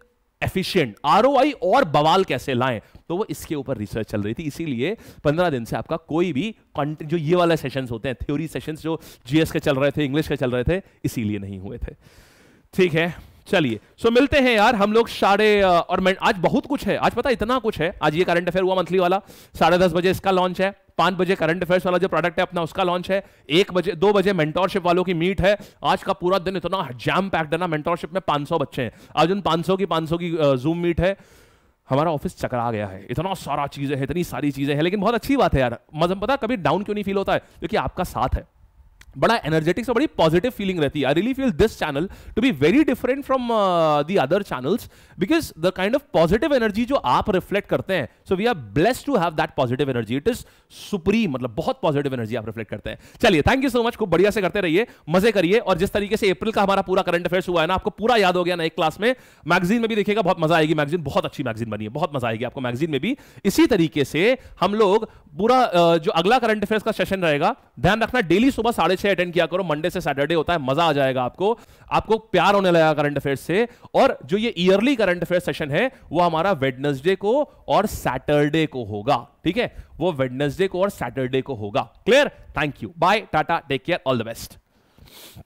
efficient आर और बवाल कैसे लाएं तो वो इसके ऊपर रिसर्च चल रही थी इसीलिए पंद्रह दिन से आपका कोई भी जो ये वाले सेशंस होते हैं थ्योरी सेशंस जो जीएस के चल रहे थे इंग्लिश के चल रहे थे इसीलिए नहीं हुए थे ठीक है चलिए सो so, मिलते हैं यार हम लोग साढ़े और मैं आज बहुत कुछ है आज पता इतना कुछ है आज ये करंट अफेयर हुआ मंथली वाला साढ़े दस बजे इसका लॉन्च है पांच बजे करंट अफेयर्स वाला जो प्रोडक्ट है अपना उसका लॉन्च है एक बजे दो बजे मेंटोरशिप वालों की मीट है आज का पूरा दिन इतना जैम पैक्ड है ना मेंटोरशिप में पांच बच्चे हैं आज उन पांच की पांच की जूम मीट है हमारा ऑफिस चकरा गया है इतना सारा चीजें है इतनी सारी चीजें हैं लेकिन बहुत अच्छी बात है यार मजम मतलब पता कभी डाउन क्यों नहीं फील होता है क्योंकि आपका साथ है बड़ा एनर्जेटिक और बड़ी पॉजिटिव फीलिंग रहती है I really feel this channel to be very different from the other channels because the kind of positive energy जो आप रिफ्लेक्ट करते हैं so we are blessed to have that positive energy it is supreme मतलब बहुत पॉजिटिव एनर्जी आप रिफ्लेक्ट करते हैं चलिए थैंक यू सो मच खूब बढ़िया से करते रहिए मजे करिए और जिस तरीके से अप्रैल का हमारा पूरा करंट अफेयर्स हुआ है ना आपको पूरा याद हो गया ना एक क्लास में मैगजीन में भी देखिएगा बहुत मजा आएगी मैगजीन बहुत अच्छी मैगजीन बनी है बहुत मजा आएगी आपको मैगजीन में भी इसी तरीके से हम लोग पूरा uh, जो अगला करंट अफेयर्स का सेशन रहेगा ध्यान रखना डेली सुबह साढ़े से अटेंड किया करो मंडे से सैटरडे होता है मजा आ जाएगा आपको आपको प्यार होने लगा करंट अफेयर से और जो ये ईयरली करंट अफेयर सेशन है वो हमारा वेडनेसडे को और सैटरडे को होगा ठीक है वो वेडनेसडे को और सैटरडे को होगा clear thank you bye tata take care all the best